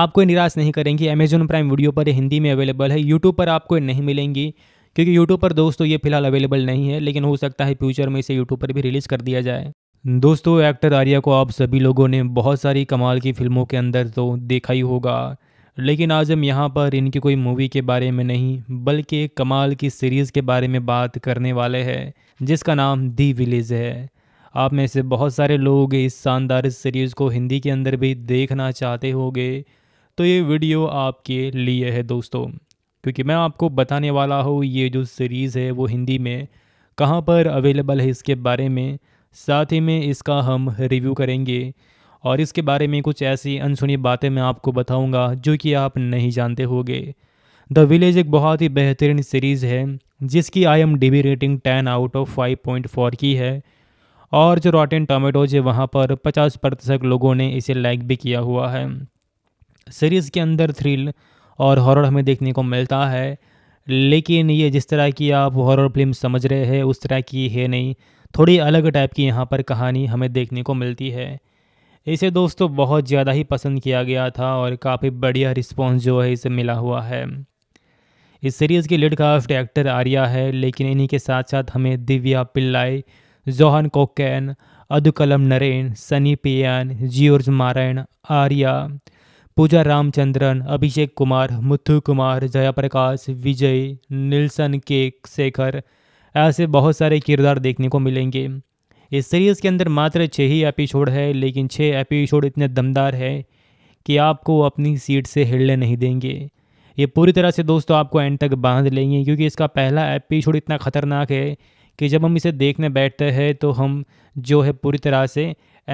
आपको निराश नहीं करेंगी अमेजोन प्राइम वीडियो पर हिंदी में अवेलेबल है यूट्यूब पर आपको नहीं मिलेंगी क्योंकि यूट्यूब पर दोस्तों ये फिलहाल अवेलेबल नहीं है लेकिन हो सकता है फ्यूचर में इसे यूट्यूब पर भी रिलीज़ कर दिया जाए दोस्तों एक्टर आर्या को आप सभी लोगों ने बहुत सारी कमाल की फिल्मों के अंदर तो देखा ही होगा लेकिन आज हम यहाँ पर इनकी कोई मूवी के बारे में नहीं बल्कि कमाल की सीरीज़ के बारे में बात करने वाले हैं जिसका नाम दी विलेज है आप में से बहुत सारे लोग इस शानदार सीरीज़ को हिंदी के अंदर भी देखना चाहते होंगे तो ये वीडियो आपके लिए है दोस्तों क्योंकि मैं आपको बताने वाला हूँ ये जो सीरीज़ है वो हिंदी में कहाँ पर अवेलेबल है इसके बारे में साथ ही में इसका हम रिव्यू करेंगे और इसके बारे में कुछ ऐसी अनसुनी बातें मैं आपको बताऊंगा जो कि आप नहीं जानते होंगे द विलेज एक बहुत ही बेहतरीन सीरीज़ है जिसकी I M D B rating ten out of five point four की है और जो रॉटेन टोमेटोज है वहाँ पर पचास प्रतिशत लोगों ने इसे लाइक भी किया हुआ है सीरीज़ के अंदर थ्रिल और हॉरर हमें देखने को मिलता है लेकिन ये जिस तरह की आप हॉरर फिल्म समझ रहे हैं उस तरह की है नहीं थोड़ी अलग टाइप की यहाँ पर कहानी हमें देखने को मिलती है इसे दोस्तों बहुत ज़्यादा ही पसंद किया गया था और काफ़ी बढ़िया रिस्पॉन्स जो है इसे मिला हुआ है इस सीरीज़ की लीड का एक्टर आर्या है लेकिन इन्हीं के साथ साथ हमें दिव्या पिल्लाई जोहन कोकैन अदुकलम नरेन सनी पियान जियोर्ज मारायण आर्या पूजा रामचंद्रन अभिषेक कुमार मुथु कुमार जयाप्रकाश विजय निल्सन के शेखर ऐसे बहुत सारे किरदार देखने को मिलेंगे इस सीरीज़ के अंदर मात्र छः ही एपिसोड है लेकिन छः एपिसोड इतने दमदार है कि आपको अपनी सीट से हिलने नहीं देंगे ये पूरी तरह से दोस्तों आपको एंड तक बांध लेंगे क्योंकि इसका पहला एपिसोड इतना ख़तरनाक है कि जब हम इसे देखने बैठते हैं तो हम जो है पूरी तरह से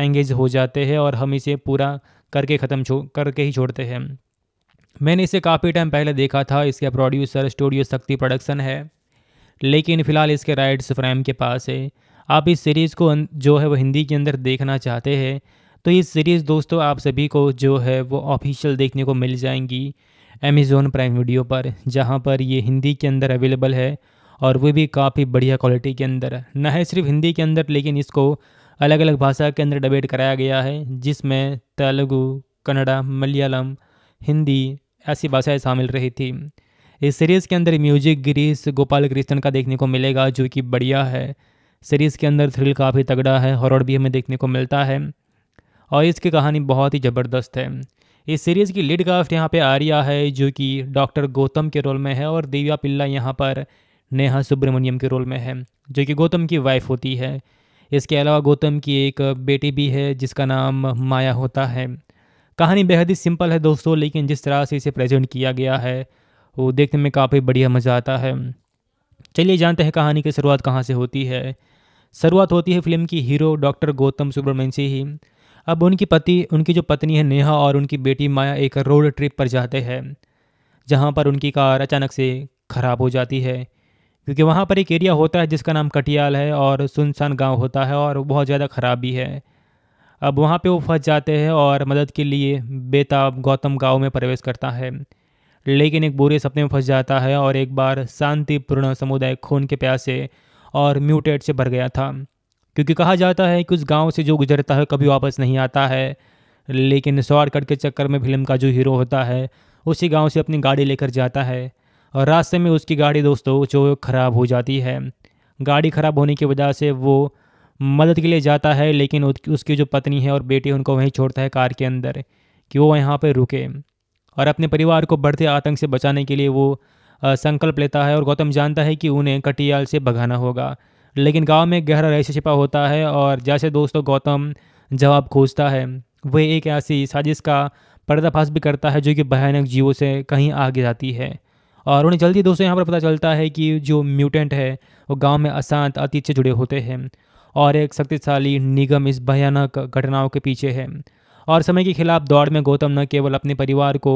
एंगेज हो जाते हैं और हम इसे पूरा करके ख़त्म छो करके ही छोड़ते हैं मैंने इसे काफ़ी टाइम पहले देखा था इसके प्रोड्यूसर स्टूडियो शक्ति प्रोडक्शन है लेकिन फ़िलहाल इसके राइट्स फ्रेम के पास है आप इस सीरीज़ को जो है वो हिंदी के अंदर देखना चाहते हैं तो ये सीरीज़ दोस्तों आप सभी को जो है वो ऑफिशियल देखने को मिल जाएंगी अमेज़ोन प्राइम वीडियो पर जहाँ पर ये हिंदी के अंदर अवेलेबल है और वो भी काफ़ी बढ़िया क्वालिटी के अंदर न है सिर्फ हिंदी के अंदर लेकिन इसको अलग अलग भाषा के अंदर डिबेट कराया गया है जिसमें तेलुगु कन्नड़ा मलयालम हिंदी ऐसी भाषाएँ शामिल रही थी इस सीरीज़ के अंदर म्यूजिक गिरीश गोपाल कृष्णन का देखने को मिलेगा जो कि बढ़िया है सीरीज़ के अंदर थ्रिल काफ़ी तगड़ा है हॉरर भी हमें देखने को मिलता है और इसकी कहानी बहुत ही ज़बरदस्त है इस सीरीज़ की लीड कास्ट यहाँ पे आर्या है जो कि डॉक्टर गौतम के रोल में है और दिव्या पिल्ला यहाँ पर नेहा सुब्रमण्यम के रोल में है जो कि गौतम की वाइफ होती है इसके अलावा गौतम की एक बेटी भी है जिसका नाम माया होता है कहानी बेहद ही सिंपल है दोस्तों लेकिन जिस तरह से इसे प्रेजेंट किया गया है वो देखने में काफ़ी बढ़िया मज़ा आता है चलिए जानते हैं कहानी की शुरुआत कहाँ से होती है शुरुआत होती है फिल्म की हीरो डॉक्टर गौतम सुब्रमण्यम से ही अब उनकी पति उनकी जो पत्नी है नेहा और उनकी बेटी माया एक रोड ट्रिप पर जाते हैं जहाँ पर उनकी कार अचानक से ख़राब हो जाती है क्योंकि वहाँ पर एक एरिया होता है जिसका नाम कटियाल है और सुनसान गांव होता है और बहुत ज़्यादा ख़राब भी है अब वहाँ पे वो फंस जाते हैं और मदद के लिए बेताब गौतम गांव में प्रवेश करता है लेकिन एक बुरे सपने में फंस जाता है और एक बार शांतिपूर्ण समुदाय खून के प्यासे और म्यूटेट से भर गया था क्योंकि कहा जाता है कि उस गांव से जो गुजरता है कभी वापस नहीं आता है लेकिन शॉर्टकट के चक्कर में फिल्म का जो हीरो होता है उसी गांव से अपनी गाड़ी लेकर जाता है और रास्ते में उसकी गाड़ी दोस्तों जो ख़राब हो जाती है गाड़ी ख़राब होने की वजह से वो मदद के लिए जाता है लेकिन उसकी जो पत्नी है और बेटी उनको वहीं छोड़ता है कार के अंदर कि वो यहाँ पर रुके और अपने परिवार को बढ़ते आतंक से बचाने के लिए वो संकल्प लेता है और गौतम जानता है कि उन्हें कटियाल से भगाना होगा लेकिन गांव में गहरा रहस्य छिपा होता है और जैसे दोस्तों गौतम जवाब खोजता है वह एक ऐसी साजिश का पर्दाफाश भी करता है जो कि भयानक जीवों से कहीं आगे जाती है और उन्हें जल्दी दोस्तों यहाँ पर पता चलता है कि जो म्यूटेंट है वो गाँव में अशांत अतीत से जुड़े होते हैं और एक शक्तिशाली निगम इस भयानक घटनाओं के पीछे है और समय के खिलाफ दौड़ में गौतम न केवल अपने परिवार को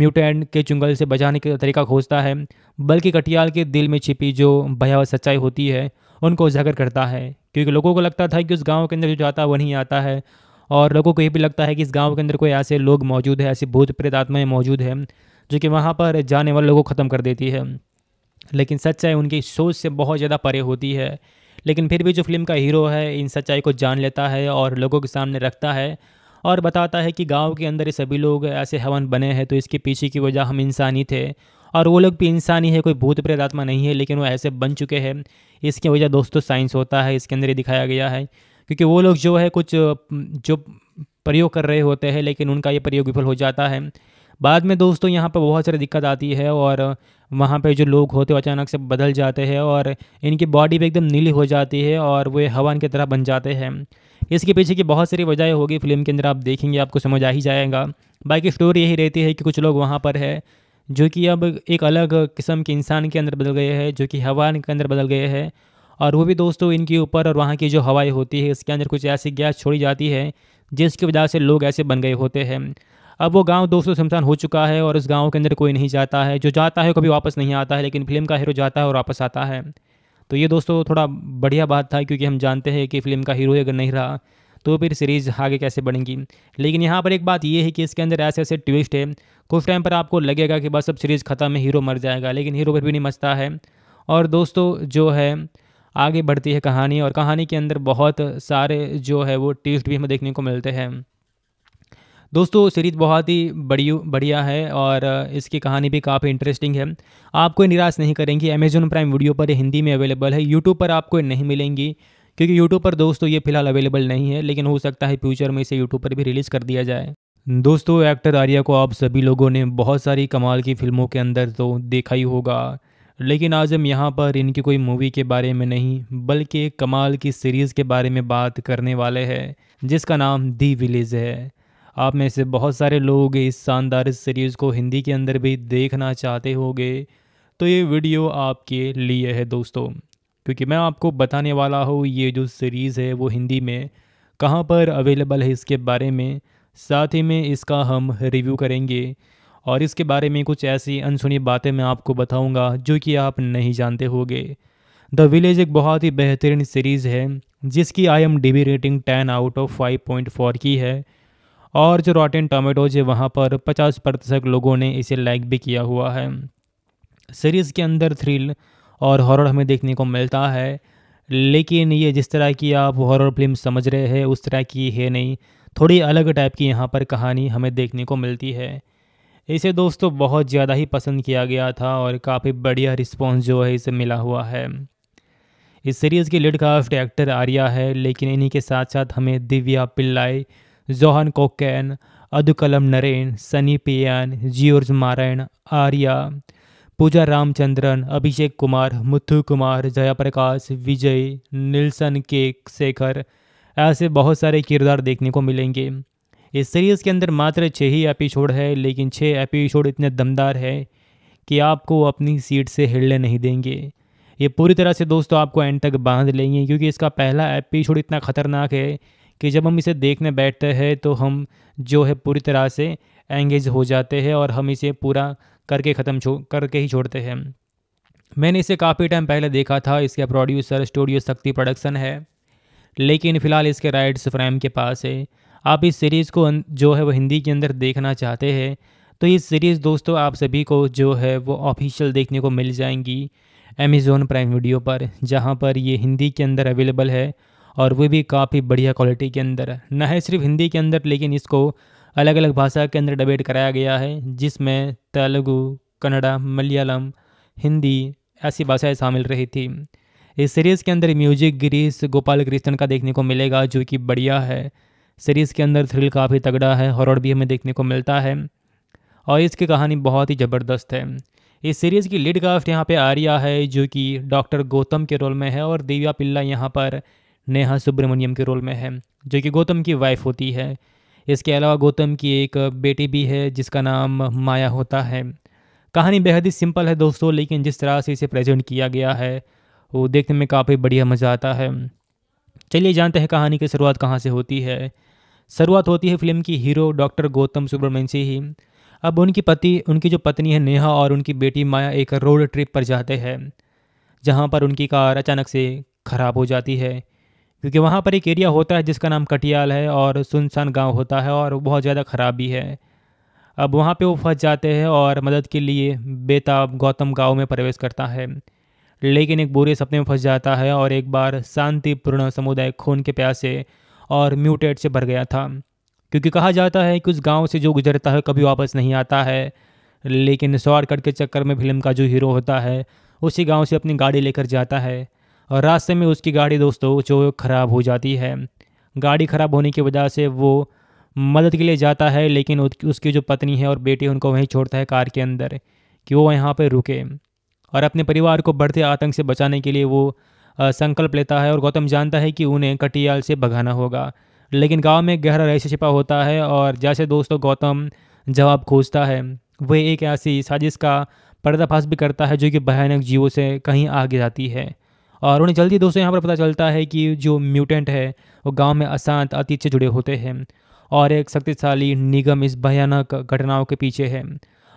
म्यूटेंट के चुंगल से बचाने का तरीका खोजता है बल्कि कटियाल के दिल में छिपी जो भयावह सच्चाई होती है उनको उजागर करता है क्योंकि लोगों को लगता था कि उस गांव के अंदर जो जाता है वो नहीं आता है और लोगों को ये भी लगता है कि इस गांव के अंदर कोई ऐसे लोग मौजूद है ऐसे भूत प्रेत आत्माएँ मौजूद हैं जो कि वहाँ पर जाने वाले लोगों को ख़त्म कर देती है लेकिन सच्चाई उनकी सोच से बहुत ज़्यादा परे होती है लेकिन फिर भी जो फिल्म का हीरो है इन सच्चाई को जान लेता है और लोगों के सामने रखता है और बताता है कि गांव के अंदर ये सभी लोग ऐसे हवन बने हैं तो इसके पीछे की वजह हम इंसानी थे और वो लोग भी इंसान ही है कोई भूत प्रेत आत्मा नहीं है लेकिन वो ऐसे बन चुके हैं इसकी वजह दोस्तों साइंस होता है इसके अंदर ही दिखाया गया है क्योंकि वो लोग जो है कुछ जो प्रयोग कर रहे होते हैं लेकिन उनका ये प्रयोग विफल हो जाता है बाद में दोस्तों यहाँ पर बहुत सारी दिक्कत आती है और वहाँ पे जो लोग होते हैं अचानक से बदल जाते हैं और इनकी बॉडी भी एकदम नीली हो जाती है और वे हवान की तरह बन जाते हैं इसके पीछे की बहुत सारी वजह होगी फिल्म के अंदर आप देखेंगे आपको समझ आ ही जाएगा बाकी स्टोरी यही रहती है कि कुछ लोग वहाँ पर है जो कि अब एक अलग किस्म के इंसान के अंदर बदल गए हैं जो कि हवा के अंदर बदल गए हैं और वो भी दोस्तों इनके ऊपर और वहाँ की जो हवाएं होती है इसके अंदर कुछ ऐसी गैस छोड़ी जाती है जिसकी वजह से लोग ऐसे बन गए होते हैं अब वो गाँव दोस्तों शमशान हो चुका है और उस गाँव के अंदर कोई नहीं जाता है जो जाता है कभी वापस नहीं आता है लेकिन फिल्म का हीरो जाता है और वापस आता है तो ये दोस्तों थोड़ा बढ़िया बात था क्योंकि हम जानते हैं कि फिल्म का हीरो अगर नहीं रहा तो फिर सीरीज़ आगे कैसे बढ़ेंगी लेकिन यहाँ पर एक बात ये है कि इसके अंदर ऐसे ऐसे ट्विस्ट है कुछ टाइम पर आपको लगेगा कि बस अब सीरीज़ ख़त्म है हीरो मर जाएगा लेकिन हीरो पर भी नहीं मचता है और दोस्तों जो है आगे बढ़ती है कहानी और कहानी के अंदर बहुत सारे जो है वो ट्विस्ट भी हमें देखने को मिलते हैं दोस्तों सीरीज बहुत ही बड़ी बढ़िया है और इसकी कहानी भी काफ़ी इंटरेस्टिंग है आपको निराश नहीं करेंगी अमेजोन प्राइम वीडियो पर हिंदी में अवेलेबल है यूट्यूब पर आपको नहीं मिलेंगी क्योंकि यूट्यूब पर दोस्तों ये फिलहाल अवेलेबल नहीं है लेकिन हो सकता है फ्यूचर में इसे यूट्यूब पर भी रिलीज़ कर दिया जाए दोस्तों एक्टर आर्या को आप सभी लोगों ने बहुत सारी कमाल की फिल्मों के अंदर तो देखा ही होगा लेकिन आज हम यहाँ पर इनकी कोई मूवी के बारे में नहीं बल्कि कमाल की सीरीज़ के बारे में बात करने वाले हैं जिसका नाम दी विलेज है आप में से बहुत सारे लोग इस शानदार सीरीज़ को हिंदी के अंदर भी देखना चाहते होंगे तो ये वीडियो आपके लिए है दोस्तों क्योंकि मैं आपको बताने वाला हूँ ये जो सीरीज़ है वो हिंदी में कहाँ पर अवेलेबल है इसके बारे में साथ ही में इसका हम रिव्यू करेंगे और इसके बारे में कुछ ऐसी अनसुनी बातें मैं आपको बताऊंगा जो कि आप नहीं जानते होंगे द विलेज एक बहुत ही बेहतरीन सीरीज़ है जिसकी I M rating ten out of five point four की है और जो रॉटेन टोमेटोज है वहाँ पर पचास प्रतिशत लोगों ने इसे लाइक भी किया हुआ है सीरीज़ के अंदर थ्रिल और हॉरर हमें देखने को मिलता है लेकिन ये जिस तरह की आप हॉरर फिल्म समझ रहे हैं उस तरह की है नहीं थोड़ी अलग टाइप की यहाँ पर कहानी हमें देखने को मिलती है इसे दोस्तों बहुत ज़्यादा ही पसंद किया गया था और काफ़ी बढ़िया रिस्पॉन्स जो है इसे मिला हुआ है इस सीरीज़ की लीड का एक्टर आर्या है लेकिन इन्हीं के साथ साथ हमें दिव्या पिल्लाई जोहन कोकैन अदुकलम नरेन सनी पियान जियोर्ज मारायण आर्या पूजा रामचंद्रन अभिषेक कुमार मुथु कुमार जयाप्रकाश विजय निल्सन के शेखर ऐसे बहुत सारे किरदार देखने को मिलेंगे इस सीरीज़ के अंदर मात्र छः ही एपिसोड है लेकिन छः एपिसोड इतने दमदार है कि आपको अपनी सीट से हिलने नहीं देंगे ये पूरी तरह से दोस्तों आपको एंड तक बांध लेंगे क्योंकि इसका पहला एपिसोड इतना ख़तरनाक है कि जब हम इसे देखने बैठते हैं तो हम जो है पूरी तरह से एंगेज हो जाते हैं और हम इसे पूरा करके ख़त्म छो करके ही छोड़ते हैं मैंने इसे काफ़ी टाइम पहले देखा था इसका प्रोड्यूसर स्टूडियो शक्ति प्रोडक्शन है लेकिन फ़िलहाल इसके राइट्स फ्रेम के पास है आप इस सीरीज़ को अं, जो है वो हिंदी के अंदर देखना चाहते हैं तो ये सीरीज़ दोस्तों आप सभी को जो है वो ऑफिशियल देखने को मिल जाएंगी अमेज़ोन प्राइम वीडियो पर जहाँ पर ये हिंदी के अंदर अवेलेबल है और वो भी काफ़ी बढ़िया क्वालिटी के अंदर न है सिर्फ हिंदी के अंदर लेकिन इसको अलग अलग भाषा के अंदर डिबेट कराया गया है जिसमें तेलुगु कन्नड़ा मलयालम हिंदी ऐसी भाषाएँ शामिल रही थी इस सीरीज़ के अंदर म्यूजिक गिरीश गोपाल कृष्णन का देखने को मिलेगा जो कि बढ़िया है सीरीज़ के अंदर थ्रिल काफ़ी तगड़ा है हॉरर भी हमें देखने को मिलता है और इसकी कहानी बहुत ही ज़बरदस्त है इस सीरीज़ की लीड कास्ट यहाँ पे आर्या है जो कि डॉक्टर गौतम के रोल में है और दिव्या पिल्ला यहाँ पर नेहा सुब्रमण्यम के रोल में है जो कि गौतम की वाइफ होती है इसके अलावा गौतम की एक बेटी भी है जिसका नाम माया होता है कहानी बेहद ही सिंपल है दोस्तों लेकिन जिस तरह से इसे प्रेजेंट किया गया है वो देखने में काफ़ी बढ़िया मज़ा आता है चलिए जानते हैं कहानी की शुरुआत कहाँ से होती है शुरुआत होती है फिल्म की हीरो डॉक्टर गौतम सुब्रमण्यम से ही अब उनकी पति उनकी जो पत्नी है नेहा और उनकी बेटी माया एक रोड ट्रिप पर जाते हैं जहाँ पर उनकी कार अचानक से ख़राब हो जाती है क्योंकि वहाँ पर एक एरिया होता है जिसका नाम कटियाल है और सुनसान गांव होता है और बहुत ज़्यादा ख़राब भी है अब वहाँ पे वो फंस जाते हैं और मदद के लिए बेताब गौतम गांव में प्रवेश करता है लेकिन एक बुरे सपने में फंस जाता है और एक बार शांतिपूर्ण समुदाय खून के प्यासे और म्यूटेट से भर गया था क्योंकि कहा जाता है कि उस गांव से जो गुजरता है कभी वापस नहीं आता है लेकिन शॉर्टकट के चक्कर में फिल्म का जो हीरो होता है उसी गांव से अपनी गाड़ी लेकर जाता है और रास्ते में उसकी गाड़ी दोस्तों जो ख़राब हो जाती है गाड़ी ख़राब होने की वजह से वो मदद के लिए जाता है लेकिन उसकी जो पत्नी है और बेटी उनको वहीं छोड़ता है कार के अंदर कि वो यहाँ पर रुके और अपने परिवार को बढ़ते आतंक से बचाने के लिए वो संकल्प लेता है और गौतम जानता है कि उन्हें कटियाल से भगाना होगा लेकिन गांव में गहरा रहस्य छिपा होता है और जैसे दोस्तों गौतम जवाब खोजता है वह एक ऐसी साजिश का पर्दाफाश भी करता है जो कि भयानक जीवों से कहीं आगे जाती है और उन्हें जल्दी दोस्तों यहाँ पर पता चलता है कि जो म्यूटेंट है वो गाँव में अशांत अतीत से जुड़े होते हैं और एक शक्तिशाली निगम इस भयानक घटनाओं के पीछे है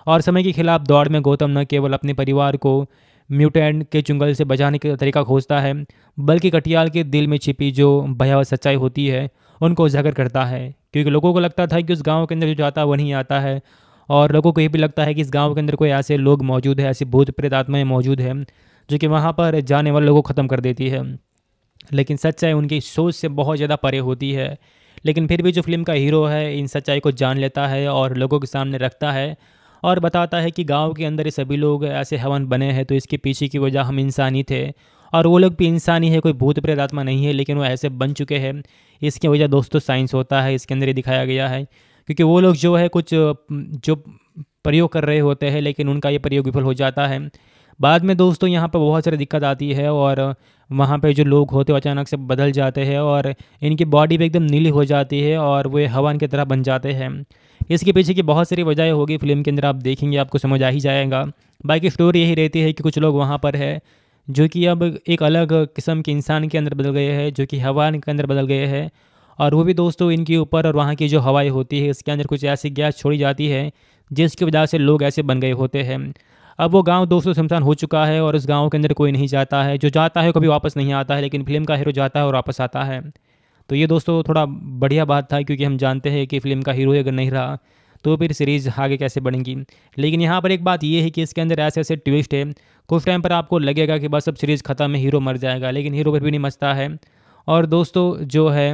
और समय के खिलाफ दौड़ में गौतम न केवल अपने परिवार को म्यूटेंट के चुंगल से बचाने का तरीका खोजता है बल्कि कटियाल के दिल में छिपी जो भयावह सच्चाई होती है उनको उजागर करता है क्योंकि लोगों को लगता था कि उस गांव के अंदर जो जाता है वो नहीं आता है और लोगों को ये भी लगता है कि इस गांव के अंदर कोई ऐसे लोग मौजूद है ऐसे भूत प्रेत आत्माएँ मौजूद हैं जो कि वहाँ पर जाने वाले लोगों को ख़त्म कर देती है लेकिन सच्चाई उनकी सोच से बहुत ज़्यादा परे होती है लेकिन फिर भी जो फिल्म का हीरो है इन सच्चाई को जान लेता है और लोगों के सामने रखता है और बताता है कि गांव के अंदर ही सभी लोग ऐसे हवन बने हैं तो इसके पीछे की वजह हम इंसानी थे और वो लोग भी इंसान ही है कोई भूत प्रेत आत्मा नहीं है लेकिन वो ऐसे बन चुके हैं इसकी वजह दोस्तों साइंस होता है इसके अंदर ही दिखाया गया है क्योंकि वो लोग जो है कुछ जो प्रयोग कर रहे होते हैं लेकिन उनका ये प्रयोग विफल हो जाता है बाद में दोस्तों यहाँ पर बहुत सारी दिक्कत आती है और वहाँ पे जो लोग होते हैं अचानक से बदल जाते हैं और इनकी बॉडी भी एकदम नीली हो जाती है और वे हवन की तरह बन जाते हैं इसके पीछे की बहुत सारी वजह होगी फिल्म के अंदर आप देखेंगे आपको समझ आ ही जाएगा बाकी स्टोरी यही रहती है कि कुछ लोग वहाँ पर है जो कि अब एक अलग किस्म के इंसान के अंदर बदल गए हैं जो कि हवान के अंदर बदल गए हैं और वो भी दोस्तों इनके ऊपर और वहाँ की जो हवाएं होती है इसके अंदर कुछ ऐसी गैस छोड़ी जाती है जिसकी वजह से लोग ऐसे बन गए होते हैं अब वो गाँव दोस्तों शमशान हो चुका है और उस गाँव के अंदर कोई नहीं जाता है जो जाता है कभी वापस नहीं आता है लेकिन फिल्म का हीरो जाता है और वापस आता है तो ये दोस्तों थोड़ा बढ़िया बात था क्योंकि हम जानते हैं कि फिल्म का हीरो अगर नहीं रहा तो फिर सीरीज़ आगे कैसे बढ़ेंगी लेकिन यहाँ पर एक बात ये है कि इसके अंदर ऐसे ऐसे ट्विस्ट है कुछ टाइम पर आपको लगेगा कि बस अब सीरीज़ ख़त्म है हीरो मर जाएगा लेकिन हीरो पर भी नहीं मचता है और दोस्तों जो है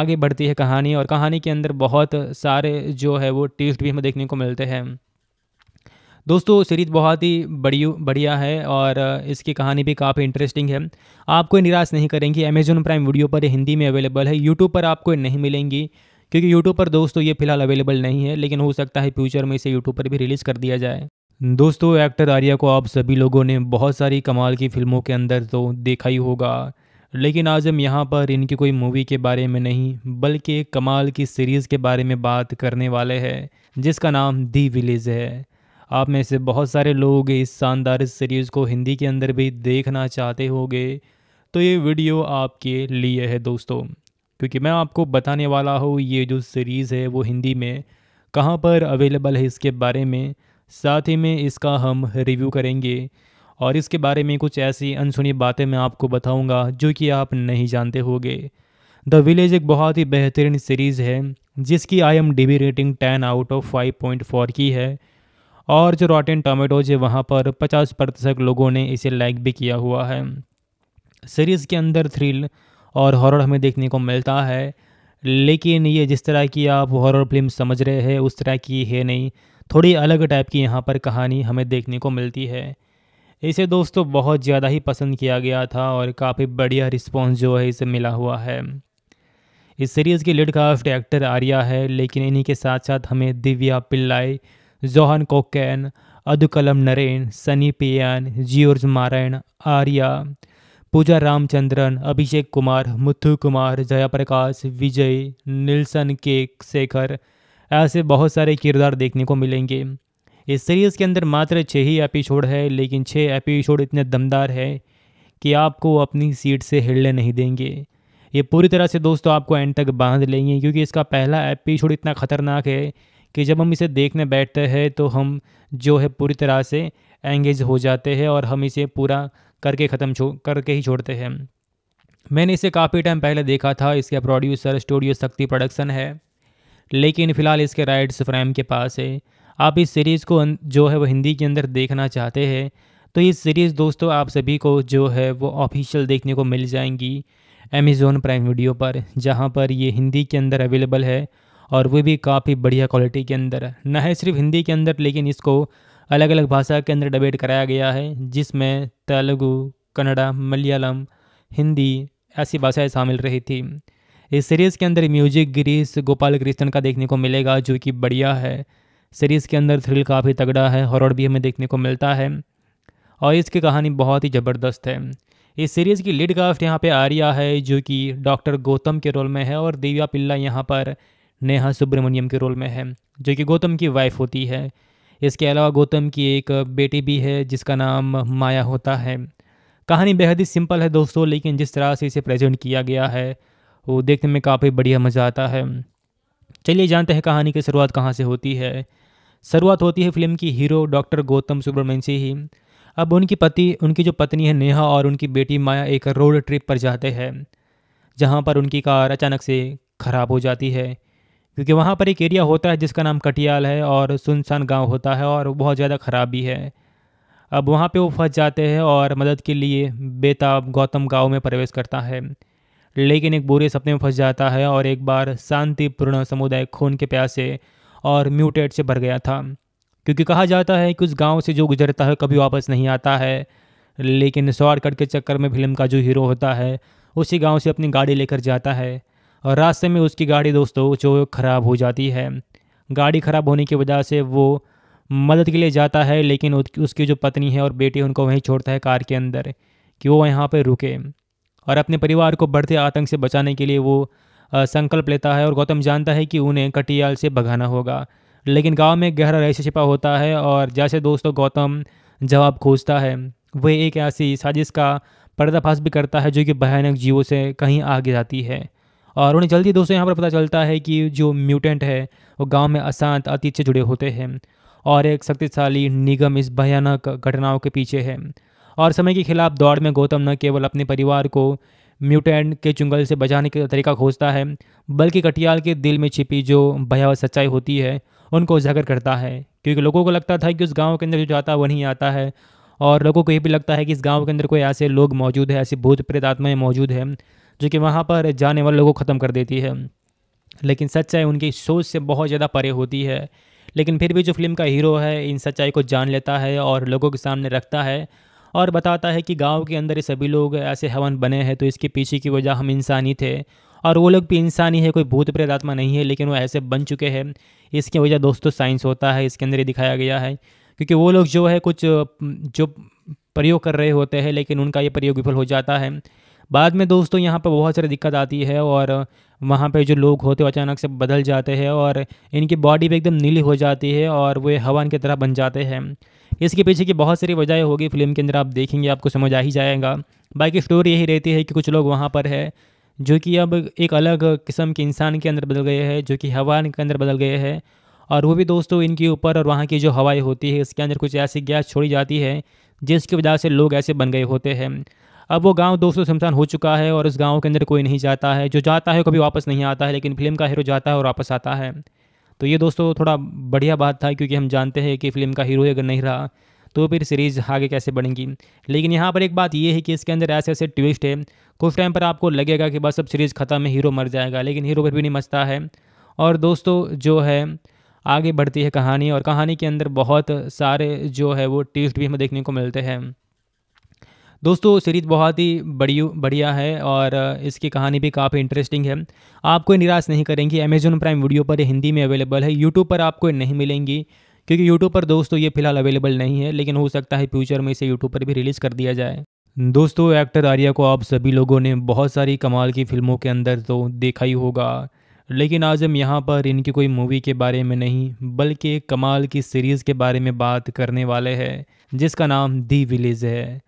आगे बढ़ती है कहानी और कहानी के अंदर बहुत सारे जो है वो ट्विस्ट भी हमें देखने को मिलते हैं दोस्तों सीरीज़ बहुत ही बड़ी बढ़िया है और इसकी कहानी भी काफ़ी इंटरेस्टिंग है आपको निराश नहीं करेंगी अमेजोन प्राइम वीडियो पर हिंदी में अवेलेबल है यूट्यूब पर आपको नहीं मिलेंगी क्योंकि यूट्यूब पर दोस्तों ये फिलहाल अवेलेबल नहीं है लेकिन हो सकता है फ्यूचर में इसे यूट्यूब पर भी रिलीज़ कर दिया जाए दोस्तों एक्टर आर्या को आप सभी लोगों ने बहुत सारी कमाल की फिल्मों के अंदर तो देखा ही होगा लेकिन आज हम यहाँ पर इनकी कोई मूवी के बारे में नहीं बल्कि कमाल की सीरीज़ के बारे में बात करने वाले हैं जिसका नाम दी विलेज है आप में से बहुत सारे लोग इस शानदार सीरीज़ को हिंदी के अंदर भी देखना चाहते होंगे तो ये वीडियो आपके लिए है दोस्तों क्योंकि मैं आपको बताने वाला हूँ ये जो सीरीज़ है वो हिंदी में कहाँ पर अवेलेबल है इसके बारे में साथ ही में इसका हम रिव्यू करेंगे और इसके बारे में कुछ ऐसी अनसुनी बातें मैं आपको बताऊंगा जो कि आप नहीं जानते होंगे द विलेज एक बहुत ही बेहतरीन सीरीज़ है जिसकी I M D B rating ten out of five point four की है और जो रॉटेन टोमेटोज है वहाँ पर पचास प्रतिशत लोगों ने इसे लाइक भी किया हुआ है सीरीज़ के अंदर थ्रिल और हॉरर हमें देखने को मिलता है लेकिन ये जिस तरह की आप हॉरर फिल्म समझ रहे हैं उस तरह की है नहीं थोड़ी अलग टाइप की यहाँ पर कहानी हमें देखने को मिलती है इसे दोस्तों बहुत ज़्यादा ही पसंद किया गया था और काफ़ी बढ़िया रिस्पॉन्स जो है इसे मिला हुआ है इस सीरीज़ के लीड का एक्टर आर्या है लेकिन इन्हीं के साथ साथ हमें दिव्या पिल्लाई जोहन कोकैन अदुकलम नरेन सनी पियान जियोर्ज मारायण आर्या पूजा रामचंद्रन अभिषेक कुमार मुथु कुमार जयाप्रकाश विजय निल्सन के शेखर ऐसे बहुत सारे किरदार देखने को मिलेंगे इस सीरीज़ के अंदर मात्र छः ही एपिसोड है लेकिन छः एपिसोड इतने दमदार है कि आपको अपनी सीट से हिलने नहीं देंगे ये पूरी तरह से दोस्तों आपको एंड तक बांध लेंगे क्योंकि इसका पहला एपिसोड इतना ख़तरनाक है कि जब हम इसे देखने बैठते हैं तो हम जो है पूरी तरह से एंगेज हो जाते हैं और हम इसे पूरा करके ख़त्म छो करके ही छोड़ते हैं मैंने इसे काफ़ी टाइम पहले देखा था इसका प्रोड्यूसर स्टूडियो शक्ति प्रोडक्शन है लेकिन फ़िलहाल इसके राइट्स फ्रैम के पास है आप इस सीरीज़ को अं, जो है वो हिंदी के अंदर देखना चाहते हैं तो ये सीरीज़ दोस्तों आप सभी को जो है वो ऑफिशियल देखने को मिल जाएंगी अमेज़ोन प्राइम वीडियो पर जहाँ पर ये हिंदी के अंदर अवेलेबल है और वो भी काफ़ी बढ़िया क्वालिटी के अंदर न है सिर्फ हिंदी के अंदर लेकिन इसको अलग अलग भाषा के अंदर डिबेट कराया गया है जिसमें तेलुगु कन्नड़ा मलयालम हिंदी ऐसी भाषाएँ शामिल रही थी इस सीरीज़ के अंदर म्यूजिक गिरीश गोपाल कृष्ण का देखने को मिलेगा जो कि बढ़िया है सीरीज़ के अंदर थ्रिल काफ़ी तगड़ा है हॉरर भी हमें देखने को मिलता है और इसकी कहानी बहुत ही ज़बरदस्त है इस सीरीज़ की लीड कास्ट यहाँ पे आर्या है जो कि डॉक्टर गौतम के रोल में है और दिव्या पिल्ला यहाँ पर नेहा सुब्रमण्यम के रोल में है जो कि गौतम की वाइफ होती है इसके अलावा गौतम की एक बेटी भी है जिसका नाम माया होता है कहानी बेहद ही सिंपल है दोस्तों लेकिन जिस तरह से इसे प्रेजेंट किया गया है वो देखने में काफ़ी बढ़िया मज़ा आता है चलिए जानते हैं कहानी की शुरुआत कहाँ से होती है शुरुआत होती है फिल्म की हीरो डॉक्टर गौतम सुब्रमण्यम से ही अब उनकी पति उनकी जो पत्नी है नेहा और उनकी बेटी माया एक रोड ट्रिप पर जाते हैं जहाँ पर उनकी कार अचानक से ख़राब हो जाती है क्योंकि वहाँ पर एक एरिया होता है जिसका नाम कटियाल है और सुनसान गांव होता है और बहुत ज़्यादा ख़राबी है अब वहाँ पे वो फंस जाते हैं और मदद के लिए बेताब गौतम गांव में प्रवेश करता है लेकिन एक बुरे सपने में फंस जाता है और एक बार शांतिपूर्ण समुदाय खून के प्यासे और म्यूटेट से भर गया था क्योंकि कहा जाता है कि उस गांव से जो गुजरता है कभी वापस नहीं आता है लेकिन शॉर्टकट के चक्कर में फिल्म का जो हीरो होता है उसी गांव से अपनी गाड़ी लेकर जाता है और रास्ते में उसकी गाड़ी दोस्तों जो ख़राब हो जाती है गाड़ी ख़राब होने की वजह से वो मदद के लिए जाता है लेकिन उसकी जो पत्नी है और बेटी उनको वहीं छोड़ता है कार के अंदर कि वो यहाँ पर रुके और अपने परिवार को बढ़ते आतंक से बचाने के लिए वो संकल्प लेता है और गौतम जानता है कि उन्हें कटियाल से भगाना होगा लेकिन गांव में गहरा रहस्य छिपा होता है और जैसे दोस्तों गौतम जवाब खोजता है वह एक ऐसी साजिश का पर्दाफाश भी करता है जो कि भयानक जीवों से कहीं आगे जाती है और उन्हें जल्दी दोस्तों यहाँ पर पता चलता है कि जो म्यूटेंट है वो गाँव में अशांत अतीत से जुड़े होते हैं और एक शक्तिशाली निगम इस भयानक घटनाओं के पीछे है और समय के खिलाफ दौड़ में गौतम न केवल अपने परिवार को म्यूटेंट के चुंगल से बचाने का तरीका खोजता है बल्कि कटियाल के दिल में छिपी जो भयावह सच्चाई होती है उनको उजागर करता है क्योंकि लोगों को लगता था कि उस गांव के अंदर जो जाता है वो नहीं आता है और लोगों को ये भी लगता है कि इस गांव के अंदर कोई ऐसे लोग मौजूद है ऐसे भूत प्रेत आत्माएँ मौजूद हैं जो कि वहाँ पर जाने वाले लोगों को ख़त्म कर देती है लेकिन सच्चाई उनकी सोच से बहुत ज़्यादा परे होती है लेकिन फिर भी जो फिल्म का हीरो है इन सच्चाई को जान लेता है और लोगों के सामने रखता है और बताता है कि गांव के अंदर ये सभी लोग ऐसे हवन बने हैं तो इसके पीछे की वजह हम इंसान ही थे और वो लोग भी इंसान ही है कोई भूत प्रेत आत्मा नहीं है लेकिन वो ऐसे बन चुके हैं इसकी वजह दोस्तों साइंस होता है इसके अंदर ही दिखाया गया है क्योंकि वो लोग जो है कुछ जो प्रयोग कर रहे होते हैं लेकिन उनका ये प्रयोग विफल हो जाता है बाद में दोस्तों यहाँ पर बहुत सारी दिक्कत आती है और वहाँ पे जो लोग होते हैं अचानक से बदल जाते हैं और इनकी बॉडी भी एकदम नीली हो जाती है और वे हवन की तरह बन जाते हैं इसके पीछे की बहुत सारी वजह होगी फिल्म के अंदर आप देखेंगे आपको समझ आ ही जाएगा बाकी स्टोरी यही रहती है कि कुछ लोग वहाँ पर है जो कि अब एक अलग किस्म के इंसान के अंदर बदल गए हैं जो कि हवा के अंदर बदल गए हैं और वो भी दोस्तों इनके ऊपर और वहाँ की जो हवाएं होती है इसके अंदर कुछ ऐसी गैस छोड़ी जाती है जिसकी वजह से लोग ऐसे बन गए होते हैं अब वो गाँव दोस्तों शमशान हो चुका है और इस गाँव के अंदर कोई नहीं जाता है जो जाता है कभी वापस नहीं आता है लेकिन फिल्म का हीरो जाता है और वापस आता है तो ये दोस्तों थोड़ा बढ़िया बात था क्योंकि हम जानते हैं कि फिल्म का हीरो अगर नहीं रहा तो फिर सीरीज़ आगे कैसे बढ़ेंगी लेकिन यहाँ पर एक बात ये है कि इसके अंदर ऐसे ऐसे ट्विस्ट है कुछ टाइम पर आपको लगेगा कि बस अब सीरीज़ ख़त्म है हीरो मर जाएगा लेकिन हीरो पर भी नहीं मचता है और दोस्तों जो है आगे बढ़ती है कहानी और कहानी के अंदर बहुत सारे जो है वो ट्विस्ट भी हमें देखने को मिलते हैं दोस्तों सीरीज़ बहुत ही बड़ी बढ़िया है और इसकी कहानी भी काफ़ी इंटरेस्टिंग है आपको निराश नहीं करेंगी अमेजोन प्राइम वीडियो पर हिंदी में अवेलेबल है यूट्यूब पर आपको नहीं मिलेंगी क्योंकि यूट्यूब पर दोस्तों ये फिलहाल अवेलेबल नहीं है लेकिन हो सकता है फ्यूचर में इसे यूट्यूब पर भी रिलीज़ कर दिया जाए दोस्तों एक्टर आर्या को आप सभी लोगों ने बहुत सारी कमाल की फिल्मों के अंदर तो देखा ही होगा लेकिन आज हम यहाँ पर इनकी कोई मूवी के बारे में नहीं बल्कि कमाल की सीरीज़ के बारे में बात करने वाले हैं जिसका नाम दी विलेज है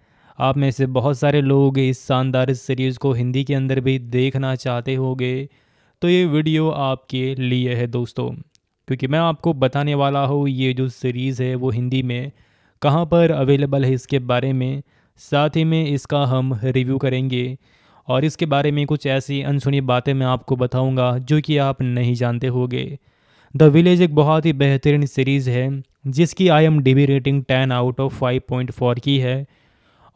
आप में से बहुत सारे लोग इस शानदार सीरीज़ को हिंदी के अंदर भी देखना चाहते होंगे तो ये वीडियो आपके लिए है दोस्तों क्योंकि मैं आपको बताने वाला हूँ ये जो सीरीज़ है वो हिंदी में कहाँ पर अवेलेबल है इसके बारे में साथ ही में इसका हम रिव्यू करेंगे और इसके बारे में कुछ ऐसी अनसुनी बातें मैं आपको बताऊंगा जो कि आप नहीं जानते होंगे द विलेज एक बहुत ही बेहतरीन सीरीज़ है जिसकी I M D B rating ten out of five point four की है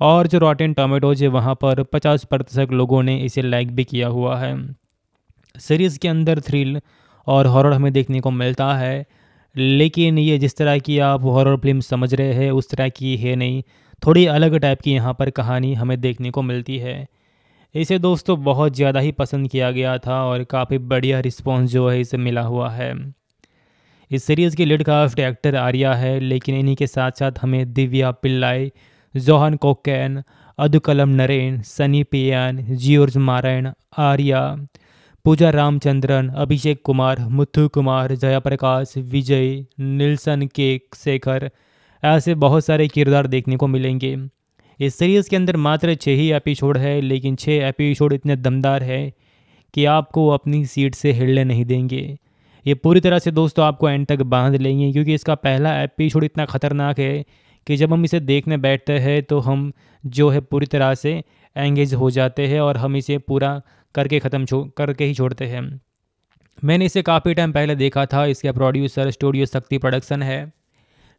और जो रॉटेन टोमेटोज है वहाँ पर पचास प्रतिशत लोगों ने इसे लाइक भी किया हुआ है सीरीज़ के अंदर थ्रिल और हॉरर हमें देखने को मिलता है लेकिन ये जिस तरह की आप हॉरर फिल्म समझ रहे हैं उस तरह की है नहीं थोड़ी अलग टाइप की यहाँ पर कहानी हमें देखने को मिलती है इसे दोस्तों बहुत ज़्यादा ही पसंद किया गया था और काफ़ी बढ़िया रिस्पॉन्स जो है इसे मिला हुआ है इस सीरीज़ की लीड कास्ट एक्टर आर्या है लेकिन इन्हीं के साथ साथ हमें दिव्या पिल्लाई जोहन कोकैन अदुकलम नरेन सनी पियान जियोर्ज मारायण आर्या पूजा रामचंद्रन अभिषेक कुमार मुथु कुमार जयाप्रकाश विजय निल्सन के शेखर ऐसे बहुत सारे किरदार देखने को मिलेंगे इस सीरीज़ के अंदर मात्र छः ही एपिसोड है लेकिन छः एपिसोड इतने दमदार है कि आपको अपनी सीट से हिलने नहीं देंगे ये पूरी तरह से दोस्तों आपको एंड तक बांध लेंगे क्योंकि इसका पहला एपिसोड इतना ख़तरनाक है कि जब हम इसे देखने बैठते हैं तो हम जो है पूरी तरह से एंगेज हो जाते हैं और हम इसे पूरा करके ख़त्म छो करके ही छोड़ते हैं मैंने इसे काफ़ी टाइम पहले देखा था इसका प्रोड्यूसर स्टूडियो शक्ति प्रोडक्शन है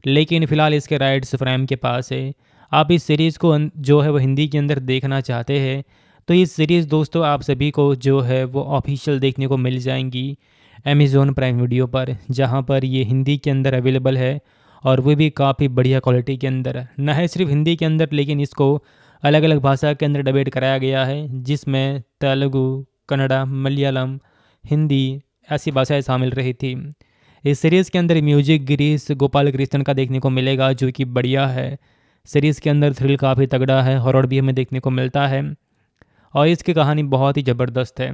लेकिन फ़िलहाल इसके राइट्स फ्रेम के पास है आप इस सीरीज़ को अं, जो है वो हिंदी के अंदर देखना चाहते हैं तो ये सीरीज़ दोस्तों आप सभी को जो है वो ऑफिशियल देखने को मिल जाएंगी अमेज़ोन प्राइम वीडियो पर जहाँ पर ये हिंदी के अंदर अवेलेबल है और वो भी काफ़ी बढ़िया क्वालिटी के अंदर न है सिर्फ हिंदी के अंदर लेकिन इसको अलग अलग भाषा के अंदर डिबेट कराया गया है जिसमें तेलुगु कन्नड़ा मलयालम हिंदी ऐसी भाषाएँ शामिल रही थी इस सीरीज़ के अंदर म्यूजिक गिरीश गोपाल कृष्णन का देखने को मिलेगा जो कि बढ़िया है सीरीज़ के अंदर थ्रिल काफ़ी तगड़ा है हॉरर भी हमें देखने को मिलता है और इसकी कहानी बहुत ही ज़बरदस्त है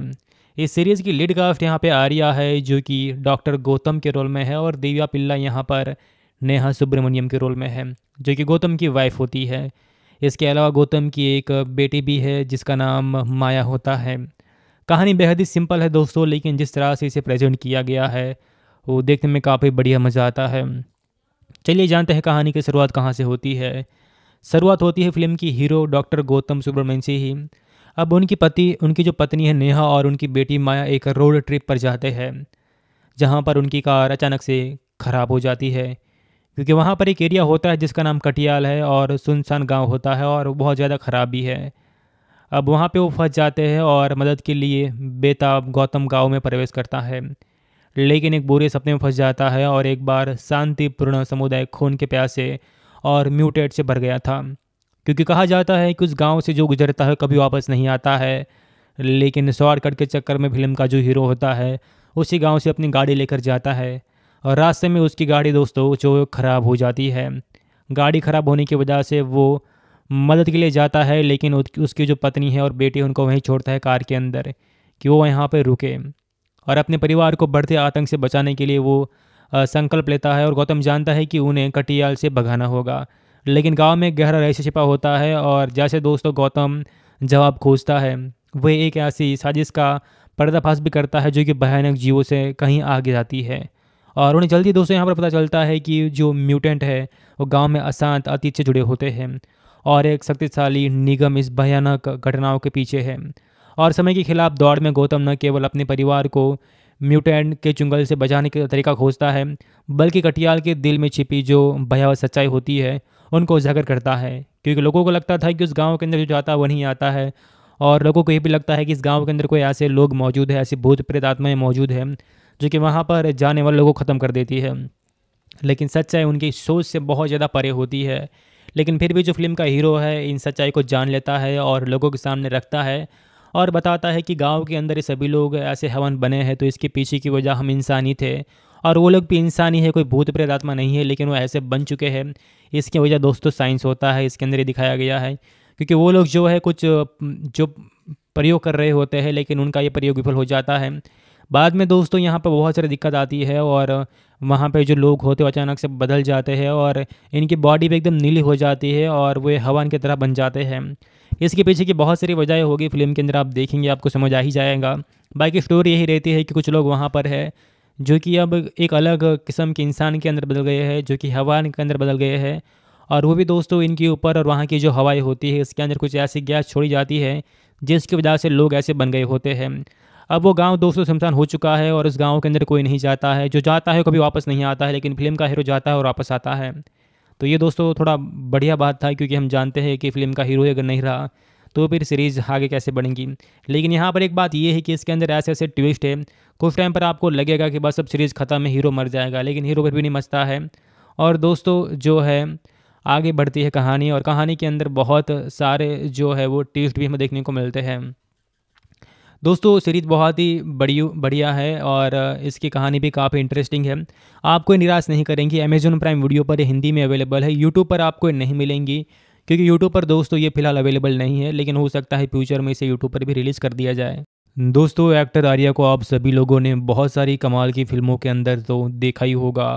इस सीरीज़ की लीड कास्ट यहाँ पे आर्या है जो कि डॉक्टर गौतम के रोल में है और दिव्या पिल्ला यहाँ पर नेहा सुब्रमण्यम के रोल में है जो कि गौतम की वाइफ होती है इसके अलावा गौतम की एक बेटी भी है जिसका नाम माया होता है कहानी बेहद ही सिंपल है दोस्तों लेकिन जिस तरह से इसे प्रेजेंट किया गया है वो देखने में काफ़ी बढ़िया मज़ा आता है चलिए जानते हैं कहानी की शुरुआत कहाँ से होती है शुरुआत होती है फिल्म की हीरो डॉक्टर गौतम सुब्रमण्यम से ही अब उनकी पति उनकी जो पत्नी है नेहा और उनकी बेटी माया एक रोड ट्रिप पर जाते हैं जहाँ पर उनकी कार अचानक से ख़राब हो जाती है क्योंकि वहाँ पर एक एरिया होता है जिसका नाम कटियाल है और सुनसान गांव होता है और बहुत ज़्यादा खराबी है अब वहाँ पे वो फंस जाते हैं और मदद के लिए बेताब गौतम गांव में प्रवेश करता है लेकिन एक बुरे सपने में फंस जाता है और एक बार शांतिपूर्ण समुदाय खून के प्यासे और म्यूटेट से भर गया था क्योंकि कहा जाता है कि उस गांव से जो गुजरता है कभी वापस नहीं आता है लेकिन शॉर्टकट के चक्कर में फिल्म का जो हीरो होता है उसी गांव से अपनी गाड़ी लेकर जाता है और रास्ते में उसकी गाड़ी दोस्तों जो ख़राब हो जाती है गाड़ी ख़राब होने की वजह से वो मदद के लिए जाता है लेकिन उसकी जो पत्नी है और बेटी उनको वहीं छोड़ता है कार के अंदर कि वो यहाँ पर रुके और अपने परिवार को बढ़ते आतंक से बचाने के लिए वो संकल्प लेता है और गौतम जानता है कि उन्हें कटियाल से भगाना होगा लेकिन गांव में गहरा रहस्य छिपा होता है और जैसे दोस्तों गौतम जवाब खोजता है वह एक ऐसी साजिश का पर्दाफाश भी करता है जो कि भयानक जीवों से कहीं आगे जाती है और उन्हें जल्दी दोस्तों यहाँ पर पता चलता है कि जो म्यूटेंट है वो गाँव में अशांत अतीत से जुड़े होते हैं और एक शक्तिशाली निगम इस भयानक घटनाओं के पीछे है और समय के खिलाफ दौड़ में गौतम न केवल अपने परिवार को म्यूटेंट के चुंगल से बचाने का तरीका खोजता है बल्कि कटियाल के दिल में छिपी जो भयावह सच्चाई होती है उनको उजागर करता है क्योंकि लोगों को लगता था कि उस गांव के अंदर जो जाता है वो नहीं आता है और लोगों को ये भी लगता है कि इस गांव के अंदर कोई ऐसे लोग मौजूद है ऐसे भूत प्रेत आत्माएँ मौजूद हैं जो कि वहाँ पर जाने वाले लोगों को ख़त्म कर देती है लेकिन सच्चाई उनकी सोच से बहुत ज़्यादा परे होती है लेकिन फिर भी जो फिल्म का हीरो है इन सच्चाई को जान लेता है और लोगों के सामने रखता है और बताता है कि गांव के अंदर ये सभी लोग ऐसे हवन बने हैं तो इसके पीछे की वजह हम इंसानी थे और वो लोग भी इंसानी है कोई भूत प्रेत आत्मा नहीं है लेकिन वो ऐसे बन चुके हैं इसकी वजह दोस्तों साइंस होता है इसके अंदर ही दिखाया गया है क्योंकि वो लोग जो है कुछ जो प्रयोग कर रहे होते हैं लेकिन उनका ये प्रयोग विफल हो जाता है बाद में दोस्तों यहाँ पर बहुत सारी दिक्कत आती है और वहाँ पे जो लोग होते हैं अचानक से बदल जाते हैं और इनकी बॉडी भी एकदम नीली हो जाती है और वे हवन की तरह बन जाते हैं इसके पीछे की बहुत सारी वजह होगी फिल्म के अंदर आप देखेंगे आपको समझ आ ही जाएगा बाकी स्टोरी यही रहती है कि कुछ लोग वहाँ पर है जो कि अब एक अलग किस्म के इंसान के अंदर बदल गए हैं जो कि हवा के अंदर बदल गए हैं और वो भी दोस्तों इनके ऊपर और वहाँ की जो हवाएँ होती है इसके अंदर कुछ ऐसी गैस छोड़ी जाती है जिसकी वजह से लोग ऐसे बन गए होते हैं अब वो गाँव दोस्तों शमशान हो चुका है और उस गाँव के अंदर कोई नहीं जाता है जो जाता है कभी वापस नहीं आता है लेकिन फिल्म का हीरो जाता है और वापस आता है तो ये दोस्तों थोड़ा बढ़िया बात था क्योंकि हम जानते हैं कि फिल्म का हीरो अगर नहीं रहा तो फिर सीरीज़ आगे कैसे बढ़ेंगी लेकिन यहाँ पर एक बात ये है कि इसके अंदर ऐसे ऐसे ट्विस्ट है कुछ टाइम पर आपको लगेगा कि बस अब सीरीज़ ख़त्म है हीरो मर जाएगा लेकिन हीरो पर भी नहीं मचता है और दोस्तों जो है आगे बढ़ती है कहानी और कहानी के अंदर बहुत सारे जो है वो ट्विस्ट भी हमें देखने को मिलते हैं दोस्तों सीरीज़ बहुत ही बड़ी बढ़िया है और इसकी कहानी भी काफ़ी इंटरेस्टिंग है आपको निराश नहीं करेंगी अमेजोन प्राइम वीडियो पर हिंदी में अवेलेबल है यूट्यूब पर आपको नहीं मिलेंगी क्योंकि यूट्यूब पर दोस्तों ये फिलहाल अवेलेबल नहीं है लेकिन हो सकता है फ्यूचर में इसे यूट्यूब पर भी रिलीज़ कर दिया जाए दोस्तों एक्टर आर्या को आप सभी लोगों ने बहुत सारी कमाल की फिल्मों के अंदर तो देखा ही होगा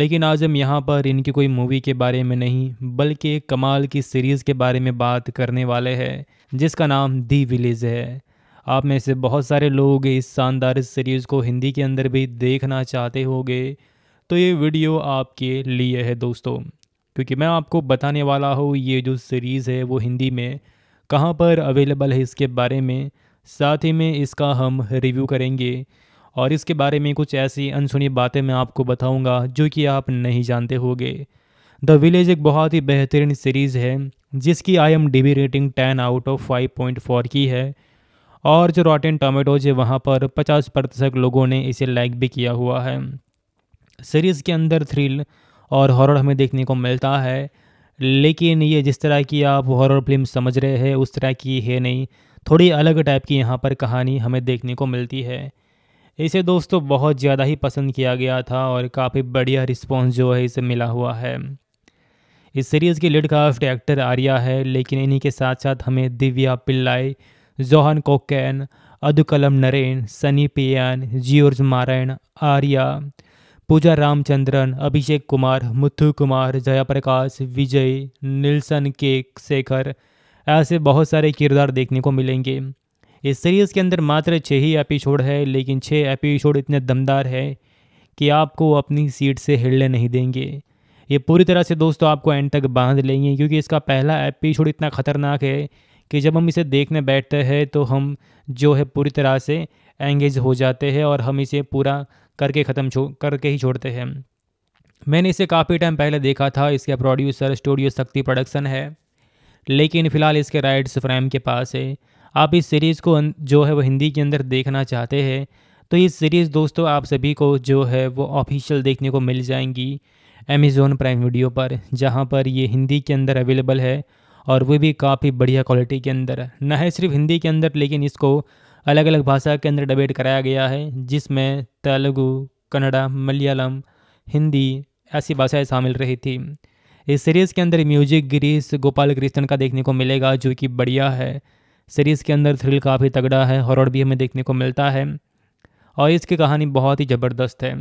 लेकिन आज हम यहाँ पर इनकी कोई मूवी के बारे में नहीं बल्कि कमाल की सीरीज़ के बारे में बात करने वाले हैं जिसका नाम दी विलेज है आप में से बहुत सारे लोग इस शानदार सीरीज़ को हिंदी के अंदर भी देखना चाहते होंगे तो ये वीडियो आपके लिए है दोस्तों क्योंकि मैं आपको बताने वाला हूँ ये जो सीरीज़ है वो हिंदी में कहाँ पर अवेलेबल है इसके बारे में साथ ही में इसका हम रिव्यू करेंगे और इसके बारे में कुछ ऐसी अनसुनी बातें मैं आपको बताऊँगा जो कि आप नहीं जानते होंगे द विलेज एक बहुत ही बेहतरीन सीरीज़ है जिसकी I M D B rating ten out of five point four की है और जो रॉटेन टोमेटोज है वहाँ पर पचास प्रतिशत लोगों ने इसे लाइक भी किया हुआ है सीरीज़ के अंदर थ्रिल और हॉरर हमें देखने को मिलता है लेकिन ये जिस तरह की आप हॉरर फिल्म समझ रहे हैं उस तरह की है नहीं थोड़ी अलग टाइप की यहाँ पर कहानी हमें देखने को मिलती है इसे दोस्तों बहुत ज़्यादा ही पसंद किया गया था और काफ़ी बढ़िया रिस्पॉन्स जो है इसे मिला हुआ है इस सीरीज़ की लीड कास्ट एक्टर आर्या है लेकिन इन्हीं के साथ साथ हमें दिव्या पिल्लाई जोहन कोकैन अदुकलम नरेन सनी पियान जियोर्ज मारायण आर्या पूजा रामचंद्रन अभिषेक कुमार मुथु कुमार जयाप्रकाश विजय निल्सन के शेखर ऐसे बहुत सारे किरदार देखने को मिलेंगे इस सीरीज़ के अंदर मात्र छः ही एपिसोड है लेकिन छः एपिसोड इतने दमदार है कि आपको अपनी सीट से हिलने नहीं देंगे ये पूरी तरह से दोस्तों आपको एंड तक बांध लेंगे क्योंकि इसका पहला एपिसोड इतना ख़तरनाक है कि जब हम इसे देखने बैठते हैं तो हम जो है पूरी तरह से एंगेज हो जाते हैं और हम इसे पूरा करके ख़त्म छो करके ही छोड़ते हैं मैंने इसे काफ़ी टाइम पहले देखा था इसका प्रोड्यूसर स्टूडियो शक्ति प्रोडक्शन है लेकिन फ़िलहाल इसके राइट्स फ्रेम के पास है आप इस सीरीज़ को अं, जो है वो हिंदी के अंदर देखना चाहते हैं तो ये सीरीज़ दोस्तों आप सभी को जो है वो ऑफिशियल देखने को मिल जाएंगी अमेज़ोन प्राइम वीडियो पर जहाँ पर ये हिंदी के अंदर अवेलेबल है और वो भी काफ़ी बढ़िया क्वालिटी के अंदर न है सिर्फ हिंदी के अंदर लेकिन इसको अलग अलग भाषा के अंदर डिबेट कराया गया है जिसमें तेलुगु कन्नड़ा मलयालम हिंदी ऐसी भाषाएँ शामिल रही थी इस सीरीज़ के अंदर म्यूजिक गिरीश गोपाल कृष्ण का देखने को मिलेगा जो कि बढ़िया है सीरीज़ के अंदर थ्रिल काफ़ी तगड़ा है हॉरर भी हमें देखने को मिलता है और इसकी कहानी बहुत ही ज़बरदस्त है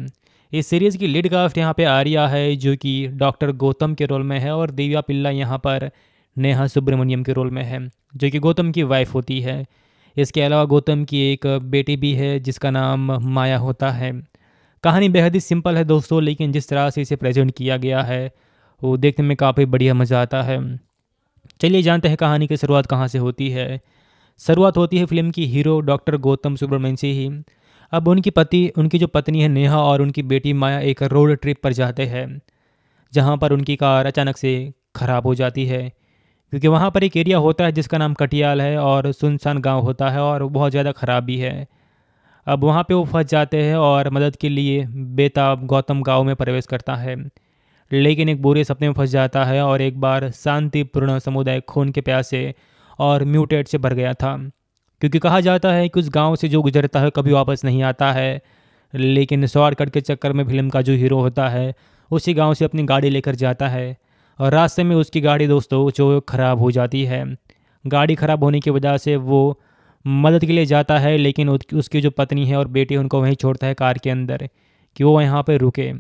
इस सीरीज़ की लीड कास्ट यहाँ पे आर्या है जो कि डॉक्टर गौतम के रोल में है और दिव्या पिल्ला यहाँ पर नेहा सुब्रमण्यम के रोल में है जो कि गौतम की वाइफ होती है इसके अलावा गौतम की एक बेटी भी है जिसका नाम माया होता है कहानी बेहद ही सिंपल है दोस्तों लेकिन जिस तरह से इसे प्रेजेंट किया गया है वो देखने में काफ़ी बढ़िया मज़ा आता है चलिए जानते हैं कहानी की शुरुआत कहाँ से होती है शुरुआत होती है फिल्म की हीरो डॉक्टर गौतम सुब्रमण्यम से ही अब उनकी पति उनकी जो पत्नी है नेहा और उनकी बेटी माया एक रोड ट्रिप पर जाते हैं जहाँ पर उनकी कार अचानक से ख़राब हो जाती है क्योंकि वहाँ पर एक एरिया होता है जिसका नाम कटियाल है और सुनसान गांव होता है और बहुत ज़्यादा खराबी है अब वहाँ पे वो फंस जाते हैं और मदद के लिए बेताब गौतम गांव में प्रवेश करता है लेकिन एक बुरे सपने में फंस जाता है और एक बार शांतिपूर्ण समुदाय खून के प्यासे और म्यूटेट से भर गया था क्योंकि कहा जाता है कि उस गांव से जो गुजरता है कभी वापस नहीं आता है लेकिन शॉर्टकट के चक्कर में फिल्म का जो हीरो होता है उसी गांव से अपनी गाड़ी लेकर जाता है और रास्ते में उसकी गाड़ी दोस्तों जो ख़राब हो जाती है गाड़ी ख़राब होने की वजह से वो मदद के लिए जाता है लेकिन उसकी जो पत्नी है और बेटी उनको वहीं छोड़ता है कार के अंदर कि वो यहाँ पर रुके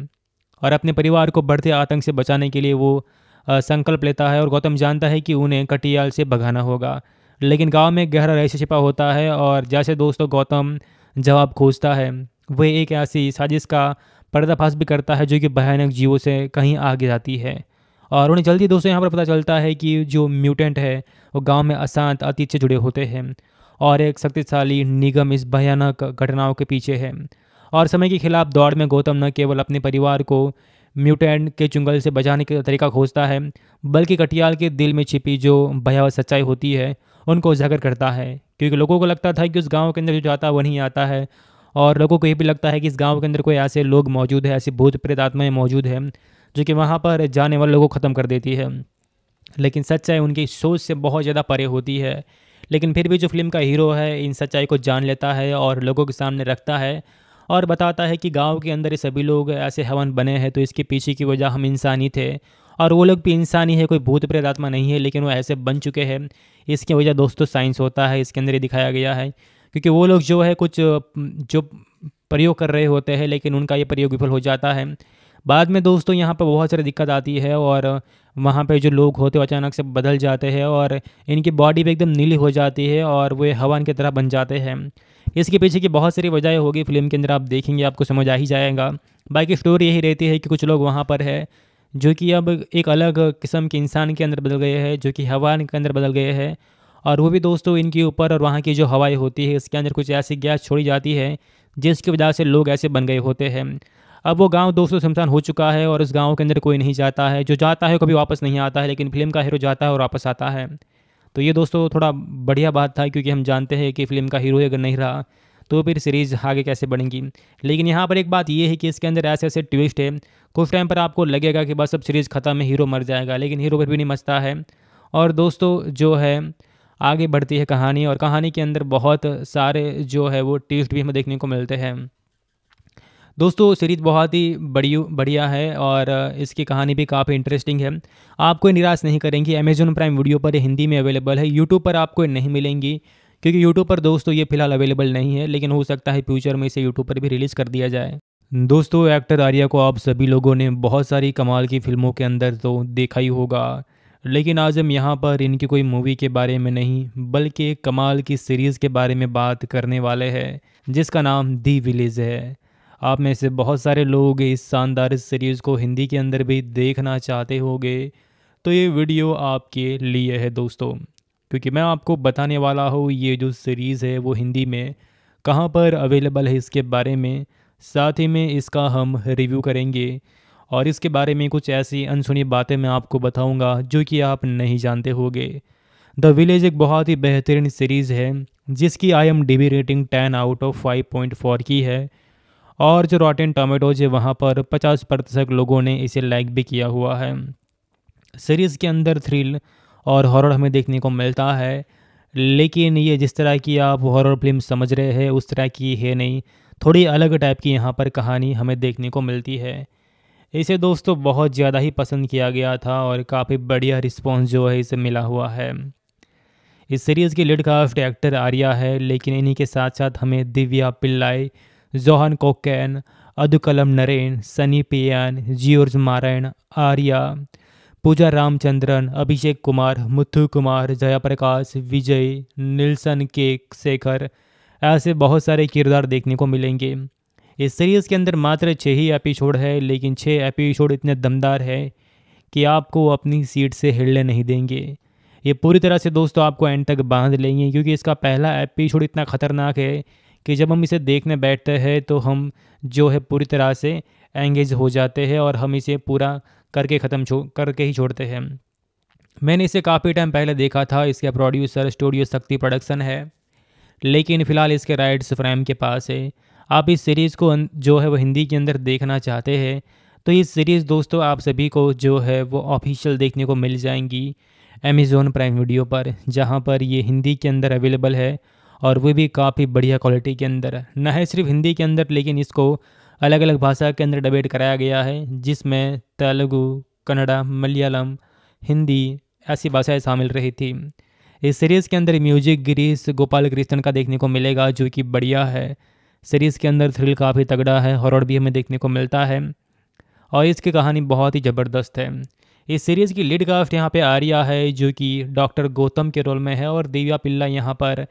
और अपने परिवार को बढ़ते आतंक से बचाने के लिए वो संकल्प लेता है और गौतम जानता है कि उन्हें कटियाल से भगाना होगा लेकिन गांव में गहरा रहस्य छिपा होता है और जैसे दोस्तों गौतम जवाब खोजता है वह एक ऐसी साजिश का पर्दाफाश भी करता है जो कि भयानक जीवों से कहीं आगे जाती है और उन्हें जल्दी दोस्तों यहाँ पर पता चलता है कि जो म्यूटेंट है वो गाँव में अशांत अतीत से जुड़े होते हैं और एक शक्तिशाली निगम इस भयानक घटनाओं के पीछे है और समय के खिलाफ दौड़ में गौतम न केवल अपने परिवार को म्यूटेंट के चुंगल से बचाने का तरीका खोजता है बल्कि कटियाल के दिल में छिपी जो भयावह सच्चाई होती है उनको उजागर करता है क्योंकि लोगों को लगता था कि उस गांव के अंदर जो जाता है वहीं आता है और लोगों को ये भी लगता है कि इस गांव के अंदर कोई ऐसे लोग मौजूद है ऐसे भूत प्रेत आत्माएँ मौजूद हैं जो कि वहाँ पर जाने वाले लोगों को ख़त्म कर देती है लेकिन सच्चाई उनकी सोच से बहुत ज़्यादा परे होती है लेकिन फिर भी जो फिल्म का हीरो है इन सच्चाई को जान लेता है और लोगों के सामने रखता है और बताता है कि गांव के अंदर ये सभी लोग ऐसे हवन बने हैं तो इसके पीछे की वजह हम इंसानी थे और वो लोग भी इंसानी है कोई भूत प्रेत आत्मा नहीं है लेकिन वो ऐसे बन चुके हैं इसकी वजह दोस्तों साइंस होता है इसके अंदर ये दिखाया गया है क्योंकि वो लोग जो है कुछ जो प्रयोग कर रहे होते हैं लेकिन उनका ये प्रयोग विफल हो जाता है बाद में दोस्तों यहाँ पर बहुत सारी दिक्कत आती है और वहाँ पे जो लोग होते हैं अचानक से बदल जाते हैं और इनकी बॉडी भी एकदम नीली हो जाती है और वे हवन की तरह बन जाते हैं इसके पीछे की बहुत सारी वजह होगी फिल्म के अंदर आप देखेंगे आपको समझ आ ही जाएगा बाकी स्टोरी यही रहती है कि कुछ लोग वहाँ पर है जो कि अब एक अलग किस्म के इंसान के अंदर बदल गए हैं जो कि हवान के अंदर बदल गए हैं और वो भी दोस्तों इनके ऊपर और वहाँ की जो हवाएं होती है इसके अंदर कुछ ऐसी गैस छोड़ी जाती है जिसकी वजह से लोग ऐसे बन गए होते हैं अब वो गाँव दोस्तों शमशान हो चुका है और उस गाँव के अंदर कोई नहीं जाता है जो जाता है कभी वापस नहीं आता है लेकिन फिल्म का हीरो जाता है और वापस आता है तो ये दोस्तों थोड़ा बढ़िया बात था क्योंकि हम जानते हैं कि फिल्म का हीरो अगर नहीं रहा तो फिर सीरीज़ आगे कैसे बढ़ेंगी लेकिन यहाँ पर एक बात ये है कि इसके अंदर ऐसे ऐसे ट्विस्ट है कुछ टाइम पर आपको लगेगा कि बस अब सीरीज़ ख़त्म है हीरो मर जाएगा लेकिन हीरो पर भी नहीं मचता है और दोस्तों जो है आगे बढ़ती है कहानी और कहानी के अंदर बहुत सारे जो है वो ट्विस्ट भी हमें देखने को मिलते हैं दोस्तों सीरीज़ बहुत ही बड़ी बढ़िया है और इसकी कहानी भी काफ़ी इंटरेस्टिंग है आपको निराश नहीं करेंगी अमेजोन प्राइम वीडियो पर हिंदी में अवेलेबल है यूट्यूब पर आपको नहीं मिलेंगी क्योंकि यूट्यूब पर दोस्तों ये फिलहाल अवेलेबल नहीं है लेकिन हो सकता है फ्यूचर में इसे यूट्यूब पर भी रिलीज़ कर दिया जाए दोस्तों एक्टर आर्या को आप सभी लोगों ने बहुत सारी कमाल की फिल्मों के अंदर तो देखा ही होगा लेकिन आज हम यहाँ पर इनकी कोई मूवी के बारे में नहीं बल्कि कमाल की सीरीज़ के बारे में बात करने वाले हैं जिसका नाम दी विलेज है आप में से बहुत सारे लोग इस शानदार सीरीज़ को हिंदी के अंदर भी देखना चाहते होंगे तो ये वीडियो आपके लिए है दोस्तों क्योंकि मैं आपको बताने वाला हूँ ये जो सीरीज़ है वो हिंदी में कहाँ पर अवेलेबल है इसके बारे में साथ ही में इसका हम रिव्यू करेंगे और इसके बारे में कुछ ऐसी अनसुनी बातें मैं आपको बताऊंगा जो कि आप नहीं जानते होंगे द विलेज एक बहुत ही बेहतरीन सीरीज़ है जिसकी I M D B rating ten out of five point four की है और जो रॉटेन टोमेटोज है वहाँ पर पचास प्रतिशत लोगों ने इसे लाइक भी किया हुआ है सीरीज़ के अंदर थ्रिल और हॉरर हमें देखने को मिलता है लेकिन ये जिस तरह की आप हॉरर फिल्म समझ रहे हैं उस तरह की है नहीं थोड़ी अलग टाइप की यहाँ पर कहानी हमें देखने को मिलती है इसे दोस्तों बहुत ज़्यादा ही पसंद किया गया था और काफ़ी बढ़िया रिस्पॉन्स जो है इसे मिला हुआ है इस सीरीज़ की लीड का एक्टर आर्या है लेकिन इन्हीं के साथ साथ हमें दिव्या पिल्लाई जोहन कोकैन अदुकलम नरेन सनी पियान जियोर्ज मारायण आर्या पूजा रामचंद्रन अभिषेक कुमार मुथु कुमार जयाप्रकाश विजय निल्सन के शेखर ऐसे बहुत सारे किरदार देखने को मिलेंगे इस सीरीज़ के अंदर मात्र छः ही एपिसोड है लेकिन छः एपिसोड इतने दमदार है कि आपको अपनी सीट से हिलने नहीं देंगे ये पूरी तरह से दोस्तों आपको एंड तक बांध लेंगे क्योंकि इसका पहला एपिसोड इतना ख़तरनाक है कि जब हम इसे देखने बैठते हैं तो हम जो है पूरी तरह से एंगेज हो जाते हैं और हम इसे पूरा करके ख़त्म छो करके ही छोड़ते हैं मैंने इसे काफ़ी टाइम पहले देखा था इसके प्रोड्यूसर स्टूडियो शक्ति प्रोडक्शन है लेकिन फ़िलहाल इसके राइट्स फ्रेम के पास है आप इस सीरीज़ को जो है वो हिंदी के अंदर देखना चाहते हैं तो ये सीरीज़ दोस्तों आप सभी को जो है वो ऑफिशियल देखने को मिल जाएंगी अमेज़ोन प्राइम वीडियो पर जहाँ पर ये हिंदी के अंदर अवेलेबल है और वो भी काफ़ी बढ़िया क्वालिटी के अंदर न है सिर्फ हिंदी के अंदर लेकिन इसको अलग अलग भाषा के अंदर डिबेट कराया गया है जिसमें तेलुगु कन्नड़ा मलयालम हिंदी ऐसी भाषाएँ शामिल रही थी इस सीरीज़ के अंदर म्यूजिक गिरीश गोपाल कृष्णन का देखने को मिलेगा जो कि बढ़िया है सीरीज़ के अंदर थ्रिल काफ़ी तगड़ा है हॉरर भी हमें देखने को मिलता है और इसकी कहानी बहुत ही ज़बरदस्त है इस सीरीज़ की लीड कास्ट यहाँ पे आर्या है जो कि डॉक्टर गौतम के रोल में है और दिव्या पिल्ला यहाँ पर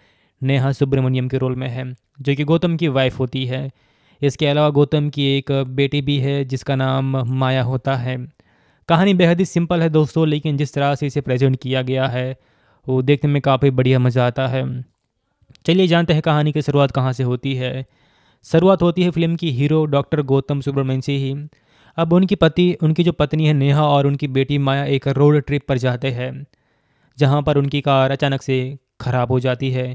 नेहा सुब्रमण्यम के रोल में है जो कि गौतम की वाइफ होती है इसके अलावा गौतम की एक बेटी भी है जिसका नाम माया होता है कहानी बेहद ही सिंपल है दोस्तों लेकिन जिस तरह से इसे प्रेजेंट किया गया है वो देखने में काफ़ी बढ़िया मज़ा आता है चलिए जानते हैं कहानी की शुरुआत कहाँ से होती है शुरुआत होती है फिल्म की हीरो डॉक्टर गौतम सुब्रमण्यम से ही अब उनकी पति उनकी जो पत्नी है नेहा और उनकी बेटी माया एक रोड ट्रिप पर जाते हैं जहाँ पर उनकी कार अचानक से ख़राब हो जाती है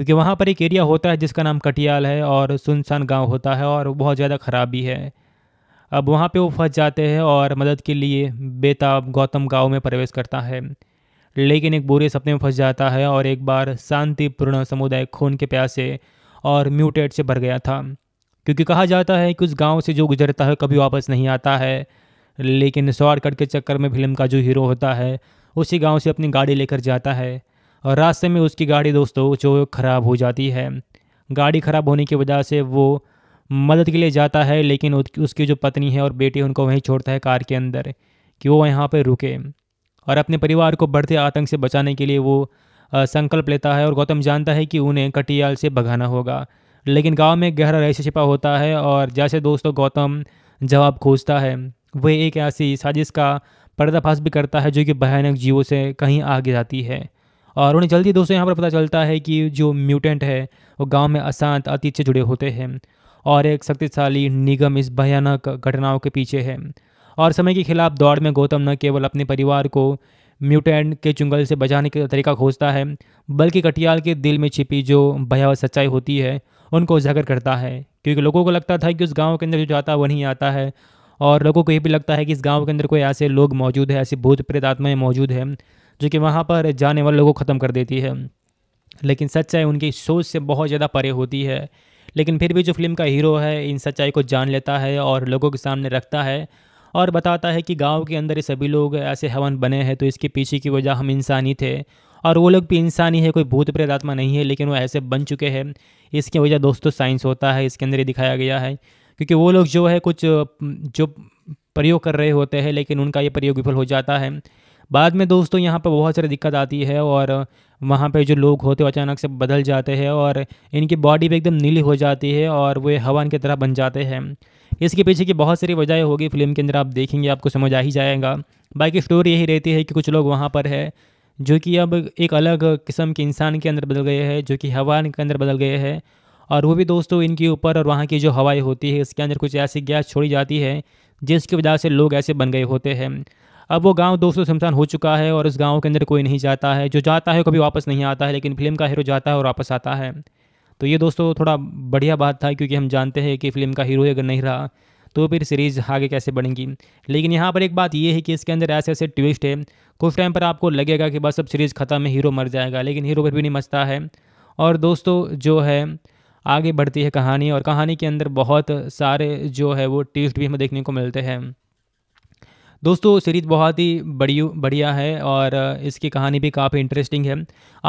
क्योंकि वहाँ पर एक एरिया होता है जिसका नाम कटियाल है और सुनसान गांव होता है और बहुत ज़्यादा ख़राब भी है अब वहाँ पे वो फंस जाते हैं और मदद के लिए बेताब गौतम गांव में प्रवेश करता है लेकिन एक बुरे सपने में फंस जाता है और एक बार शांतिपूर्ण समुदाय खून के प्यासे और म्यूटेट से भर गया था क्योंकि कहा जाता है कि उस गांव से जो गुजरता है कभी वापस नहीं आता है लेकिन शॉर्टकट के चक्कर में फिल्म का जो हीरो होता है उसी गांव से अपनी गाड़ी लेकर जाता है और रास्ते में उसकी गाड़ी दोस्तों जो ख़राब हो जाती है गाड़ी ख़राब होने की वजह से वो मदद के लिए जाता है लेकिन उसकी जो पत्नी है और बेटी उनको वहीं छोड़ता है कार के अंदर कि वो यहाँ पर रुके और अपने परिवार को बढ़ते आतंक से बचाने के लिए वो संकल्प लेता है और गौतम जानता है कि उन्हें कटियाल से भगाना होगा लेकिन गांव में गहरा रहस्य छिपा होता है और जैसे दोस्तों गौतम जवाब खोजता है वह एक ऐसी साजिश का पर्दाफाश भी करता है जो कि भयानक जीवों से कहीं आगे जाती है और उन्हें जल्दी दोस्तों यहाँ पर पता चलता है कि जो म्यूटेंट है वो गांव में अशांत अतीत से जुड़े होते हैं और एक शक्तिशाली निगम इस भयानक घटनाओं के पीछे है और समय के खिलाफ दौड़ में गौतम न केवल अपने परिवार को म्यूटेंट के चुंगल से बचाने का तरीका खोजता है बल्कि कटियाल के दिल में छिपी जो भयावह सच्चाई होती है उनको उजागर करता है क्योंकि लोगों को लगता था कि उस गांव के अंदर जो जाता है वहीं आता है और लोगों को ये भी लगता है कि इस गांव के अंदर कोई ऐसे लोग मौजूद है ऐसी भूत प्रेत आत्माएँ मौजूद हैं जो कि वहाँ पर जाने वाले लोगों को ख़त्म कर देती है लेकिन सच्चाई उनकी सोच से बहुत ज़्यादा परे होती है लेकिन फिर भी जो फिल्म का हीरो है इन सच्चाई को जान लेता है और लोगों के सामने रखता है और बताता है कि गांव के अंदर ये सभी लोग ऐसे हवन बने हैं तो इसके पीछे की वजह हम इंसानी थे और वो लोग भी इंसान ही है कोई भूत प्रेत आत्मा नहीं है लेकिन वो ऐसे बन चुके हैं इसकी वजह दोस्तों साइंस होता है इसके अंदर ये दिखाया गया है क्योंकि वो लोग जो है कुछ जो प्रयोग कर रहे होते हैं लेकिन उनका ये प्रयोग विफल हो जाता है बाद में दोस्तों यहाँ पर बहुत सारी दिक्कत आती है और वहाँ पे जो लोग होते हैं अचानक से बदल जाते हैं और इनकी बॉडी भी एकदम नीली हो जाती है और वे हवन की तरह बन जाते हैं इसके पीछे की बहुत सारी वजह होगी फिल्म के अंदर आप देखेंगे आपको समझ आ ही जाएगा बाकी स्टोरी यही रहती है कि कुछ लोग वहाँ पर है जो कि अब एक अलग किस्म के इंसान के अंदर बदल गए हैं जो कि हवा के अंदर बदल गए हैं और वो भी दोस्तों इनके ऊपर और वहाँ की जो हवाएं होती है इसके अंदर कुछ ऐसी गैस छोड़ी जाती है जिसकी वजह से लोग ऐसे बन गए होते हैं अब वो गाँव दोस्तों शमशान हो चुका है और उस गाँव के अंदर कोई नहीं जाता है जो जाता है कभी वापस नहीं आता है लेकिन फिल्म का हीरो जाता है और वापस आता है तो ये दोस्तों थोड़ा बढ़िया बात था क्योंकि हम जानते हैं कि फिल्म का हीरो अगर नहीं रहा तो फिर सीरीज़ आगे कैसे बढ़ेंगी लेकिन यहाँ पर एक बात ये है कि इसके अंदर ऐसे ऐसे ट्विस्ट है कुछ टाइम पर आपको लगेगा कि बस अब सीरीज़ ख़त्म है हीरो मर जाएगा लेकिन हीरो पर भी नहीं मचता है और दोस्तों जो है आगे बढ़ती है कहानी और कहानी के अंदर बहुत सारे जो है वो ट्विस्ट भी हमें देखने को मिलते हैं दोस्तों सीरीज बहुत ही बड़ी बढ़िया है और इसकी कहानी भी काफ़ी इंटरेस्टिंग है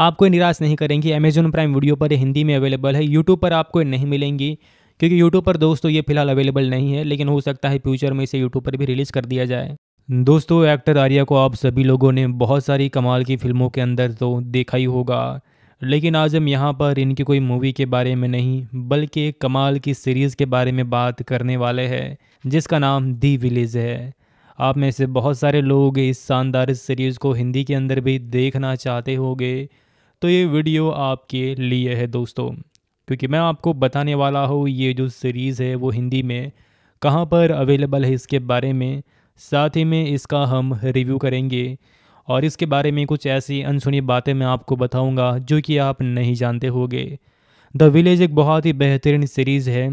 आपको निराश नहीं करेंगी अमेजोन प्राइम वीडियो पर हिंदी में अवेलेबल है यूट्यूब पर आपको नहीं मिलेंगी क्योंकि यूट्यूब पर दोस्तों ये फिलहाल अवेलेबल नहीं है लेकिन हो सकता है फ्यूचर में इसे यूट्यूब पर भी रिलीज़ कर दिया जाए दोस्तों एक्टर आर्या को आप सभी लोगों ने बहुत सारी कमाल की फिल्मों के अंदर तो देखा ही होगा लेकिन आज हम यहाँ पर इनकी कोई मूवी के बारे में नहीं बल्कि कमाल की सीरीज़ के बारे में बात करने वाले हैं जिसका नाम दी विलेज है आप में से बहुत सारे लोग इस शानदार सीरीज़ को हिंदी के अंदर भी देखना चाहते होंगे तो ये वीडियो आपके लिए है दोस्तों क्योंकि मैं आपको बताने वाला हूँ ये जो सीरीज़ है वो हिंदी में कहाँ पर अवेलेबल है इसके बारे में साथ ही में इसका हम रिव्यू करेंगे और इसके बारे में कुछ ऐसी अनसुनी बातें मैं आपको बताऊंगा जो कि आप नहीं जानते होंगे द विलेज एक बहुत ही बेहतरीन सीरीज़ है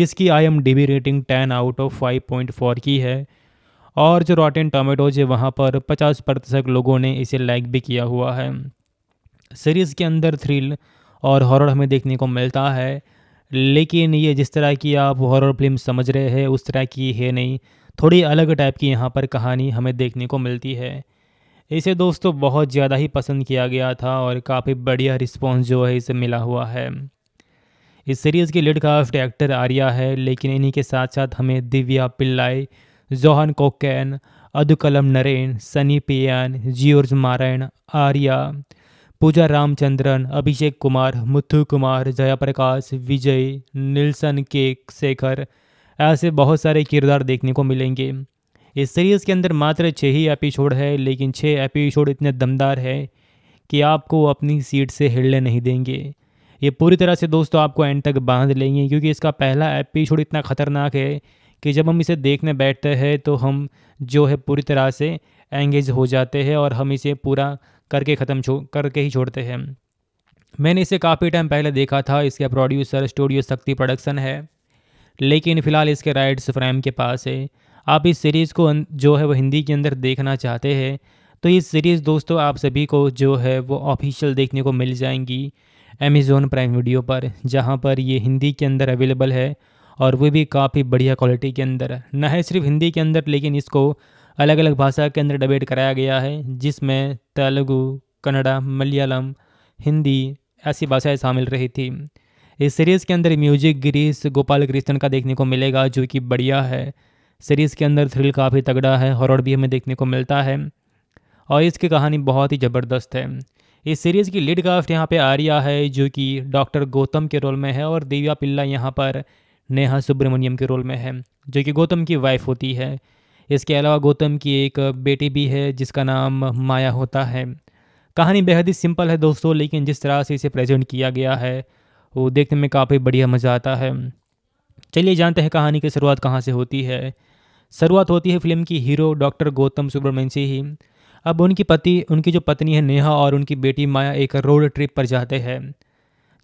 जिसकी I M rating ten out of five point four की है और जो रॉटेन टोमेटोज है वहाँ पर पचास प्रतिशत लोगों ने इसे लाइक भी किया हुआ है सीरीज़ के अंदर थ्रिल और हॉरर हमें देखने को मिलता है लेकिन ये जिस तरह की आप हॉरर फिल्म समझ रहे हैं उस तरह की है नहीं थोड़ी अलग टाइप की यहाँ पर कहानी हमें देखने को मिलती है इसे दोस्तों बहुत ज़्यादा ही पसंद किया गया था और काफ़ी बढ़िया रिस्पॉन्स जो है इसे मिला हुआ है इस सीरीज़ की लीड कास्ट एक्टर आर्या है लेकिन इन्हीं के साथ साथ हमें दिव्या पिल्लाई जोहन कोकैन अदुकलम नरेन सनी पियान जियोर्ज मारायण आर्या पूजा रामचंद्रन अभिषेक कुमार मुथु कुमार जयाप्रकाश विजय निल्सन के शेखर ऐसे बहुत सारे किरदार देखने को मिलेंगे इस सीरीज़ के अंदर मात्र छः ही एपिसोड है लेकिन छः एपिसोड इतने दमदार है कि आपको अपनी सीट से हिलने नहीं देंगे ये पूरी तरह से दोस्तों आपको एंड तक बांध लेंगे क्योंकि इसका पहला एपिसोड इतना ख़तरनाक है कि जब हम इसे देखने बैठते हैं तो हम जो है पूरी तरह से एंगेज हो जाते हैं और हम इसे पूरा करके ख़त्म छो करके ही छोड़ते हैं मैंने इसे काफ़ी टाइम पहले देखा था इसका प्रोड्यूसर स्टूडियो शक्ति प्रोडक्शन है लेकिन फ़िलहाल इसके राइट्स फ्रेम के पास है आप इस सीरीज़ को अं, जो है वो हिंदी के अंदर देखना चाहते हैं तो ये सीरीज़ दोस्तों आप सभी को जो है वो ऑफिशियल देखने को मिल जाएंगी अमेज़ोन प्राइम वीडियो पर जहाँ पर ये हिंदी के अंदर अवेलेबल है और वो भी काफ़ी बढ़िया क्वालिटी के अंदर न है सिर्फ हिंदी के अंदर लेकिन इसको अलग अलग भाषा के अंदर डिबेट कराया गया है जिसमें तेलुगु कन्नड़ा मलयालम हिंदी ऐसी भाषाएँ शामिल रही थी इस सीरीज़ के अंदर म्यूजिक गिरीश गोपाल कृष्णन का देखने को मिलेगा जो कि बढ़िया है सीरीज़ के अंदर थ्रिल काफ़ी तगड़ा है हॉरर भी हमें देखने को मिलता है और इसकी कहानी बहुत ही ज़बरदस्त है इस सीरीज़ की लीड कास्ट यहाँ पे आर्या है जो कि डॉक्टर गौतम के रोल में है और दिव्या पिल्ला यहाँ पर नेहा सुब्रमण्यम के रोल में है जो कि गौतम की वाइफ होती है इसके अलावा गौतम की एक बेटी भी है जिसका नाम माया होता है कहानी बेहद ही सिंपल है दोस्तों लेकिन जिस तरह से इसे प्रेजेंट किया गया है वो देखने में काफ़ी बढ़िया मज़ा आता है चलिए जानते हैं कहानी की शुरुआत कहाँ से होती है शुरुआत होती है फिल्म की हीरो डॉक्टर गौतम सुब्रमण्यम से ही अब उनकी पति उनकी जो पत्नी है नेहा और उनकी बेटी माया एक रोड ट्रिप पर जाते हैं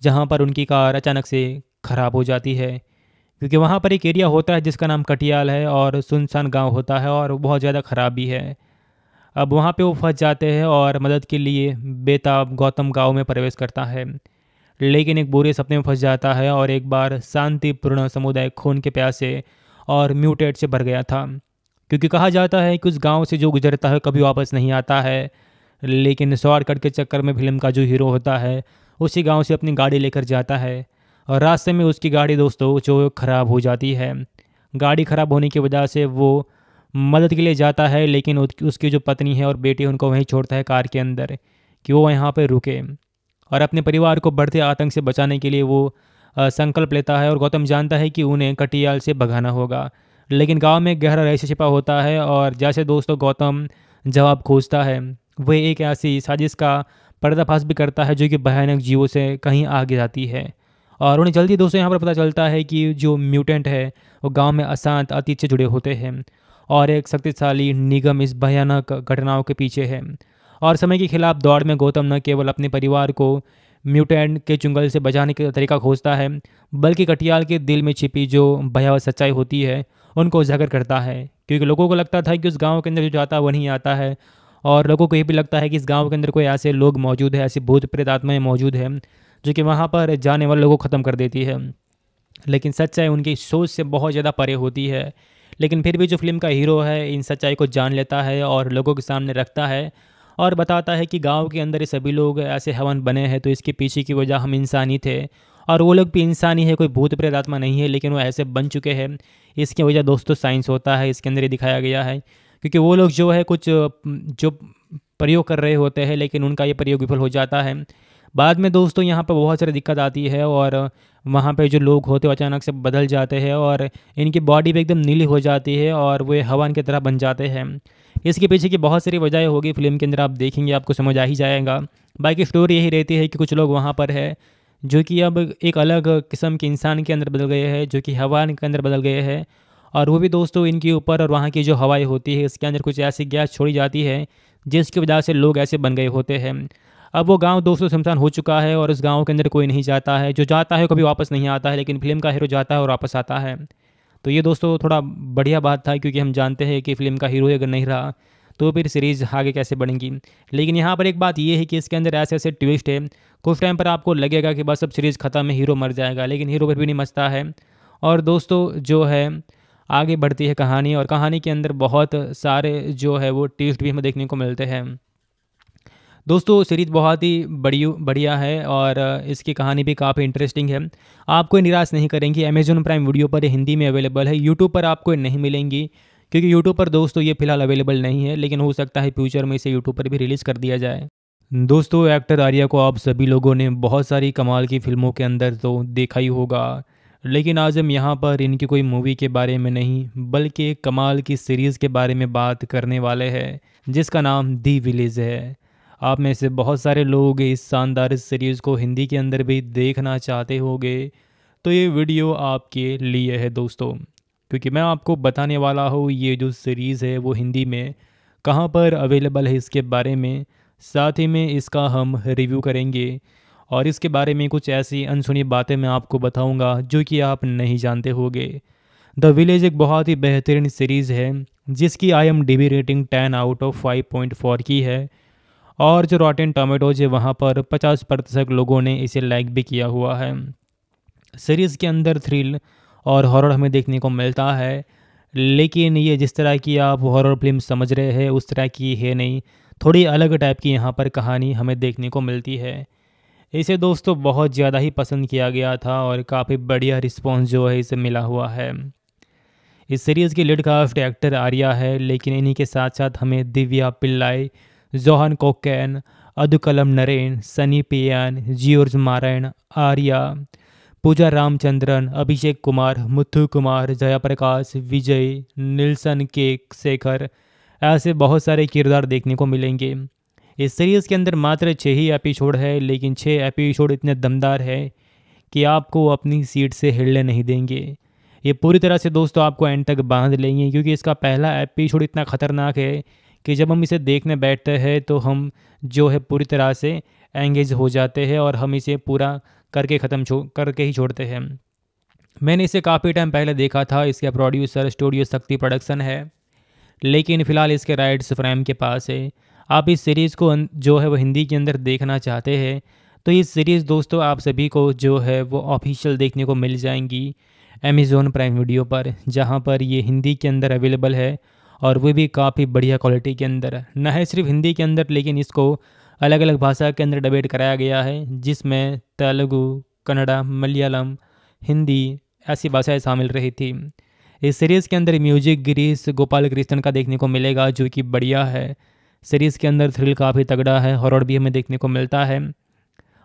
जहाँ पर उनकी कार अचानक से ख़राब हो जाती है क्योंकि वहाँ पर एक एरिया होता है जिसका नाम कटियाल है और सुनसान गांव होता है और बहुत ज़्यादा ख़राब भी है अब वहाँ पे वो फंस जाते हैं और मदद के लिए बेताब गौतम गांव में प्रवेश करता है लेकिन एक बुरे सपने में फंस जाता है और एक बार शांतिपूर्ण समुदाय खून के प्यासे और म्यूटेट से भर गया था क्योंकि कहा जाता है कि उस गांव से जो गुजरता है कभी वापस नहीं आता है लेकिन शॉर्टकट के चक्कर में फिल्म का जो हीरो होता है उसी गांव से अपनी गाड़ी लेकर जाता है और रास्ते में उसकी गाड़ी दोस्तों जो ख़राब हो जाती है गाड़ी ख़राब होने की वजह से वो मदद के लिए जाता है लेकिन उसकी जो पत्नी है और बेटी उनको वहीं छोड़ता है कार के अंदर कि वो यहाँ पर रुके और अपने परिवार को बढ़ते आतंक से बचाने के लिए वो संकल्प लेता है और गौतम जानता है कि उन्हें कटियाल से भगाना होगा लेकिन गांव में गहरा रहस्य छिपा होता है और जैसे दोस्तों गौतम जवाब खोजता है वह एक ऐसी साजिश का पर्दाफाश भी करता है जो कि भयानक जीवों से कहीं आगे जाती है और उन्हें जल्दी दोस्तों यहाँ पर पता चलता है कि जो म्यूटेंट है वो गाँव में अशांत अतीत से जुड़े होते हैं और एक शक्तिशाली निगम इस भयानक घटनाओं के पीछे है और समय के खिलाफ दौड़ में गौतम न केवल अपने परिवार को म्यूटेंट के चुंगल से बचाने का तरीका खोजता है बल्कि कटियाल के दिल में छिपी जो भयावह सच्चाई होती है उनको उजागर करता है क्योंकि लोगों को लगता था कि उस गांव के अंदर जो जाता है वो नहीं आता है और लोगों को ये भी लगता है कि इस गांव के अंदर कोई ऐसे लोग मौजूद है ऐसे भूत प्रेत आत्माएँ मौजूद हैं जो कि वहाँ पर जाने वाले लोगों को ख़त्म कर देती है लेकिन सच्चाई उनकी सोच से बहुत ज़्यादा परे होती है लेकिन फिर भी जो फिल्म का हीरो है इन सच्चाई को जान लेता है और लोगों के सामने रखता है और बताता है कि गांव के अंदर ही सभी लोग ऐसे हवन बने हैं तो इसके पीछे की वजह हम इंसानी थे और वो लोग भी इंसान ही है कोई भूत प्रेत आत्मा नहीं है लेकिन वो ऐसे बन चुके हैं इसकी वजह दोस्तों साइंस होता है इसके अंदर ही दिखाया गया है क्योंकि वो लोग जो है कुछ जो प्रयोग कर रहे होते हैं लेकिन उनका ये प्रयोग विफल हो जाता है बाद में दोस्तों यहाँ पर बहुत सारी दिक्कत आती है और वहाँ पे जो लोग होते हैं अचानक से बदल जाते हैं और इनकी बॉडी भी एकदम नीली हो जाती है और वे हवन की तरह बन जाते हैं इसके पीछे की बहुत सारी वजह होगी फिल्म के अंदर आप देखेंगे आपको समझ आ ही जाएगा बाकी स्टोरी यही रहती है कि कुछ लोग वहाँ पर है जो कि अब एक अलग किस्म के इंसान के अंदर बदल गए हैं जो कि हवान के अंदर बदल गए हैं और वो भी दोस्तों इनके ऊपर और वहाँ की जो हवाएँ होती है इसके अंदर कुछ ऐसी गैस छोड़ी जाती है जिसकी वजह से लोग ऐसे बन गए होते हैं अब वो गाँव दोस्तों शमशान हो चुका है और उस गाँव के अंदर कोई नहीं जाता है जो जाता है कभी वापस नहीं आता है लेकिन फिल्म का हीरो जाता है और वापस आता है तो ये दोस्तों थोड़ा बढ़िया बात था क्योंकि हम जानते हैं कि फिल्म का हीरो अगर नहीं रहा तो फिर सीरीज़ आगे कैसे बढ़ेंगी लेकिन यहाँ पर एक बात ये है कि इसके अंदर ऐसे ऐसे ट्विस्ट है कुछ टाइम पर आपको लगेगा कि बस अब सीरीज़ ख़त्म है हीरो मर जाएगा लेकिन हीरो पर भी नहीं मचता है और दोस्तों जो है आगे बढ़ती है कहानी और कहानी के अंदर बहुत सारे जो है वो ट्विस्ट भी हमें देखने को मिलते हैं दोस्तों सीरीज़ बहुत ही बड़ी बढ़िया है और इसकी कहानी भी काफ़ी इंटरेस्टिंग है आपको निराश नहीं करेंगी अमेजोन प्राइम वीडियो पर हिंदी में अवेलेबल है यूट्यूब पर आपको नहीं मिलेंगी क्योंकि यूट्यूब पर दोस्तों ये फिलहाल अवेलेबल नहीं है लेकिन हो सकता है फ्यूचर में इसे यूट्यूब पर भी रिलीज़ कर दिया जाए दोस्तों एक्टर आर्या को आप सभी लोगों ने बहुत सारी कमाल की फिल्मों के अंदर तो देखा ही होगा लेकिन आज हम यहाँ पर इनकी कोई मूवी के बारे में नहीं बल्कि कमाल की सीरीज़ के बारे में बात करने वाले हैं जिसका नाम दी विलेज है आप में से बहुत सारे लोग इस शानदार सीरीज़ को हिंदी के अंदर भी देखना चाहते होंगे तो ये वीडियो आपके लिए है दोस्तों क्योंकि मैं आपको बताने वाला हूँ ये जो सीरीज़ है वो हिंदी में कहाँ पर अवेलेबल है इसके बारे में साथ ही में इसका हम रिव्यू करेंगे और इसके बारे में कुछ ऐसी अनसुनी बातें मैं आपको बताऊंगा जो कि आप नहीं जानते होंगे द विलेज एक बहुत ही बेहतरीन सीरीज़ है जिसकी I M rating ten out of five point four की है और जो रॉटेन टोमेटोज है वहाँ पर पचास प्रतिशत लोगों ने इसे लाइक भी किया हुआ है सीरीज़ के अंदर थ्रिल और हॉरर हमें देखने को मिलता है लेकिन ये जिस तरह की आप हॉरर फिल्म समझ रहे हैं उस तरह की है नहीं थोड़ी अलग टाइप की यहाँ पर कहानी हमें देखने को मिलती है इसे दोस्तों बहुत ज़्यादा ही पसंद किया गया था और काफ़ी बढ़िया रिस्पॉन्स जो है इसे मिला हुआ है इस सीरीज़ के लीड कास्ट एक्टर आर्या है लेकिन इन्हीं के साथ साथ हमें दिव्या पिल्लाई जोहन कोकैन अदुकलम नरेन सनी पियान जियोर्ज मारायण आर्या पूजा रामचंद्रन अभिषेक कुमार मुथु कुमार जयाप्रकाश विजय निल्सन के शेखर ऐसे बहुत सारे किरदार देखने को मिलेंगे इस सीरीज़ के अंदर मात्र छः ही एपिसोड है लेकिन छः एपिसोड इतने दमदार है कि आपको अपनी सीट से हिलने नहीं देंगे ये पूरी तरह से दोस्तों आपको एंड तक बांध लेंगे क्योंकि इसका पहला एपिसोड इतना ख़तरनाक है कि जब हम इसे देखने बैठते हैं तो हम जो है पूरी तरह से एंगेज हो जाते हैं और हम इसे पूरा करके ख़त्म छो करके ही छोड़ते हैं मैंने इसे काफ़ी टाइम पहले देखा था इसका प्रोड्यूसर स्टूडियो शक्ति प्रोडक्शन है लेकिन फ़िलहाल इसके राइट्स फ्रेम के पास है आप इस सीरीज़ को अं, जो है वो हिंदी के अंदर देखना चाहते हैं तो ये सीरीज़ दोस्तों आप सभी को जो है वो ऑफिशियल देखने को मिल जाएंगी अमेज़ोन प्राइम वीडियो पर जहाँ पर ये हिंदी के अंदर अवेलेबल है और वो भी काफ़ी बढ़िया क्वालिटी के अंदर न है सिर्फ हिंदी के अंदर लेकिन इसको अलग अलग भाषा के अंदर डिबेट कराया गया है जिसमें तेलुगु कन्नड़ा मलयालम हिंदी ऐसी भाषाएँ शामिल रही थी इस सीरीज़ के अंदर म्यूजिक गिरीश गोपाल कृष्ण का देखने को मिलेगा जो कि बढ़िया है सीरीज़ के अंदर थ्रिल काफ़ी तगड़ा है हॉरर भी हमें देखने को मिलता है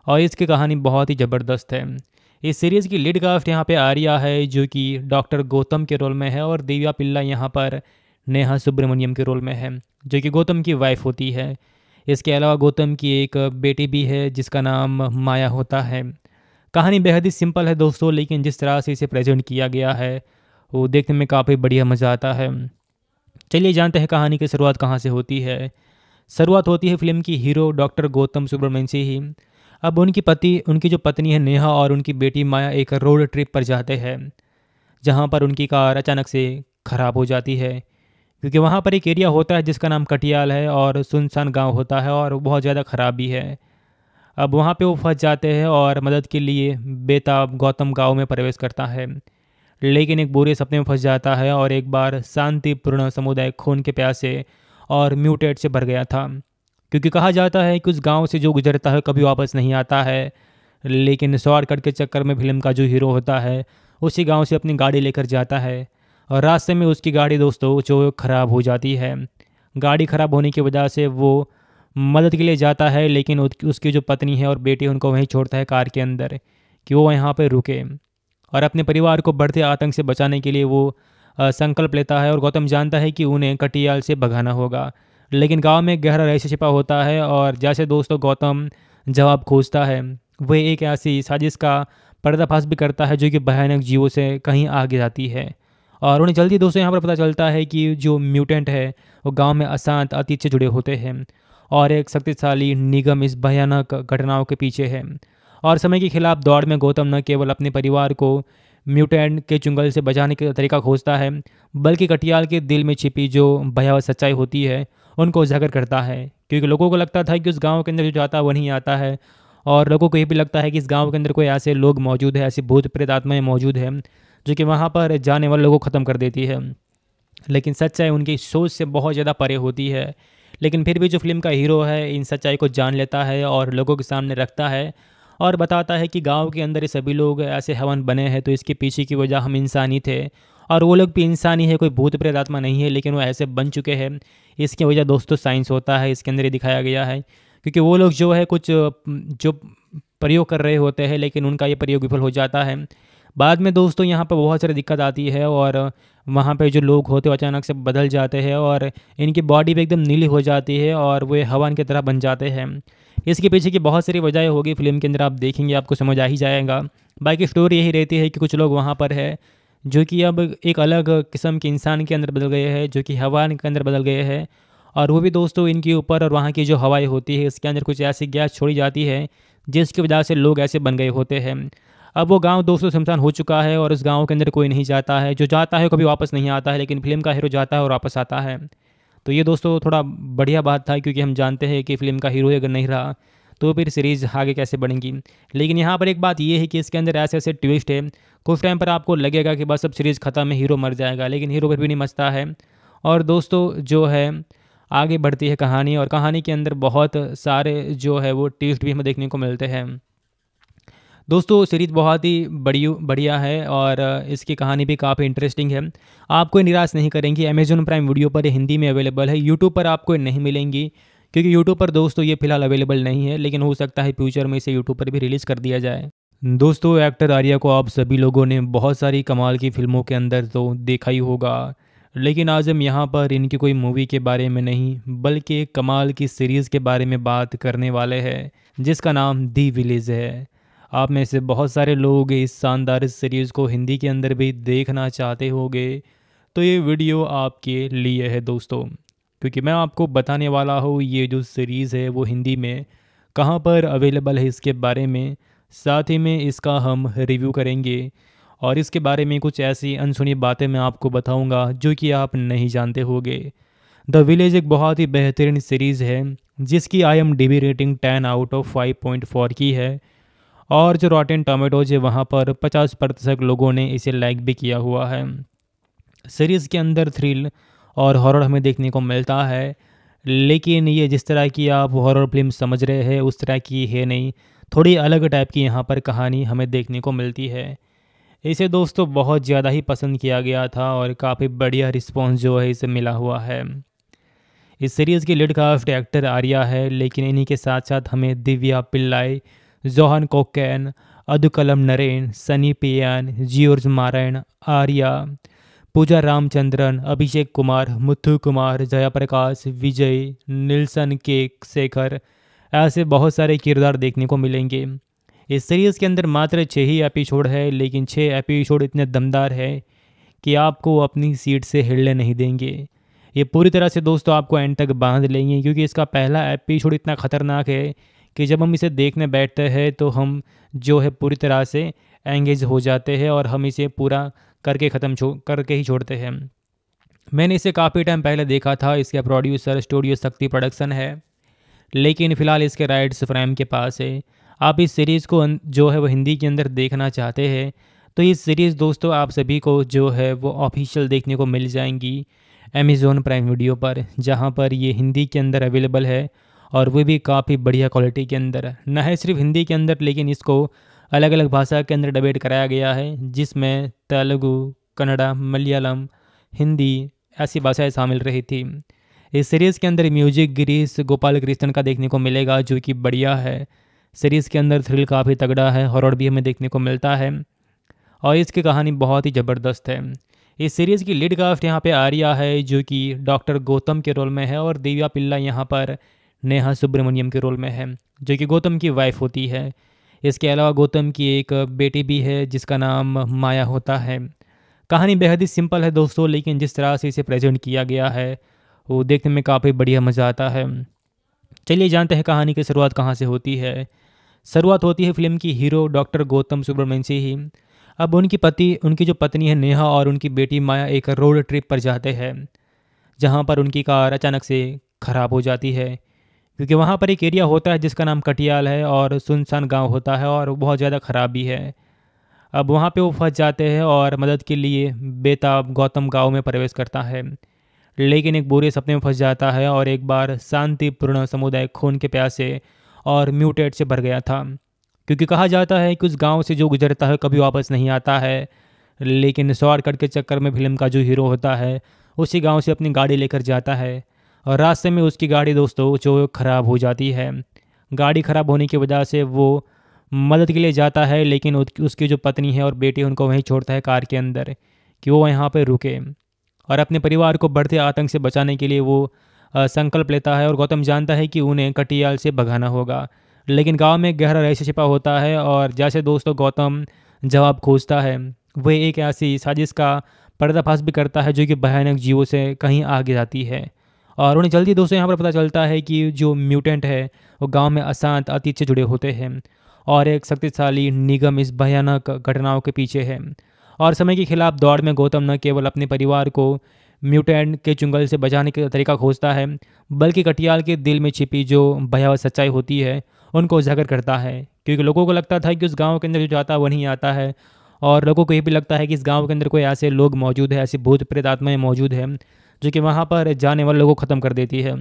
और इसकी कहानी बहुत ही ज़बरदस्त है इस सीरीज़ की लीड कास्ट यहाँ पे आर्या है जो कि डॉक्टर गौतम के रोल में है और दिव्या पिल्ला यहाँ पर नेहा सुब्रमण्यम के रोल में है जो कि गौतम की वाइफ होती है इसके अलावा गौतम की एक बेटी भी है जिसका नाम माया होता है कहानी बेहद ही सिंपल है दोस्तों लेकिन जिस तरह से इसे प्रेजेंट किया गया है वो देखने में काफ़ी बढ़िया मज़ा आता है चलिए जानते हैं कहानी की शुरुआत कहाँ से होती है शुरुआत होती है फिल्म की हीरो डॉक्टर गौतम सुब्रमण्य से ही अब उनकी पति उनकी जो पत्नी है नेहा और उनकी बेटी माया एक रोड ट्रिप पर जाते हैं जहाँ पर उनकी कार अचानक से ख़राब हो जाती है क्योंकि वहाँ पर एक एरिया होता है जिसका नाम कटियाल है और सुनसान गांव होता है और बहुत ज़्यादा ख़राबी है अब वहाँ पे वो फंस जाते हैं और मदद के लिए बेताब गौतम गांव में प्रवेश करता है लेकिन एक बुरे सपने में फंस जाता है और एक बार शांतिपूर्ण समुदाय खून के प्यासे और म्यूटेट से भर गया था क्योंकि कहा जाता है कि उस गाँव से जो गुजरता है कभी वापस नहीं आता है लेकिन शॉर्टकट के चक्कर में फिल्म का जो हीरो होता है उसी गाँव से अपनी गाड़ी लेकर जाता है और रास्ते में उसकी गाड़ी दोस्तों जो ख़राब हो जाती है गाड़ी ख़राब होने की वजह से वो मदद के लिए जाता है लेकिन उसकी जो पत्नी है और बेटी उनको वहीं छोड़ता है कार के अंदर कि वो यहाँ पर रुके और अपने परिवार को बढ़ते आतंक से बचाने के लिए वो संकल्प लेता है और गौतम जानता है कि उन्हें कटियाल से भगाना होगा लेकिन गांव में गहरा रहस्य छिपा होता है और जैसे दोस्तों गौतम जवाब खोजता है वह एक ऐसी साजिश का पर्दाफाश भी करता है जो कि भयानक जीवों से कहीं आगे जाती है और उन्हें जल्दी दोस्तों यहाँ पर पता चलता है कि जो म्यूटेंट है वो गाँव में अशांत अतीत से जुड़े होते हैं और एक शक्तिशाली निगम इस भयानक घटनाओं के पीछे है और समय के खिलाफ दौड़ में गौतम न केवल अपने परिवार को म्यूटेंट के चुंगल से बचाने का तरीका खोजता है बल्कि कटियाल के दिल में छिपी जो भयाव सच्चाई होती है उनको उजागर करता है क्योंकि लोगों को लगता था कि उस गांव के अंदर जो जाता है वो नहीं आता है और लोगों को ये भी लगता है कि इस गांव के अंदर कोई ऐसे लोग मौजूद है ऐसे भूत प्रेत आत्माएँ मौजूद हैं जो कि वहाँ पर जाने वाले लोगों को ख़त्म कर देती है लेकिन सच्चाई उनकी सोच से बहुत ज़्यादा परे होती है लेकिन फिर भी जो फिल्म का हीरो है इन सच्चाई को जान लेता है और लोगों के सामने रखता है और बताता है कि गांव के अंदर ये सभी लोग ऐसे हवन बने हैं तो इसके पीछे की वजह हम इंसानी थे और वो लोग भी इंसानी है कोई भूत प्रेत आत्मा नहीं है लेकिन वो ऐसे बन चुके हैं इसकी वजह दोस्तों साइंस होता है इसके अंदर ही दिखाया गया है क्योंकि वो लोग जो है कुछ जो प्रयोग कर रहे होते हैं लेकिन उनका ये प्रयोग विफल हो जाता है बाद में दोस्तों यहाँ पर बहुत सारी दिक्कत आती है और वहाँ पे जो लोग होते हैं अचानक से बदल जाते हैं और इनकी बॉडी भी एकदम नीली हो जाती है और वे हवन की तरह बन जाते हैं इसके पीछे की बहुत सारी वजह होगी फिल्म के अंदर आप देखेंगे आपको समझ आ ही जाएगा बाकी स्टोरी यही रहती है कि कुछ लोग वहाँ पर है जो कि अब एक अलग किस्म के इंसान के अंदर बदल गए हैं जो कि हवा के अंदर बदल गए हैं और वो भी दोस्तों इनके ऊपर और वहाँ की जो हवाएं होती है इसके अंदर कुछ ऐसी गैस छोड़ी जाती है जिसकी वजह से लोग ऐसे बन गए होते हैं अब वो गाँव दोस्तों शमशान हो चुका है और इस गाँव के अंदर कोई नहीं जाता है जो जाता है कभी वापस नहीं आता है लेकिन फिल्म का हीरो जाता है और वापस आता है तो ये दोस्तों थोड़ा बढ़िया बात था क्योंकि हम जानते हैं कि फिल्म का हीरो अगर नहीं रहा तो फिर सीरीज़ आगे कैसे बढ़ेंगी लेकिन यहाँ पर एक बात ये है कि इसके अंदर ऐसे ऐसे ट्विस्ट है कुछ टाइम पर आपको लगेगा कि बस अब सीरीज़ ख़त्म है हीरो मर जाएगा लेकिन हीरो पर भी नहीं मचता है और दोस्तों जो है आगे बढ़ती है कहानी और कहानी के अंदर बहुत सारे जो है वो ट्विस्ट भी हमें देखने को मिलते हैं दोस्तों सीरीज़ बहुत ही बड़ी बढ़िया है और इसकी कहानी भी काफ़ी इंटरेस्टिंग है आपको निराश नहीं करेंगी अमेजोन प्राइम वीडियो पर हिंदी में अवेलेबल है यूट्यूब पर आपको नहीं मिलेंगी क्योंकि यूट्यूब पर दोस्तों ये फिलहाल अवेलेबल नहीं है लेकिन हो सकता है फ्यूचर में इसे यूट्यूब पर भी रिलीज़ कर दिया जाए दोस्तों एक्टर आर्या को आप सभी लोगों ने बहुत सारी कमाल की फिल्मों के अंदर तो देखा ही होगा लेकिन आज हम यहाँ पर इनकी कोई मूवी के बारे में नहीं बल्कि कमाल की सीरीज़ के बारे में बात करने वाले हैं जिसका नाम दी विलेज है आप में से बहुत सारे लोग इस शानदार सीरीज़ को हिंदी के अंदर भी देखना चाहते होंगे तो ये वीडियो आपके लिए है दोस्तों क्योंकि मैं आपको बताने वाला हूँ ये जो सीरीज़ है वो हिंदी में कहाँ पर अवेलेबल है इसके बारे में साथ ही में इसका हम रिव्यू करेंगे और इसके बारे में कुछ ऐसी अनसुनी बातें मैं आपको बताऊंगा जो कि आप नहीं जानते होंगे द विलेज एक बहुत ही बेहतरीन सीरीज़ है जिसकी I M D B rating ten out of five point four की है और जो रॉटेन टोमेटोज है वहाँ पर पचास प्रतिशत लोगों ने इसे लाइक भी किया हुआ है सीरीज़ के अंदर थ्रिल और हॉरर हमें देखने को मिलता है लेकिन ये जिस तरह की आप हॉरर फिल्म समझ रहे हैं उस तरह की है नहीं थोड़ी अलग टाइप की यहाँ पर कहानी हमें देखने को मिलती है इसे दोस्तों बहुत ज़्यादा ही पसंद किया गया था और काफ़ी बढ़िया रिस्पॉन्स जो है इसे मिला हुआ है इस सीरीज़ की लीड का एक्टर आर्या है लेकिन इन्हीं के साथ साथ हमें दिव्या पिल्लाई जोहन कोकैन अदुकलम नरेन सनी पियान जियोर्ज मारायण आर्या पूजा रामचंद्रन अभिषेक कुमार मुथु कुमार जयाप्रकाश विजय निल्सन के शेखर ऐसे बहुत सारे किरदार देखने को मिलेंगे इस सीरीज़ के अंदर मात्र छः ही एपिसोड है लेकिन छः एपिसोड इतने दमदार है कि आपको अपनी सीट से हिलने नहीं देंगे ये पूरी तरह से दोस्तों आपको एंड तक बांध लेंगे क्योंकि इसका पहला एपिसोड इतना ख़तरनाक है कि जब हम इसे देखने बैठते हैं तो हम जो है पूरी तरह से एंगेज हो जाते हैं और हम इसे पूरा करके ख़त्म छो करके ही छोड़ते हैं मैंने इसे काफ़ी टाइम पहले देखा था इसका प्रोड्यूसर स्टूडियो शक्ति प्रोडक्शन है लेकिन फ़िलहाल इसके राइट्स फ्रेम के पास है आप इस सीरीज़ को जो है वो हिंदी के अंदर देखना चाहते हैं तो ये सीरीज़ दोस्तों आप सभी को जो है वो ऑफिशियल देखने को मिल जाएंगी अमेज़ोन प्राइम वीडियो पर जहाँ पर ये हिंदी के अंदर अवेलेबल है और वो भी काफ़ी बढ़िया क्वालिटी के अंदर न है सिर्फ हिंदी के अंदर लेकिन इसको अलग अलग भाषा के अंदर डिबेट कराया गया है जिसमें तेलुगु कन्नड़ा मलयालम हिंदी ऐसी भाषाएँ शामिल रही थी इस सीरीज़ के अंदर म्यूजिक गिरीश गोपाल कृष्णन का देखने को मिलेगा जो कि बढ़िया है सीरीज़ के अंदर थ्रिल काफ़ी तगड़ा है हॉरर भी हमें देखने को मिलता है और इसकी कहानी बहुत ही ज़बरदस्त है इस सीरीज़ की लीड कास्ट यहाँ पे आर्या है जो कि डॉक्टर गौतम के रोल में है और दिव्या पिल्ला यहाँ पर नेहा सुब्रमण्यम के रोल में है जो कि गौतम की वाइफ होती है इसके अलावा गौतम की एक बेटी भी है जिसका नाम माया होता है कहानी बेहद ही सिंपल है दोस्तों लेकिन जिस तरह से इसे प्रेजेंट किया गया है वो देखने में काफ़ी बढ़िया मज़ा आता है चलिए जानते हैं कहानी की शुरुआत कहाँ से होती है शुरुआत होती है फिल्म की हीरो डॉक्टर गौतम सुब्रमण्यम से ही अब उनकी पति उनकी जो पत्नी है नेहा और उनकी बेटी माया एक रोड ट्रिप पर जाते हैं जहाँ पर उनकी कार अचानक से ख़राब हो जाती है क्योंकि वहाँ पर एक एरिया होता है जिसका नाम कटियाल है और सुनसान गांव होता है और बहुत ज़्यादा खराबी है अब वहाँ पे वो फंस जाते हैं और मदद के लिए बेताब गौतम गांव में प्रवेश करता है लेकिन एक बुरे सपने में फंस जाता है और एक बार शांतिपूर्ण समुदाय खून के प्यासे और म्यूटेट से भर गया था क्योंकि कहा जाता है कि उस गांव से जो गुजरता है कभी वापस नहीं आता है लेकिन शॉर्टकट के चक्कर में फिल्म का जो हीरो होता है उसी गांव से अपनी गाड़ी लेकर जाता है और रास्ते में उसकी गाड़ी दोस्तों जो ख़राब हो जाती है गाड़ी ख़राब होने की वजह से वो मदद के लिए जाता है लेकिन उसकी जो पत्नी है और बेटी उनको वहीं छोड़ता है कार के अंदर कि वो यहाँ पर रुके और अपने परिवार को बढ़ते आतंक से बचाने के लिए वो संकल्प लेता है और गौतम जानता है कि उन्हें कटियाल से भगाना होगा लेकिन गांव में गहरा रहस्य छिपा होता है और जैसे दोस्तों गौतम जवाब खोजता है वह एक ऐसी साजिश का पर्दाफाश भी करता है जो कि भयानक जीवों से कहीं आगे जाती है और उन्हें जल्दी दोस्तों यहाँ पर पता चलता है कि जो म्यूटेंट है वो गांव में अशांत अतीत से जुड़े होते हैं और एक शक्तिशाली निगम इस भयानक घटनाओं के पीछे है और समय के खिलाफ दौड़ में गौतम न केवल अपने परिवार को म्यूटेंट के चुंगल से बचाने का तरीका खोजता है बल्कि कटियाल के दिल में छिपी जो भयावह सच्चाई होती है उनको उजागर करता है क्योंकि लोगों को लगता था कि उस गांव के अंदर जो जाता है वो नहीं आता है और लोगों को ये भी लगता है कि इस गांव के अंदर कोई ऐसे लोग मौजूद है ऐसे भूत प्रेत आत्माएँ मौजूद हैं जो कि वहाँ पर जाने वाले लोगों को ख़त्म कर देती है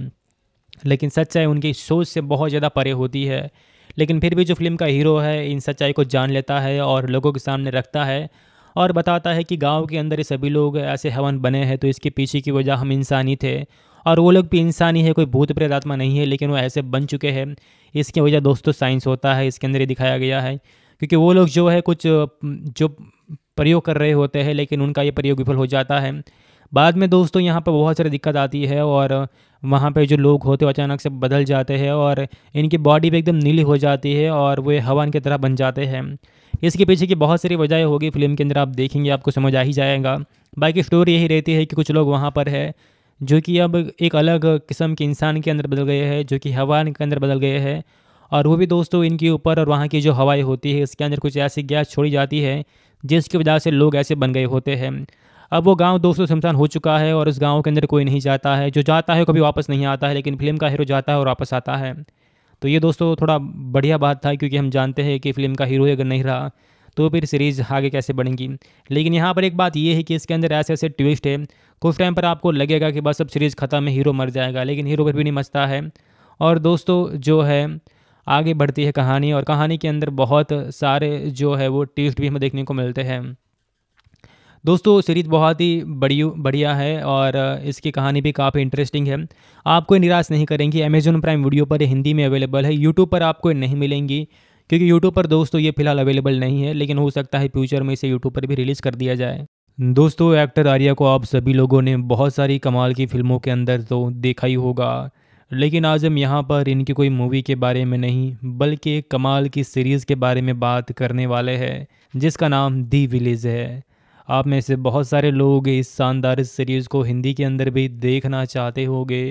लेकिन सच्चाई उनकी सोच से बहुत ज़्यादा परे होती है लेकिन फिर भी जो फिल्म का हीरो है इन सच्चाई को जान लेता है और लोगों के सामने रखता है और बताता है कि गांव के अंदर ये सभी लोग ऐसे हवन बने हैं तो इसके पीछे की वजह हम इंसानी थे और वो लोग भी इंसान ही है कोई भूत प्रेत आत्मा नहीं है लेकिन वो ऐसे बन चुके हैं इसकी वजह दोस्तों साइंस होता है इसके अंदर ही दिखाया गया है क्योंकि वो लोग जो है कुछ जो प्रयोग कर रहे होते हैं लेकिन उनका ये प्रयोग विफल हो जाता है बाद में दोस्तों यहाँ पर बहुत सारी दिक्कत आती है और वहाँ पे जो लोग होते हैं अचानक से बदल जाते हैं और इनकी बॉडी भी एकदम नीली हो जाती है और वे हवन की तरह बन जाते हैं इसके पीछे की बहुत सारी वजह होगी फिल्म के अंदर आप देखेंगे आपको समझ आ ही जाएगा बाकी स्टोरी यही रहती है कि कुछ लोग वहाँ पर है जो कि अब एक अलग किस्म के इंसान के अंदर बदल गए हैं जो कि हवा के अंदर बदल गए हैं और वो भी दोस्तों इनके ऊपर और वहाँ की जो हवाएँ होती है इसके अंदर कुछ ऐसी गैस छोड़ी जाती है जिसकी वजह से लोग ऐसे बन गए होते हैं अब वो गाँव दोस्तों शमशान हो चुका है और उस गाँव के अंदर कोई नहीं जाता है जो जाता है कभी वापस नहीं आता है लेकिन फिल्म का हीरो जाता है और वापस आता है तो ये दोस्तों थोड़ा बढ़िया बात था क्योंकि हम जानते हैं कि फिल्म का हीरो अगर नहीं रहा तो फिर सीरीज़ आगे कैसे बढ़ेंगी लेकिन यहाँ पर एक बात ये है कि इसके अंदर ऐसे ऐसे ट्विस्ट है कुछ टाइम पर आपको लगेगा कि बस अब सीरीज़ ख़त्म है हीरो मर जाएगा लेकिन हीरो पर भी नहीं मचता है और दोस्तों जो है आगे बढ़ती है कहानी और कहानी के अंदर बहुत सारे जो है वो ट्विस्ट भी हमें देखने को मिलते हैं दोस्तों सीरीज़ बहुत ही बड़ी बढ़िया है और इसकी कहानी भी काफ़ी इंटरेस्टिंग है आपको निराश नहीं करेंगी अमेजोन प्राइम वीडियो पर हिंदी में अवेलेबल है यूट्यूब पर आपको नहीं मिलेंगी क्योंकि यूट्यूब पर दोस्तों ये फिलहाल अवेलेबल नहीं है लेकिन हो सकता है फ्यूचर में इसे यूट्यूब पर भी रिलीज़ कर दिया जाए दोस्तों एक्टर आर्या को आप सभी लोगों ने बहुत सारी कमाल की फिल्मों के अंदर तो देखा ही होगा लेकिन आज हम यहाँ पर इनकी कोई मूवी के बारे में नहीं बल्कि कमाल की सीरीज़ के बारे में बात करने वाले हैं जिसका नाम दी विलेज है आप में से बहुत सारे लोग इस शानदार सीरीज़ को हिंदी के अंदर भी देखना चाहते होंगे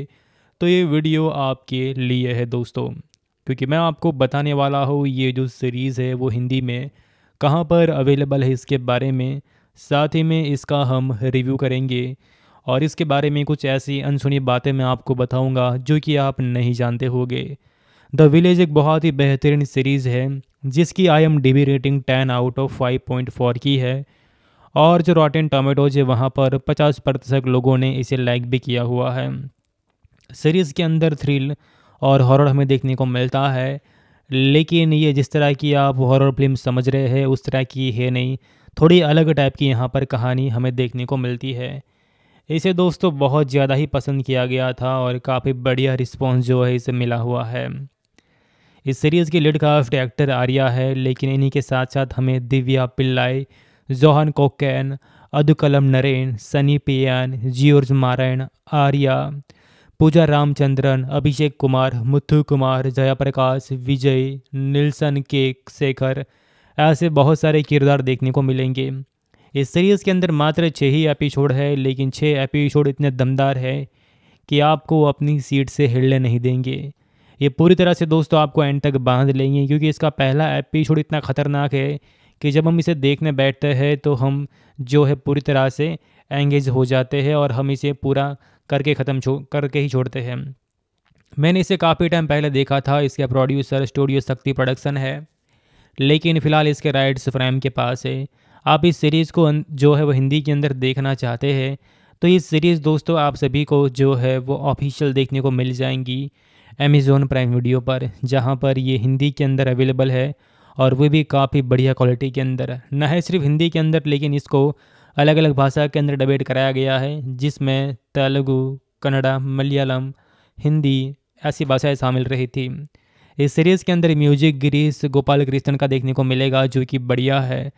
तो ये वीडियो आपके लिए है दोस्तों क्योंकि मैं आपको बताने वाला हूँ ये जो सीरीज़ है वो हिंदी में कहाँ पर अवेलेबल है इसके बारे में साथ ही में इसका हम रिव्यू करेंगे और इसके बारे में कुछ ऐसी अनसुनी बातें मैं आपको बताऊँगा जो कि आप नहीं जानते होंगे द विलेज एक बहुत ही बेहतरीन सीरीज़ है जिसकी I M D B rating ten out of five point four की है और जो रॉटेन टोमेटोज है वहाँ पर पचास प्रतिशत लोगों ने इसे लाइक भी किया हुआ है सीरीज़ के अंदर थ्रिल और हॉरर हमें देखने को मिलता है लेकिन ये जिस तरह की आप हॉरर फिल्म समझ रहे हैं उस तरह की है नहीं थोड़ी अलग टाइप की यहाँ पर कहानी हमें देखने को मिलती है इसे दोस्तों बहुत ज़्यादा ही पसंद किया गया था और काफ़ी बढ़िया रिस्पॉन्स जो है इसे मिला हुआ है इस सीरीज़ की लीड कास्ट एक्टर आर्या है लेकिन इन्हीं के साथ साथ हमें दिव्या पिल्लाई जोहन कोकैन अदुकलम नरेन सनी पियान जियोर्ज मारायण आर्या पूजा रामचंद्रन अभिषेक कुमार मुथु कुमार जयाप्रकाश विजय निल्सन के शेखर ऐसे बहुत सारे किरदार देखने को मिलेंगे इस सीरीज़ के अंदर मात्र छः ही एपिसोड है लेकिन छः एपिसोड इतने दमदार है कि आपको अपनी सीट से हिलने नहीं देंगे ये पूरी तरह से दोस्तों आपको एंड तक बांध लेंगे क्योंकि इसका पहला एपिसोड इतना ख़तरनाक है कि जब हम इसे देखने बैठते हैं तो हम जो है पूरी तरह से एंगेज हो जाते हैं और हम इसे पूरा करके ख़त्म छो करके ही छोड़ते हैं मैंने इसे काफ़ी टाइम पहले देखा था इसका प्रोड्यूसर स्टूडियो शक्ति प्रोडक्शन है लेकिन फ़िलहाल इसके राइट्स फ्रैम के पास है आप इस सीरीज़ को अं, जो है वो हिंदी के अंदर देखना चाहते हैं तो ये सीरीज़ दोस्तों आप सभी को जो है वो ऑफिशियल देखने को मिल जाएंगी अमेज़ोन प्राइम वीडियो पर जहाँ पर ये हिंदी के अंदर अवेलेबल है और वो भी काफ़ी बढ़िया क्वालिटी के अंदर न है सिर्फ हिंदी के अंदर लेकिन इसको अलग अलग भाषा के अंदर डिबेट कराया गया है जिसमें तेलुगु कन्नड़ा मलयालम हिंदी ऐसी भाषाएं शामिल रही थी इस सीरीज़ के अंदर म्यूजिक गिरीश गोपाल कृष्ण का देखने को मिलेगा जो कि बढ़िया है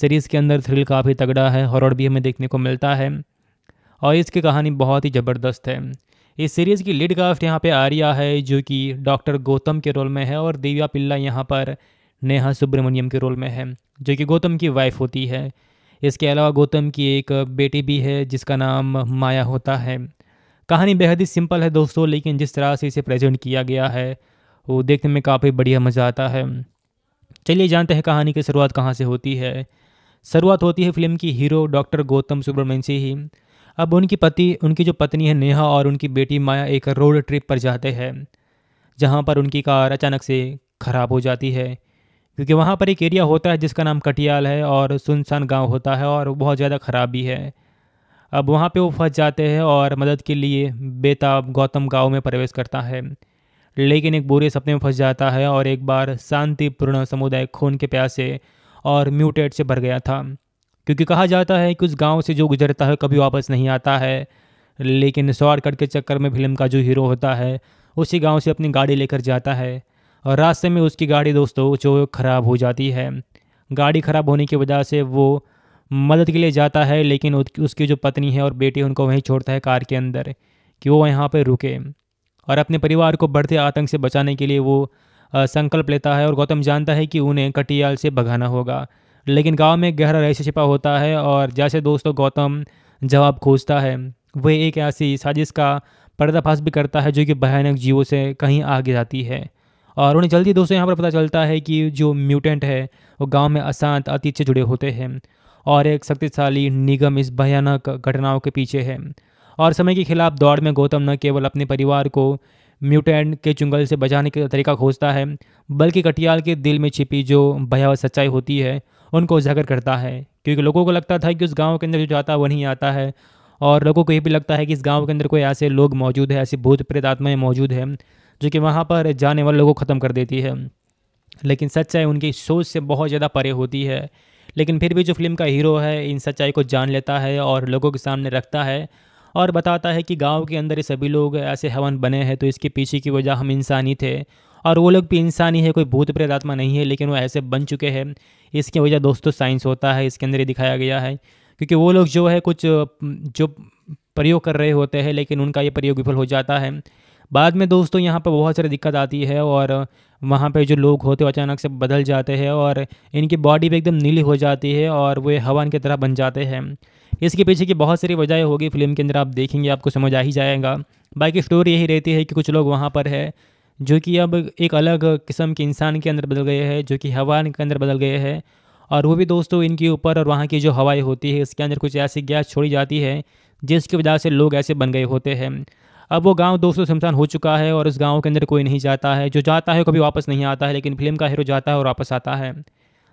सीरीज़ के अंदर थ्रिल काफ़ी तगड़ा है हॉरर भी हमें देखने को मिलता है और इसकी कहानी बहुत ही ज़बरदस्त है इस सीरीज़ की लीड कास्ट यहाँ पे आर्या है जो कि डॉक्टर गौतम के रोल में है और दिव्या पिल्ला यहाँ पर नेहा सुब्रमण्यम के रोल में है जो कि गौतम की वाइफ होती है इसके अलावा गौतम की एक बेटी भी है जिसका नाम माया होता है कहानी बेहद ही सिंपल है दोस्तों लेकिन जिस तरह से इसे प्रेजेंट किया गया है वो देखने में काफ़ी बढ़िया मज़ा आता है चलिए जानते हैं कहानी की शुरुआत कहाँ से होती है शुरुआत होती है फिल्म की हीरो डॉक्टर गौतम सुब्रमण्यम से ही अब उनकी पति उनकी जो पत्नी है नेहा और उनकी बेटी माया एक रोड ट्रिप पर जाते हैं जहाँ पर उनकी कार अचानक से खराब हो जाती है क्योंकि वहाँ पर एक एरिया होता है जिसका नाम कटियाल है और सुनसान गांव होता है और बहुत ज़्यादा खराबी है अब वहाँ पे वो फंस जाते हैं और मदद के लिए बेताब गौतम गांव में प्रवेश करता है लेकिन एक बुरे सपने में फंस जाता है और एक बार शांतिपूर्ण समुदाय खून के प्यासे और म्यूटेट से भर गया था क्योंकि कहा जाता है कि उस गांव से जो गुजरता है कभी वापस नहीं आता है लेकिन शॉर्टकट के चक्कर में फिल्म का जो हीरो होता है उसी गांव से अपनी गाड़ी लेकर जाता है और रास्ते में उसकी गाड़ी दोस्तों जो ख़राब हो जाती है गाड़ी ख़राब होने की वजह से वो मदद के लिए जाता है लेकिन उसकी जो पत्नी है और बेटी उनको वहीं छोड़ता है कार के अंदर कि वो यहाँ पर रुके और अपने परिवार को बढ़ते आतंक से बचाने के लिए वो संकल्प लेता है और गौतम जानता है कि उन्हें कटियाल से भगाना होगा लेकिन गांव में गहरा रहस्य छिपा होता है और जैसे दोस्तों गौतम जवाब खोजता है वह एक ऐसी साजिश का पर्दाफाश भी करता है जो कि भयानक जीवों से कहीं आगे जाती है और उन्हें जल्दी दोस्तों यहाँ पर पता चलता है कि जो म्यूटेंट है वो गाँव में अशांत अतीत से जुड़े होते हैं और एक शक्तिशाली निगम इस भयानक घटनाओं के पीछे है और समय के खिलाफ दौड़ में गौतम न केवल अपने परिवार को म्यूटेंट के चुंगल से बचाने का तरीका खोजता है बल्कि कटियाल के दिल में छिपी जो भयावह सच्चाई होती है उनको उजागर करता है क्योंकि लोगों को लगता था कि उस गांव के अंदर जो जाता है नहीं आता है और लोगों को ये भी लगता है कि इस गांव के अंदर कोई ऐसे लोग मौजूद है ऐसे भूत प्रेत आत्माएँ मौजूद हैं जो कि वहाँ पर जाने वाले लोगों को ख़त्म कर देती है लेकिन सच्चाई उनकी सोच से बहुत ज़्यादा परे होती है लेकिन फिर भी जो फिल्म का हीरो है इन सच्चाई को जान लेता है और लोगों के सामने रखता है और बताता है कि गांव के अंदर ये सभी लोग ऐसे हवन बने हैं तो इसके पीछे की वजह हम इंसानी थे और वो लोग भी इंसानी है कोई भूत प्रेत आत्मा नहीं है लेकिन वो ऐसे बन चुके हैं इसकी वजह दोस्तों साइंस होता है इसके अंदर ही दिखाया गया है क्योंकि वो लोग जो है कुछ जो प्रयोग कर रहे होते हैं लेकिन उनका ये प्रयोग विफल हो जाता है बाद में दोस्तों यहाँ पर बहुत सारी दिक्कत आती है और वहाँ पे जो लोग होते हैं अचानक से बदल जाते हैं और इनकी बॉडी भी एकदम नीली हो जाती है और वे हवन की तरह बन जाते हैं इसके पीछे की बहुत सारी वजह होगी फिल्म के अंदर आप देखेंगे आपको समझ आ ही जाएगा बाकी स्टोरी यही रहती है कि कुछ लोग वहाँ पर है जो कि अब एक अलग किस्म के इंसान के अंदर बदल गए हैं जो कि हवान के अंदर बदल गए हैं और वो भी दोस्तों इनके ऊपर और वहाँ की जो हवाएं होती है इसके अंदर कुछ ऐसी गैस छोड़ी जाती है जिसकी वजह से लोग ऐसे बन गए होते हैं अब वो गाँव दोस्तों शमशान हो चुका है और इस गाँव के अंदर कोई नहीं जाता है जो जाता है कभी वापस नहीं आता है लेकिन फिल्म का हीरो जाता है और वापस आता है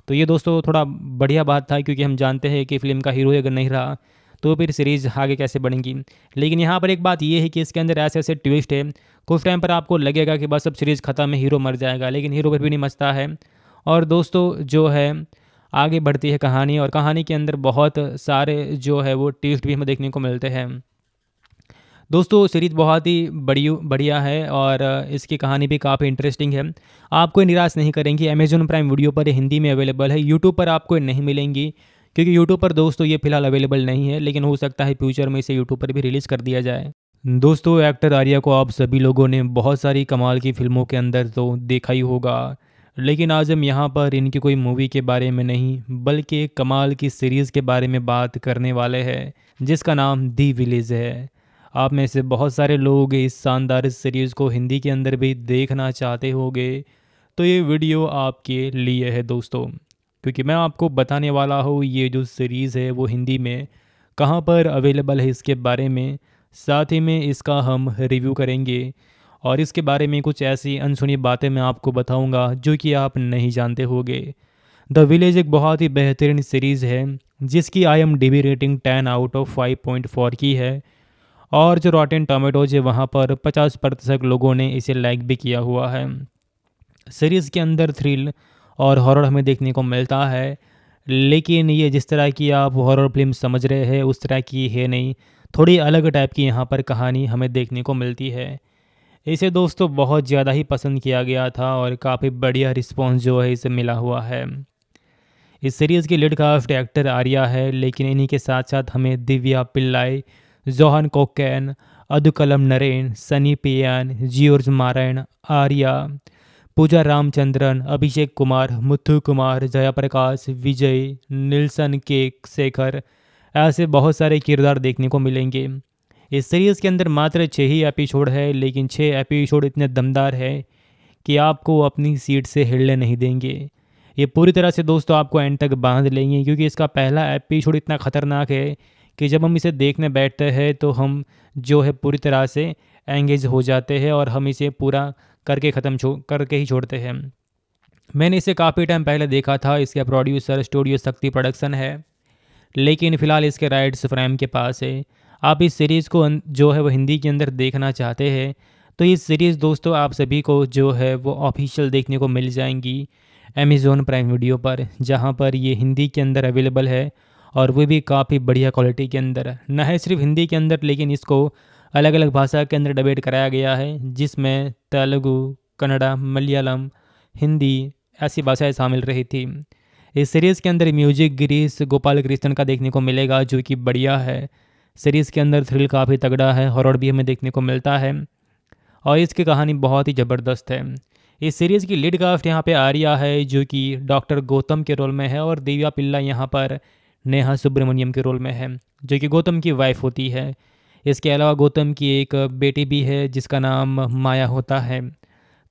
तो ये दोस्तों थोड़ा बढ़िया बात था क्योंकि हम जानते हैं कि फिल्म का हीरो अगर नहीं रहा तो फिर सीरीज़ आगे कैसे बढ़ेंगी लेकिन यहाँ पर एक बात ये है कि इसके अंदर ऐसे ऐसे ट्विस्ट है कुछ टाइम पर आपको लगेगा कि बस अब सीरीज़ ख़त्म है हीरो मर जाएगा लेकिन हीरो फिर भी नहीं मचता है और दोस्तों जो है आगे बढ़ती है कहानी और कहानी के अंदर बहुत सारे जो है वो ट्विस्ट भी हमें देखने को मिलते हैं दोस्तों सीरीज़ बहुत ही बड़ी बढ़िया है और इसकी कहानी भी काफ़ी इंटरेस्टिंग है आपको निराश नहीं करेंगी अमेजोन प्राइम वीडियो पर हिंदी में अवेलेबल है यूट्यूब पर आपको नहीं मिलेंगी क्योंकि यूट्यूब पर दोस्तों ये फिलहाल अवेलेबल नहीं है लेकिन हो सकता है फ्यूचर में इसे यूट्यूब पर भी रिलीज़ कर दिया जाए दोस्तों एक्टर आर्या को आप सभी लोगों ने बहुत सारी कमाल की फिल्मों के अंदर तो देखा ही होगा लेकिन आज हम यहाँ पर इनकी कोई मूवी के बारे में नहीं बल्कि कमाल की सीरीज़ के बारे में बात करने वाले हैं जिसका नाम दी विलेज है आप में से बहुत सारे लोग इस शानदार सीरीज़ को हिंदी के अंदर भी देखना चाहते होंगे तो ये वीडियो आपके लिए है दोस्तों क्योंकि मैं आपको बताने वाला हूँ ये जो सीरीज़ है वो हिंदी में कहाँ पर अवेलेबल है इसके बारे में साथ ही में इसका हम रिव्यू करेंगे और इसके बारे में कुछ ऐसी अनसुनी बातें मैं आपको बताऊंगा जो कि आप नहीं जानते होंगे द विलेज एक बहुत ही बेहतरीन सीरीज़ है जिसकी I M D B rating ten out of five point four की है और जो रॉटेन टोमेटोज है वहाँ पर पचास प्रतिशत लोगों ने इसे लाइक भी किया हुआ है सीरीज़ के अंदर थ्रिल और हॉरर हमें देखने को मिलता है लेकिन ये जिस तरह की आप हॉरर फिल्म समझ रहे हैं उस तरह की है नहीं थोड़ी अलग टाइप की यहाँ पर कहानी हमें देखने को मिलती है इसे दोस्तों बहुत ज़्यादा ही पसंद किया गया था और काफ़ी बढ़िया रिस्पॉन्स जो है इसे मिला हुआ है इस सीरीज़ की लीड का एक्टर आर्या है लेकिन इन्हीं के साथ साथ हमें दिव्या पिल्लाई जोहन कोकैन अदुकलम नरेन सनी पियान जियोर्ज मारायण आर्या पूजा रामचंद्रन अभिषेक कुमार मुथु कुमार जयाप्रकाश विजय निल्सन के शेखर ऐसे बहुत सारे किरदार देखने को मिलेंगे इस सीरीज़ के अंदर मात्र छः ही एपिसोड है लेकिन छः एपिसोड इतने दमदार है कि आपको अपनी सीट से हिलने नहीं देंगे ये पूरी तरह से दोस्तों आपको एंड तक बांध लेंगे क्योंकि इसका पहला एपिसोड इतना ख़तरनाक है कि जब हम इसे देखने बैठते हैं तो हम जो है पूरी तरह से एंगेज हो जाते हैं और हम इसे पूरा करके ख़त्म छो करके ही छोड़ते हैं मैंने इसे काफ़ी टाइम पहले देखा था इसके प्रोड्यूसर स्टूडियो शक्ति प्रोडक्शन है लेकिन फ़िलहाल इसके राइट्स फ्रेम के पास है आप इस सीरीज़ को जो है वो हिंदी के अंदर देखना चाहते हैं तो ये सीरीज़ दोस्तों आप सभी को जो है वो ऑफिशियल देखने को मिल जाएंगी अमेज़ोन प्राइम वीडियो पर जहाँ पर ये हिंदी के अंदर अवेलेबल है और वो भी काफ़ी बढ़िया क्वालिटी के अंदर न है सिर्फ हिंदी के अंदर लेकिन इसको अलग अलग भाषा के अंदर डिबेट कराया गया है जिसमें तेलुगु कन्नड़ा मलयालम हिंदी ऐसी भाषाएं शामिल रही थी इस सीरीज़ के अंदर म्यूजिक गिरीश गोपाल कृष्णन का देखने को मिलेगा जो कि बढ़िया है सीरीज़ के अंदर थ्रिल काफ़ी तगड़ा है हॉरर भी हमें देखने को मिलता है और इसकी कहानी बहुत ही ज़बरदस्त है इस सीरीज़ की लीड कास्ट यहाँ पे आर्या है जो कि डॉक्टर गौतम के रोल में है और दिव्या पिल्ला यहाँ पर नेहा सुब्रमण्यम के रोल में है जो कि गौतम की वाइफ होती है इसके अलावा गौतम की एक बेटी भी है जिसका नाम माया होता है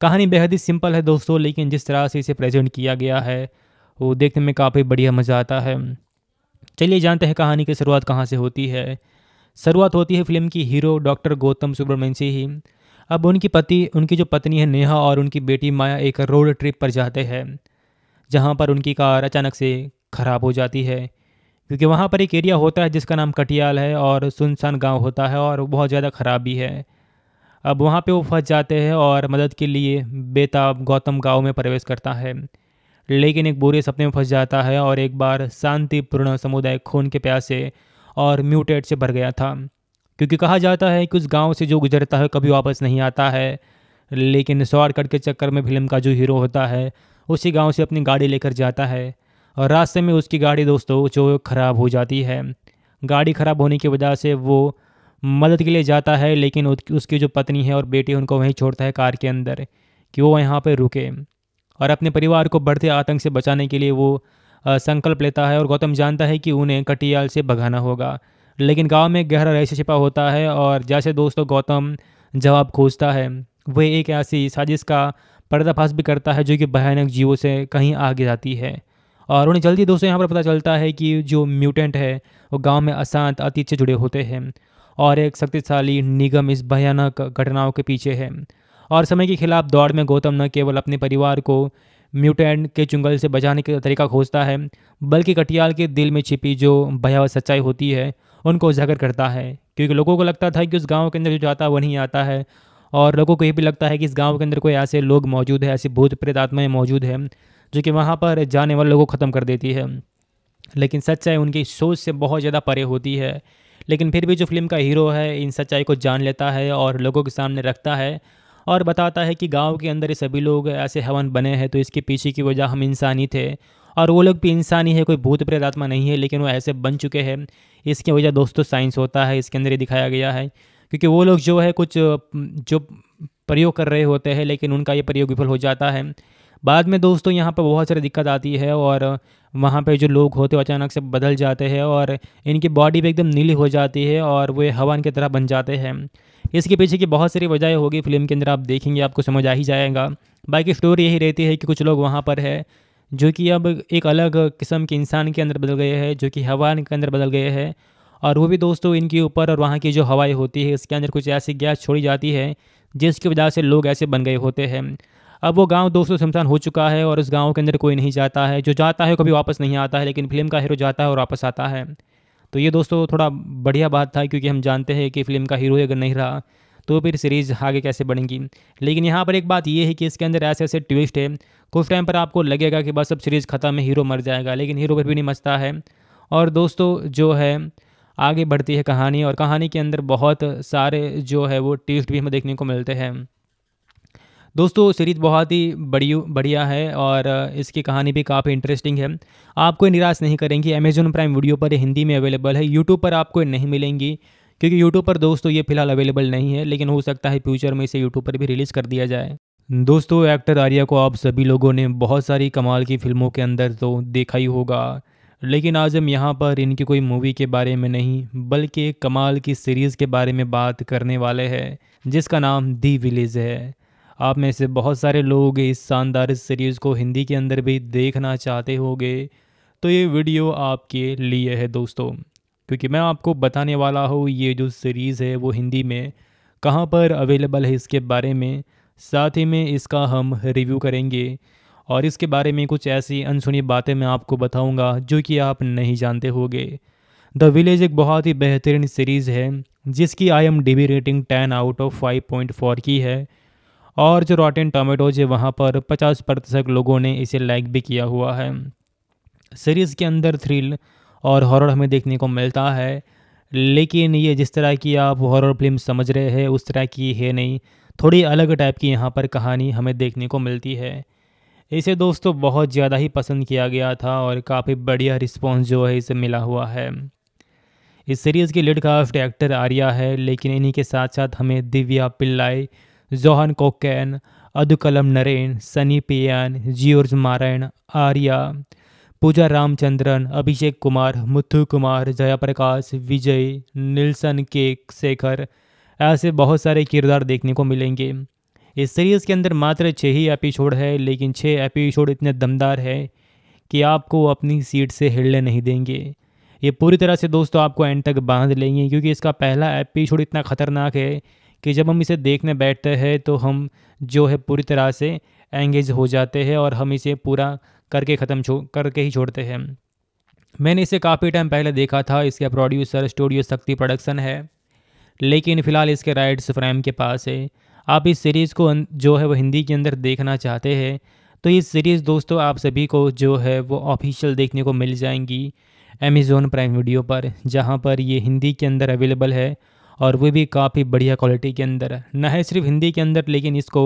कहानी बेहद ही सिंपल है दोस्तों लेकिन जिस तरह से इसे प्रेजेंट किया गया है वो देखने में काफ़ी बढ़िया मज़ा आता है चलिए जानते हैं कहानी की शुरुआत कहाँ से होती है शुरुआत होती है फिल्म की हीरो डॉक्टर गौतम सुब्रमण्यम से ही अब उनकी पति उनकी जो पत्नी है नेहा और उनकी बेटी माया एक रोड ट्रिप पर जाते हैं जहाँ पर उनकी कार अचानक से ख़राब हो जाती है क्योंकि वहाँ पर एक एरिया होता है जिसका नाम कटियाल है और सुनसान गांव होता है और बहुत ज़्यादा ख़राबी है अब वहाँ पे वो फंस जाते हैं और मदद के लिए बेताब गौतम गांव में प्रवेश करता है लेकिन एक बुरे सपने में फंस जाता है और एक बार शांतिपूर्ण समुदाय खून के प्यासे और म्यूटेट से भर गया था क्योंकि कहा जाता है कि उस गांव से जो गुजरता है कभी वापस नहीं आता है लेकिन शॉर्टकट के चक्कर में फिल्म का जो हीरो होता है उसी गांव से अपनी गाड़ी लेकर जाता है और रास्ते में उसकी गाड़ी दोस्तों जो ख़राब हो जाती है गाड़ी ख़राब होने की वजह से वो मदद के लिए जाता है लेकिन उसकी जो पत्नी है और बेटी उनको वहीं छोड़ता है कार के अंदर कि वो यहाँ पर रुके और अपने परिवार को बढ़ते आतंक से बचाने के लिए वो संकल्प लेता है और गौतम जानता है कि उन्हें कटियाल से भगाना होगा लेकिन गांव में गहरा रहस्य छिपा होता है और जैसे दोस्तों गौतम जवाब खोजता है वह एक ऐसी साजिश का पर्दाफाश भी करता है जो कि भयानक जीवों से कहीं आगे जाती है और उन्हें जल्दी दोस्तों यहाँ पर पता चलता है कि जो म्यूटेंट है वो गांव में अशांत अतीत से जुड़े होते हैं और एक शक्तिशाली निगम इस भयानक घटनाओं के पीछे है और समय के खिलाफ दौड़ में गौतम न केवल अपने परिवार को म्यूटेंट के चुंगल से बचाने का तरीका खोजता है बल्कि कटियाल के दिल में छिपी जो भयावह सच्चाई होती है उनको उजागर करता है क्योंकि लोगों को लगता था कि उस गांव के अंदर जो जाता है वहीं आता है और लोगों को ये भी लगता है कि इस गांव के अंदर कोई ऐसे लोग मौजूद है ऐसे भूत प्रेत आत्माएँ मौजूद हैं जो कि वहाँ पर जाने वाले लोगों को ख़त्म कर देती है लेकिन सच्चाई उनकी सोच से बहुत ज़्यादा परे होती है लेकिन फिर भी जो फिल्म का हीरो है इन सच्चाई को जान लेता है और लोगों के सामने रखता है और बताता है कि गांव के अंदर ये सभी लोग ऐसे हवन बने हैं तो इसके पीछे की वजह हम इंसान ही थे और वो लोग भी इंसान ही है कोई भूत प्रेत आत्मा नहीं है लेकिन वो ऐसे बन चुके हैं इसकी वजह दोस्तों साइंस होता है इसके अंदर ही दिखाया गया है क्योंकि वो लोग जो है कुछ जो प्रयोग कर रहे होते हैं लेकिन उनका ये प्रयोग विफल हो जाता है बाद में दोस्तों यहाँ पर बहुत सारी दिक्कत आती है और वहाँ पे जो लोग होते हैं अचानक से बदल जाते हैं और इनकी बॉडी भी एकदम नीली हो जाती है और वे हवन की तरह बन जाते हैं इसके पीछे की बहुत सारी वजह होगी फिल्म के अंदर आप देखेंगे आपको समझ आ ही जाएगा बाकी स्टोरी यही रहती है कि कुछ लोग वहाँ पर है जो कि अब एक अलग किस्म के इंसान के अंदर बदल गए हैं जो कि हवा के अंदर बदल गए हैं और वो भी दोस्तों इनके ऊपर और वहाँ की जो हवाएँ होती है इसके अंदर कुछ ऐसी गैस छोड़ी जाती है जिसकी वजह से लोग ऐसे बन गए होते हैं अब वो गाँव दोस्तों शमशान हो चुका है और उस गाँव के अंदर कोई नहीं जाता है जो जाता है कभी वापस नहीं आता है लेकिन फिल्म का हीरो जाता है और वापस आता है तो ये दोस्तों थोड़ा बढ़िया बात था क्योंकि हम जानते हैं कि फिल्म का हीरो अगर नहीं रहा तो फिर सीरीज़ आगे कैसे बढ़ेंगी लेकिन यहाँ पर एक बात ये है कि इसके अंदर ऐसे ऐसे ट्विस्ट है कुछ टाइम पर आपको लगेगा कि बस अब सीरीज़ ख़त्म है हीरो मर जाएगा लेकिन हीरो पर भी नहीं मचता है और दोस्तों जो है आगे बढ़ती है कहानी और कहानी के अंदर बहुत सारे जो है वो ट्विस्ट भी हमें देखने को मिलते हैं दोस्तों सीरीज बहुत ही बड़ी बढ़िया है और इसकी कहानी भी काफ़ी इंटरेस्टिंग है आपको निराश नहीं करेंगी अमेजोन प्राइम वीडियो पर हिंदी में अवेलेबल है यूट्यूब पर आपको नहीं मिलेंगी क्योंकि यूट्यूब पर दोस्तों ये फिलहाल अवेलेबल नहीं है लेकिन हो सकता है फ्यूचर में इसे यूट्यूब पर भी रिलीज़ कर दिया जाए दोस्तों एक्टर आर्या को आप सभी लोगों ने बहुत सारी कमाल की फिल्मों के अंदर तो देखा ही होगा लेकिन आज हम यहाँ पर इनकी कोई मूवी के बारे में नहीं बल्कि कमाल की सीरीज़ के बारे में बात करने वाले हैं जिसका नाम दी विलेज है आप में से बहुत सारे लोग इस शानदार सीरीज़ को हिंदी के अंदर भी देखना चाहते होंगे तो ये वीडियो आपके लिए है दोस्तों क्योंकि मैं आपको बताने वाला हूँ ये जो सीरीज़ है वो हिंदी में कहाँ पर अवेलेबल है इसके बारे में साथ ही में इसका हम रिव्यू करेंगे और इसके बारे में कुछ ऐसी अनसुनी बातें मैं आपको बताऊंगा जो कि आप नहीं जानते होंगे द विलेज एक बहुत ही बेहतरीन सीरीज़ है जिसकी I M rating ten out of five point four की है और जो रॉटेन टोमेटोज है वहाँ पर पचास प्रतिशत लोगों ने इसे लाइक भी किया हुआ है सीरीज़ के अंदर थ्रिल और हॉरर हमें देखने को मिलता है लेकिन ये जिस तरह की आप हॉरर फिल्म समझ रहे हैं उस तरह की है नहीं थोड़ी अलग टाइप की यहाँ पर कहानी हमें देखने को मिलती है इसे दोस्तों बहुत ज़्यादा ही पसंद किया गया था और काफ़ी बढ़िया रिस्पॉन्स जो है इसे मिला हुआ है इस सीरीज़ की लीड कास्ट एक्टर आर्या है लेकिन इन्हीं के साथ साथ हमें दिव्या पिल्लाई जोहन कोकैन अदुकलम नरेन सनी पियान जियोर्ज मारायण आर्या पूजा रामचंद्रन अभिषेक कुमार मुथु कुमार जयाप्रकाश विजय निल्सन के शेखर ऐसे बहुत सारे किरदार देखने को मिलेंगे इस सीरीज़ के अंदर मात्र छः ही एपिसोड है लेकिन छः एपिसोड इतने दमदार है कि आपको अपनी सीट से हिलने नहीं देंगे ये पूरी तरह से दोस्तों आपको एंड तक बांध लेंगे क्योंकि इसका पहला एपिसोड इतना ख़तरनाक है कि जब हम इसे देखने बैठते हैं तो हम जो है पूरी तरह से एंगेज हो जाते हैं और हम इसे पूरा करके ख़त्म छो करके ही छोड़ते हैं मैंने इसे काफ़ी टाइम पहले देखा था इसका प्रोड्यूसर स्टूडियो शक्ति प्रोडक्शन है लेकिन फ़िलहाल इसके राइट्स फ्रेम के पास है आप इस सीरीज़ को अं, जो है वो हिंदी के अंदर देखना चाहते हैं तो ये सीरीज़ दोस्तों आप सभी को जो है वो ऑफिशियल देखने को मिल जाएंगी अमेज़ोन प्राइम वीडियो पर जहाँ पर ये हिंदी के अंदर अवेलेबल है और वो भी काफ़ी बढ़िया क्वालिटी के अंदर न है सिर्फ हिंदी के अंदर लेकिन इसको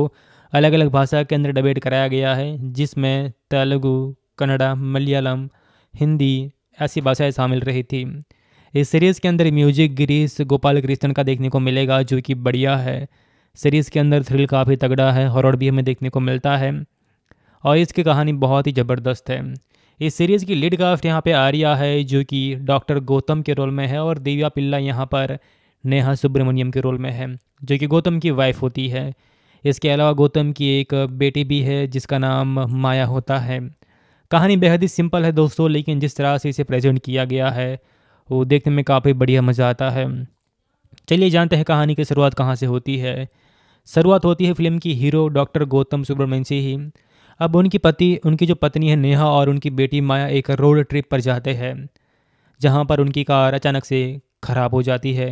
अलग अलग भाषा के अंदर डबेट कराया गया है जिसमें तेलुगु कन्नड़ा मलयालम हिंदी ऐसी भाषाएँ शामिल रही थी इस सीरीज़ के अंदर म्यूजिक गिरीश गोपाल कृष्णन का देखने को मिलेगा जो कि बढ़िया है सीरीज़ के अंदर थ्रिल काफ़ी तगड़ा है हॉरर भी हमें देखने को मिलता है और इसकी कहानी बहुत ही ज़बरदस्त है इस सीरीज़ की लीड कास्ट यहाँ पे आर्या है जो कि डॉक्टर गौतम के रोल में है और दिव्या पिल्ला यहाँ पर नेहा सुब्रमण्यम के रोल में है जो कि गौतम की वाइफ होती है इसके अलावा गौतम की एक बेटी भी है जिसका नाम माया होता है कहानी बेहद ही सिंपल है दोस्तों लेकिन जिस तरह से इसे प्रेजेंट किया गया है वो देखने में काफ़ी बढ़िया मज़ा आता है चलिए जानते हैं कहानी की शुरुआत कहाँ से होती है शुरुआत होती है फिल्म की हीरो डॉक्टर गौतम सुब्रमण्यम से ही अब उनकी पति उनकी जो पत्नी है नेहा और उनकी बेटी माया एक रोड ट्रिप पर जाते हैं जहाँ पर उनकी कार अचानक से ख़राब हो जाती है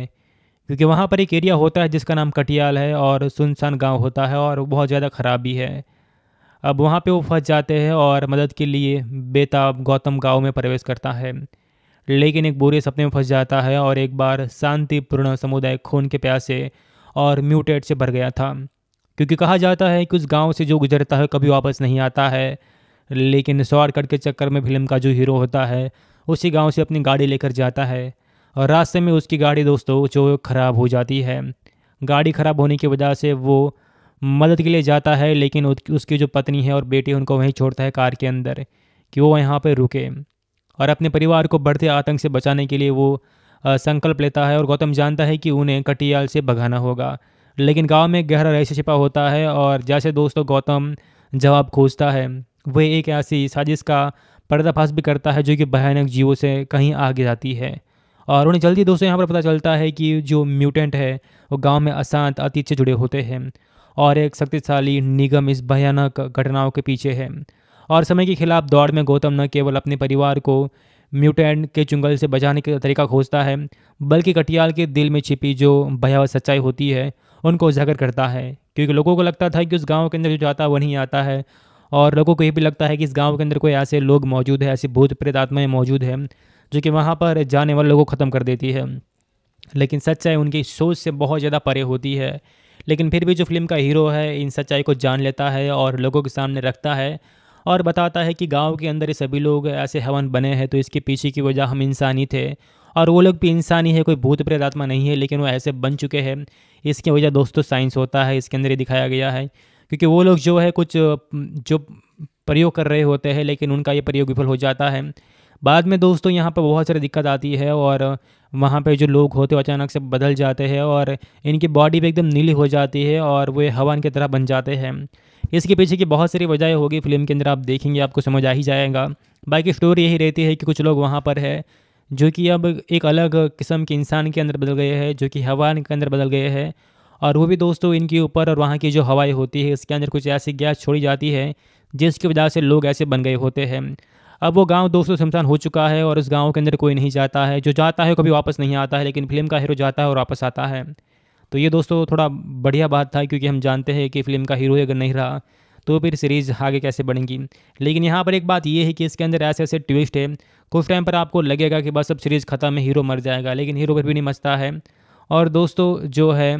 क्योंकि वहाँ पर एक एरिया होता है जिसका नाम कटियाल है और सुनसान गांव होता है और बहुत ज़्यादा ख़राबी है अब वहाँ पे वो फंस जाते हैं और मदद के लिए बेताब गौतम गांव में प्रवेश करता है लेकिन एक बुरे सपने में फंस जाता है और एक बार शांतिपूर्ण समुदाय खून के प्यासे और म्यूटेट से भर गया था क्योंकि कहा जाता है कि उस गांव से जो गुजरता है कभी वापस नहीं आता है लेकिन शॉर्टकट के चक्कर में फिल्म का जो हीरो होता है उसी गांव से अपनी गाड़ी लेकर जाता है और रास्ते में उसकी गाड़ी दोस्तों जो ख़राब हो जाती है गाड़ी ख़राब होने की वजह से वो मदद के लिए जाता है लेकिन उसकी जो पत्नी है और बेटी उनको वहीं छोड़ता है कार के अंदर कि वो यहाँ पर रुके और अपने परिवार को बढ़ते आतंक से बचाने के लिए वो संकल्प लेता है और गौतम जानता है कि उन्हें कटियाल से भगाना होगा लेकिन गांव में गहरा रहस्य छिपा होता है और जैसे दोस्तों गौतम जवाब खोजता है वह एक ऐसी साजिश का पर्दाफाश भी करता है जो कि भयानक जीवों से कहीं आगे जाती है और उन्हें जल्दी दोस्तों यहाँ पर पता चलता है कि जो म्यूटेंट है वो गाँव में अशांत अतीत से जुड़े होते हैं और एक शक्तिशाली निगम इस भयानक घटनाओं के पीछे है और समय के खिलाफ दौड़ में गौतम न केवल अपने परिवार को म्यूटेंट के चुंगल से बचाने का तरीका खोजता है बल्कि कटियाल के दिल में छिपी जो भयावह सच्चाई होती है उनको उजागर करता है क्योंकि लोगों को लगता था कि उस गांव के अंदर जो जाता है वो नहीं आता है और लोगों को ये भी लगता है कि इस गांव के अंदर कोई ऐसे लोग मौजूद है ऐसे भूत प्रेत आत्माएँ मौजूद हैं जो कि वहाँ पर जाने वाले लोगों को ख़त्म कर देती है लेकिन सच्चाई उनकी सोच से बहुत ज़्यादा परे होती है लेकिन फिर भी जो फिल्म का हीरो है इन सच्चाई को जान लेता है और लोगों के सामने रखता है और बताता है कि गांव के अंदर ये सभी लोग ऐसे हवन बने हैं तो इसके पीछे की वजह हम इंसानी थे और वो लोग भी इंसान है कोई भूत प्रेत आत्मा नहीं है लेकिन वो ऐसे बन चुके हैं इसकी वजह दोस्तों साइंस होता है इसके अंदर ही दिखाया गया है क्योंकि वो लोग जो है कुछ जो प्रयोग कर रहे होते हैं लेकिन उनका ये प्रयोग विफल हो जाता है बाद में दोस्तों यहाँ पर बहुत सारी दिक्कत आती है और वहाँ पे जो लोग होते हैं अचानक से बदल जाते हैं और इनकी बॉडी भी एकदम नीली हो जाती है और वे हवन की तरह बन जाते हैं इसके पीछे की बहुत सारी वजह होगी फिल्म के अंदर आप देखेंगे आपको समझ आ ही जाएगा बाकी स्टोरी यही रहती है कि कुछ लोग वहाँ पर है जो कि अब एक अलग किस्म के इंसान के अंदर बदल गए हैं जो कि हवा के अंदर बदल गए हैं और वो भी दोस्तों इनके ऊपर और वहाँ की जो हवाएं होती है इसके अंदर कुछ ऐसी गैस छोड़ी जाती है जिसकी वजह से लोग ऐसे बन गए होते हैं अब वो गाँव दोस्तों शमशान हो चुका है और उस गाँव के अंदर कोई नहीं जाता है जो जाता है कभी वापस नहीं आता है लेकिन फिल्म का हीरो जाता है और वापस आता है तो ये दोस्तों थोड़ा बढ़िया बात था क्योंकि हम जानते हैं कि फिल्म का हीरो अगर नहीं रहा तो फिर सीरीज़ आगे कैसे बढ़ेंगी लेकिन यहाँ पर एक बात ये है कि इसके अंदर ऐसे ऐसे ट्विस्ट है कुछ टाइम पर आपको लगेगा कि बस अब सीरीज़ ख़त्म है हीरो मर जाएगा लेकिन हीरो पर भी नहीं मचता है और दोस्तों जो है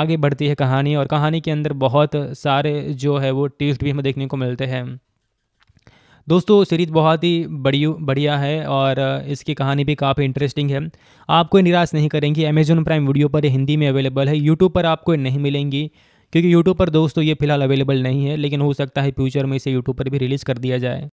आगे बढ़ती है कहानी और कहानी के अंदर बहुत सारे जो है वो ट्विस्ट भी हमें देखने को मिलते हैं दोस्तों सीरीज़ बहुत ही बड़ी बढ़िया है और इसकी कहानी भी काफ़ी इंटरेस्टिंग है आपको निराश नहीं करेंगी अमेजोन प्राइम वीडियो पर हिंदी में अवेलेबल है यूट्यूब पर आपको नहीं मिलेंगी क्योंकि यूट्यूब पर दोस्तों ये फ़िलहाल अवेलेबल नहीं है लेकिन हो सकता है फ्यूचर में इसे यूट्यूब पर भी रिलीज़ कर दिया जाए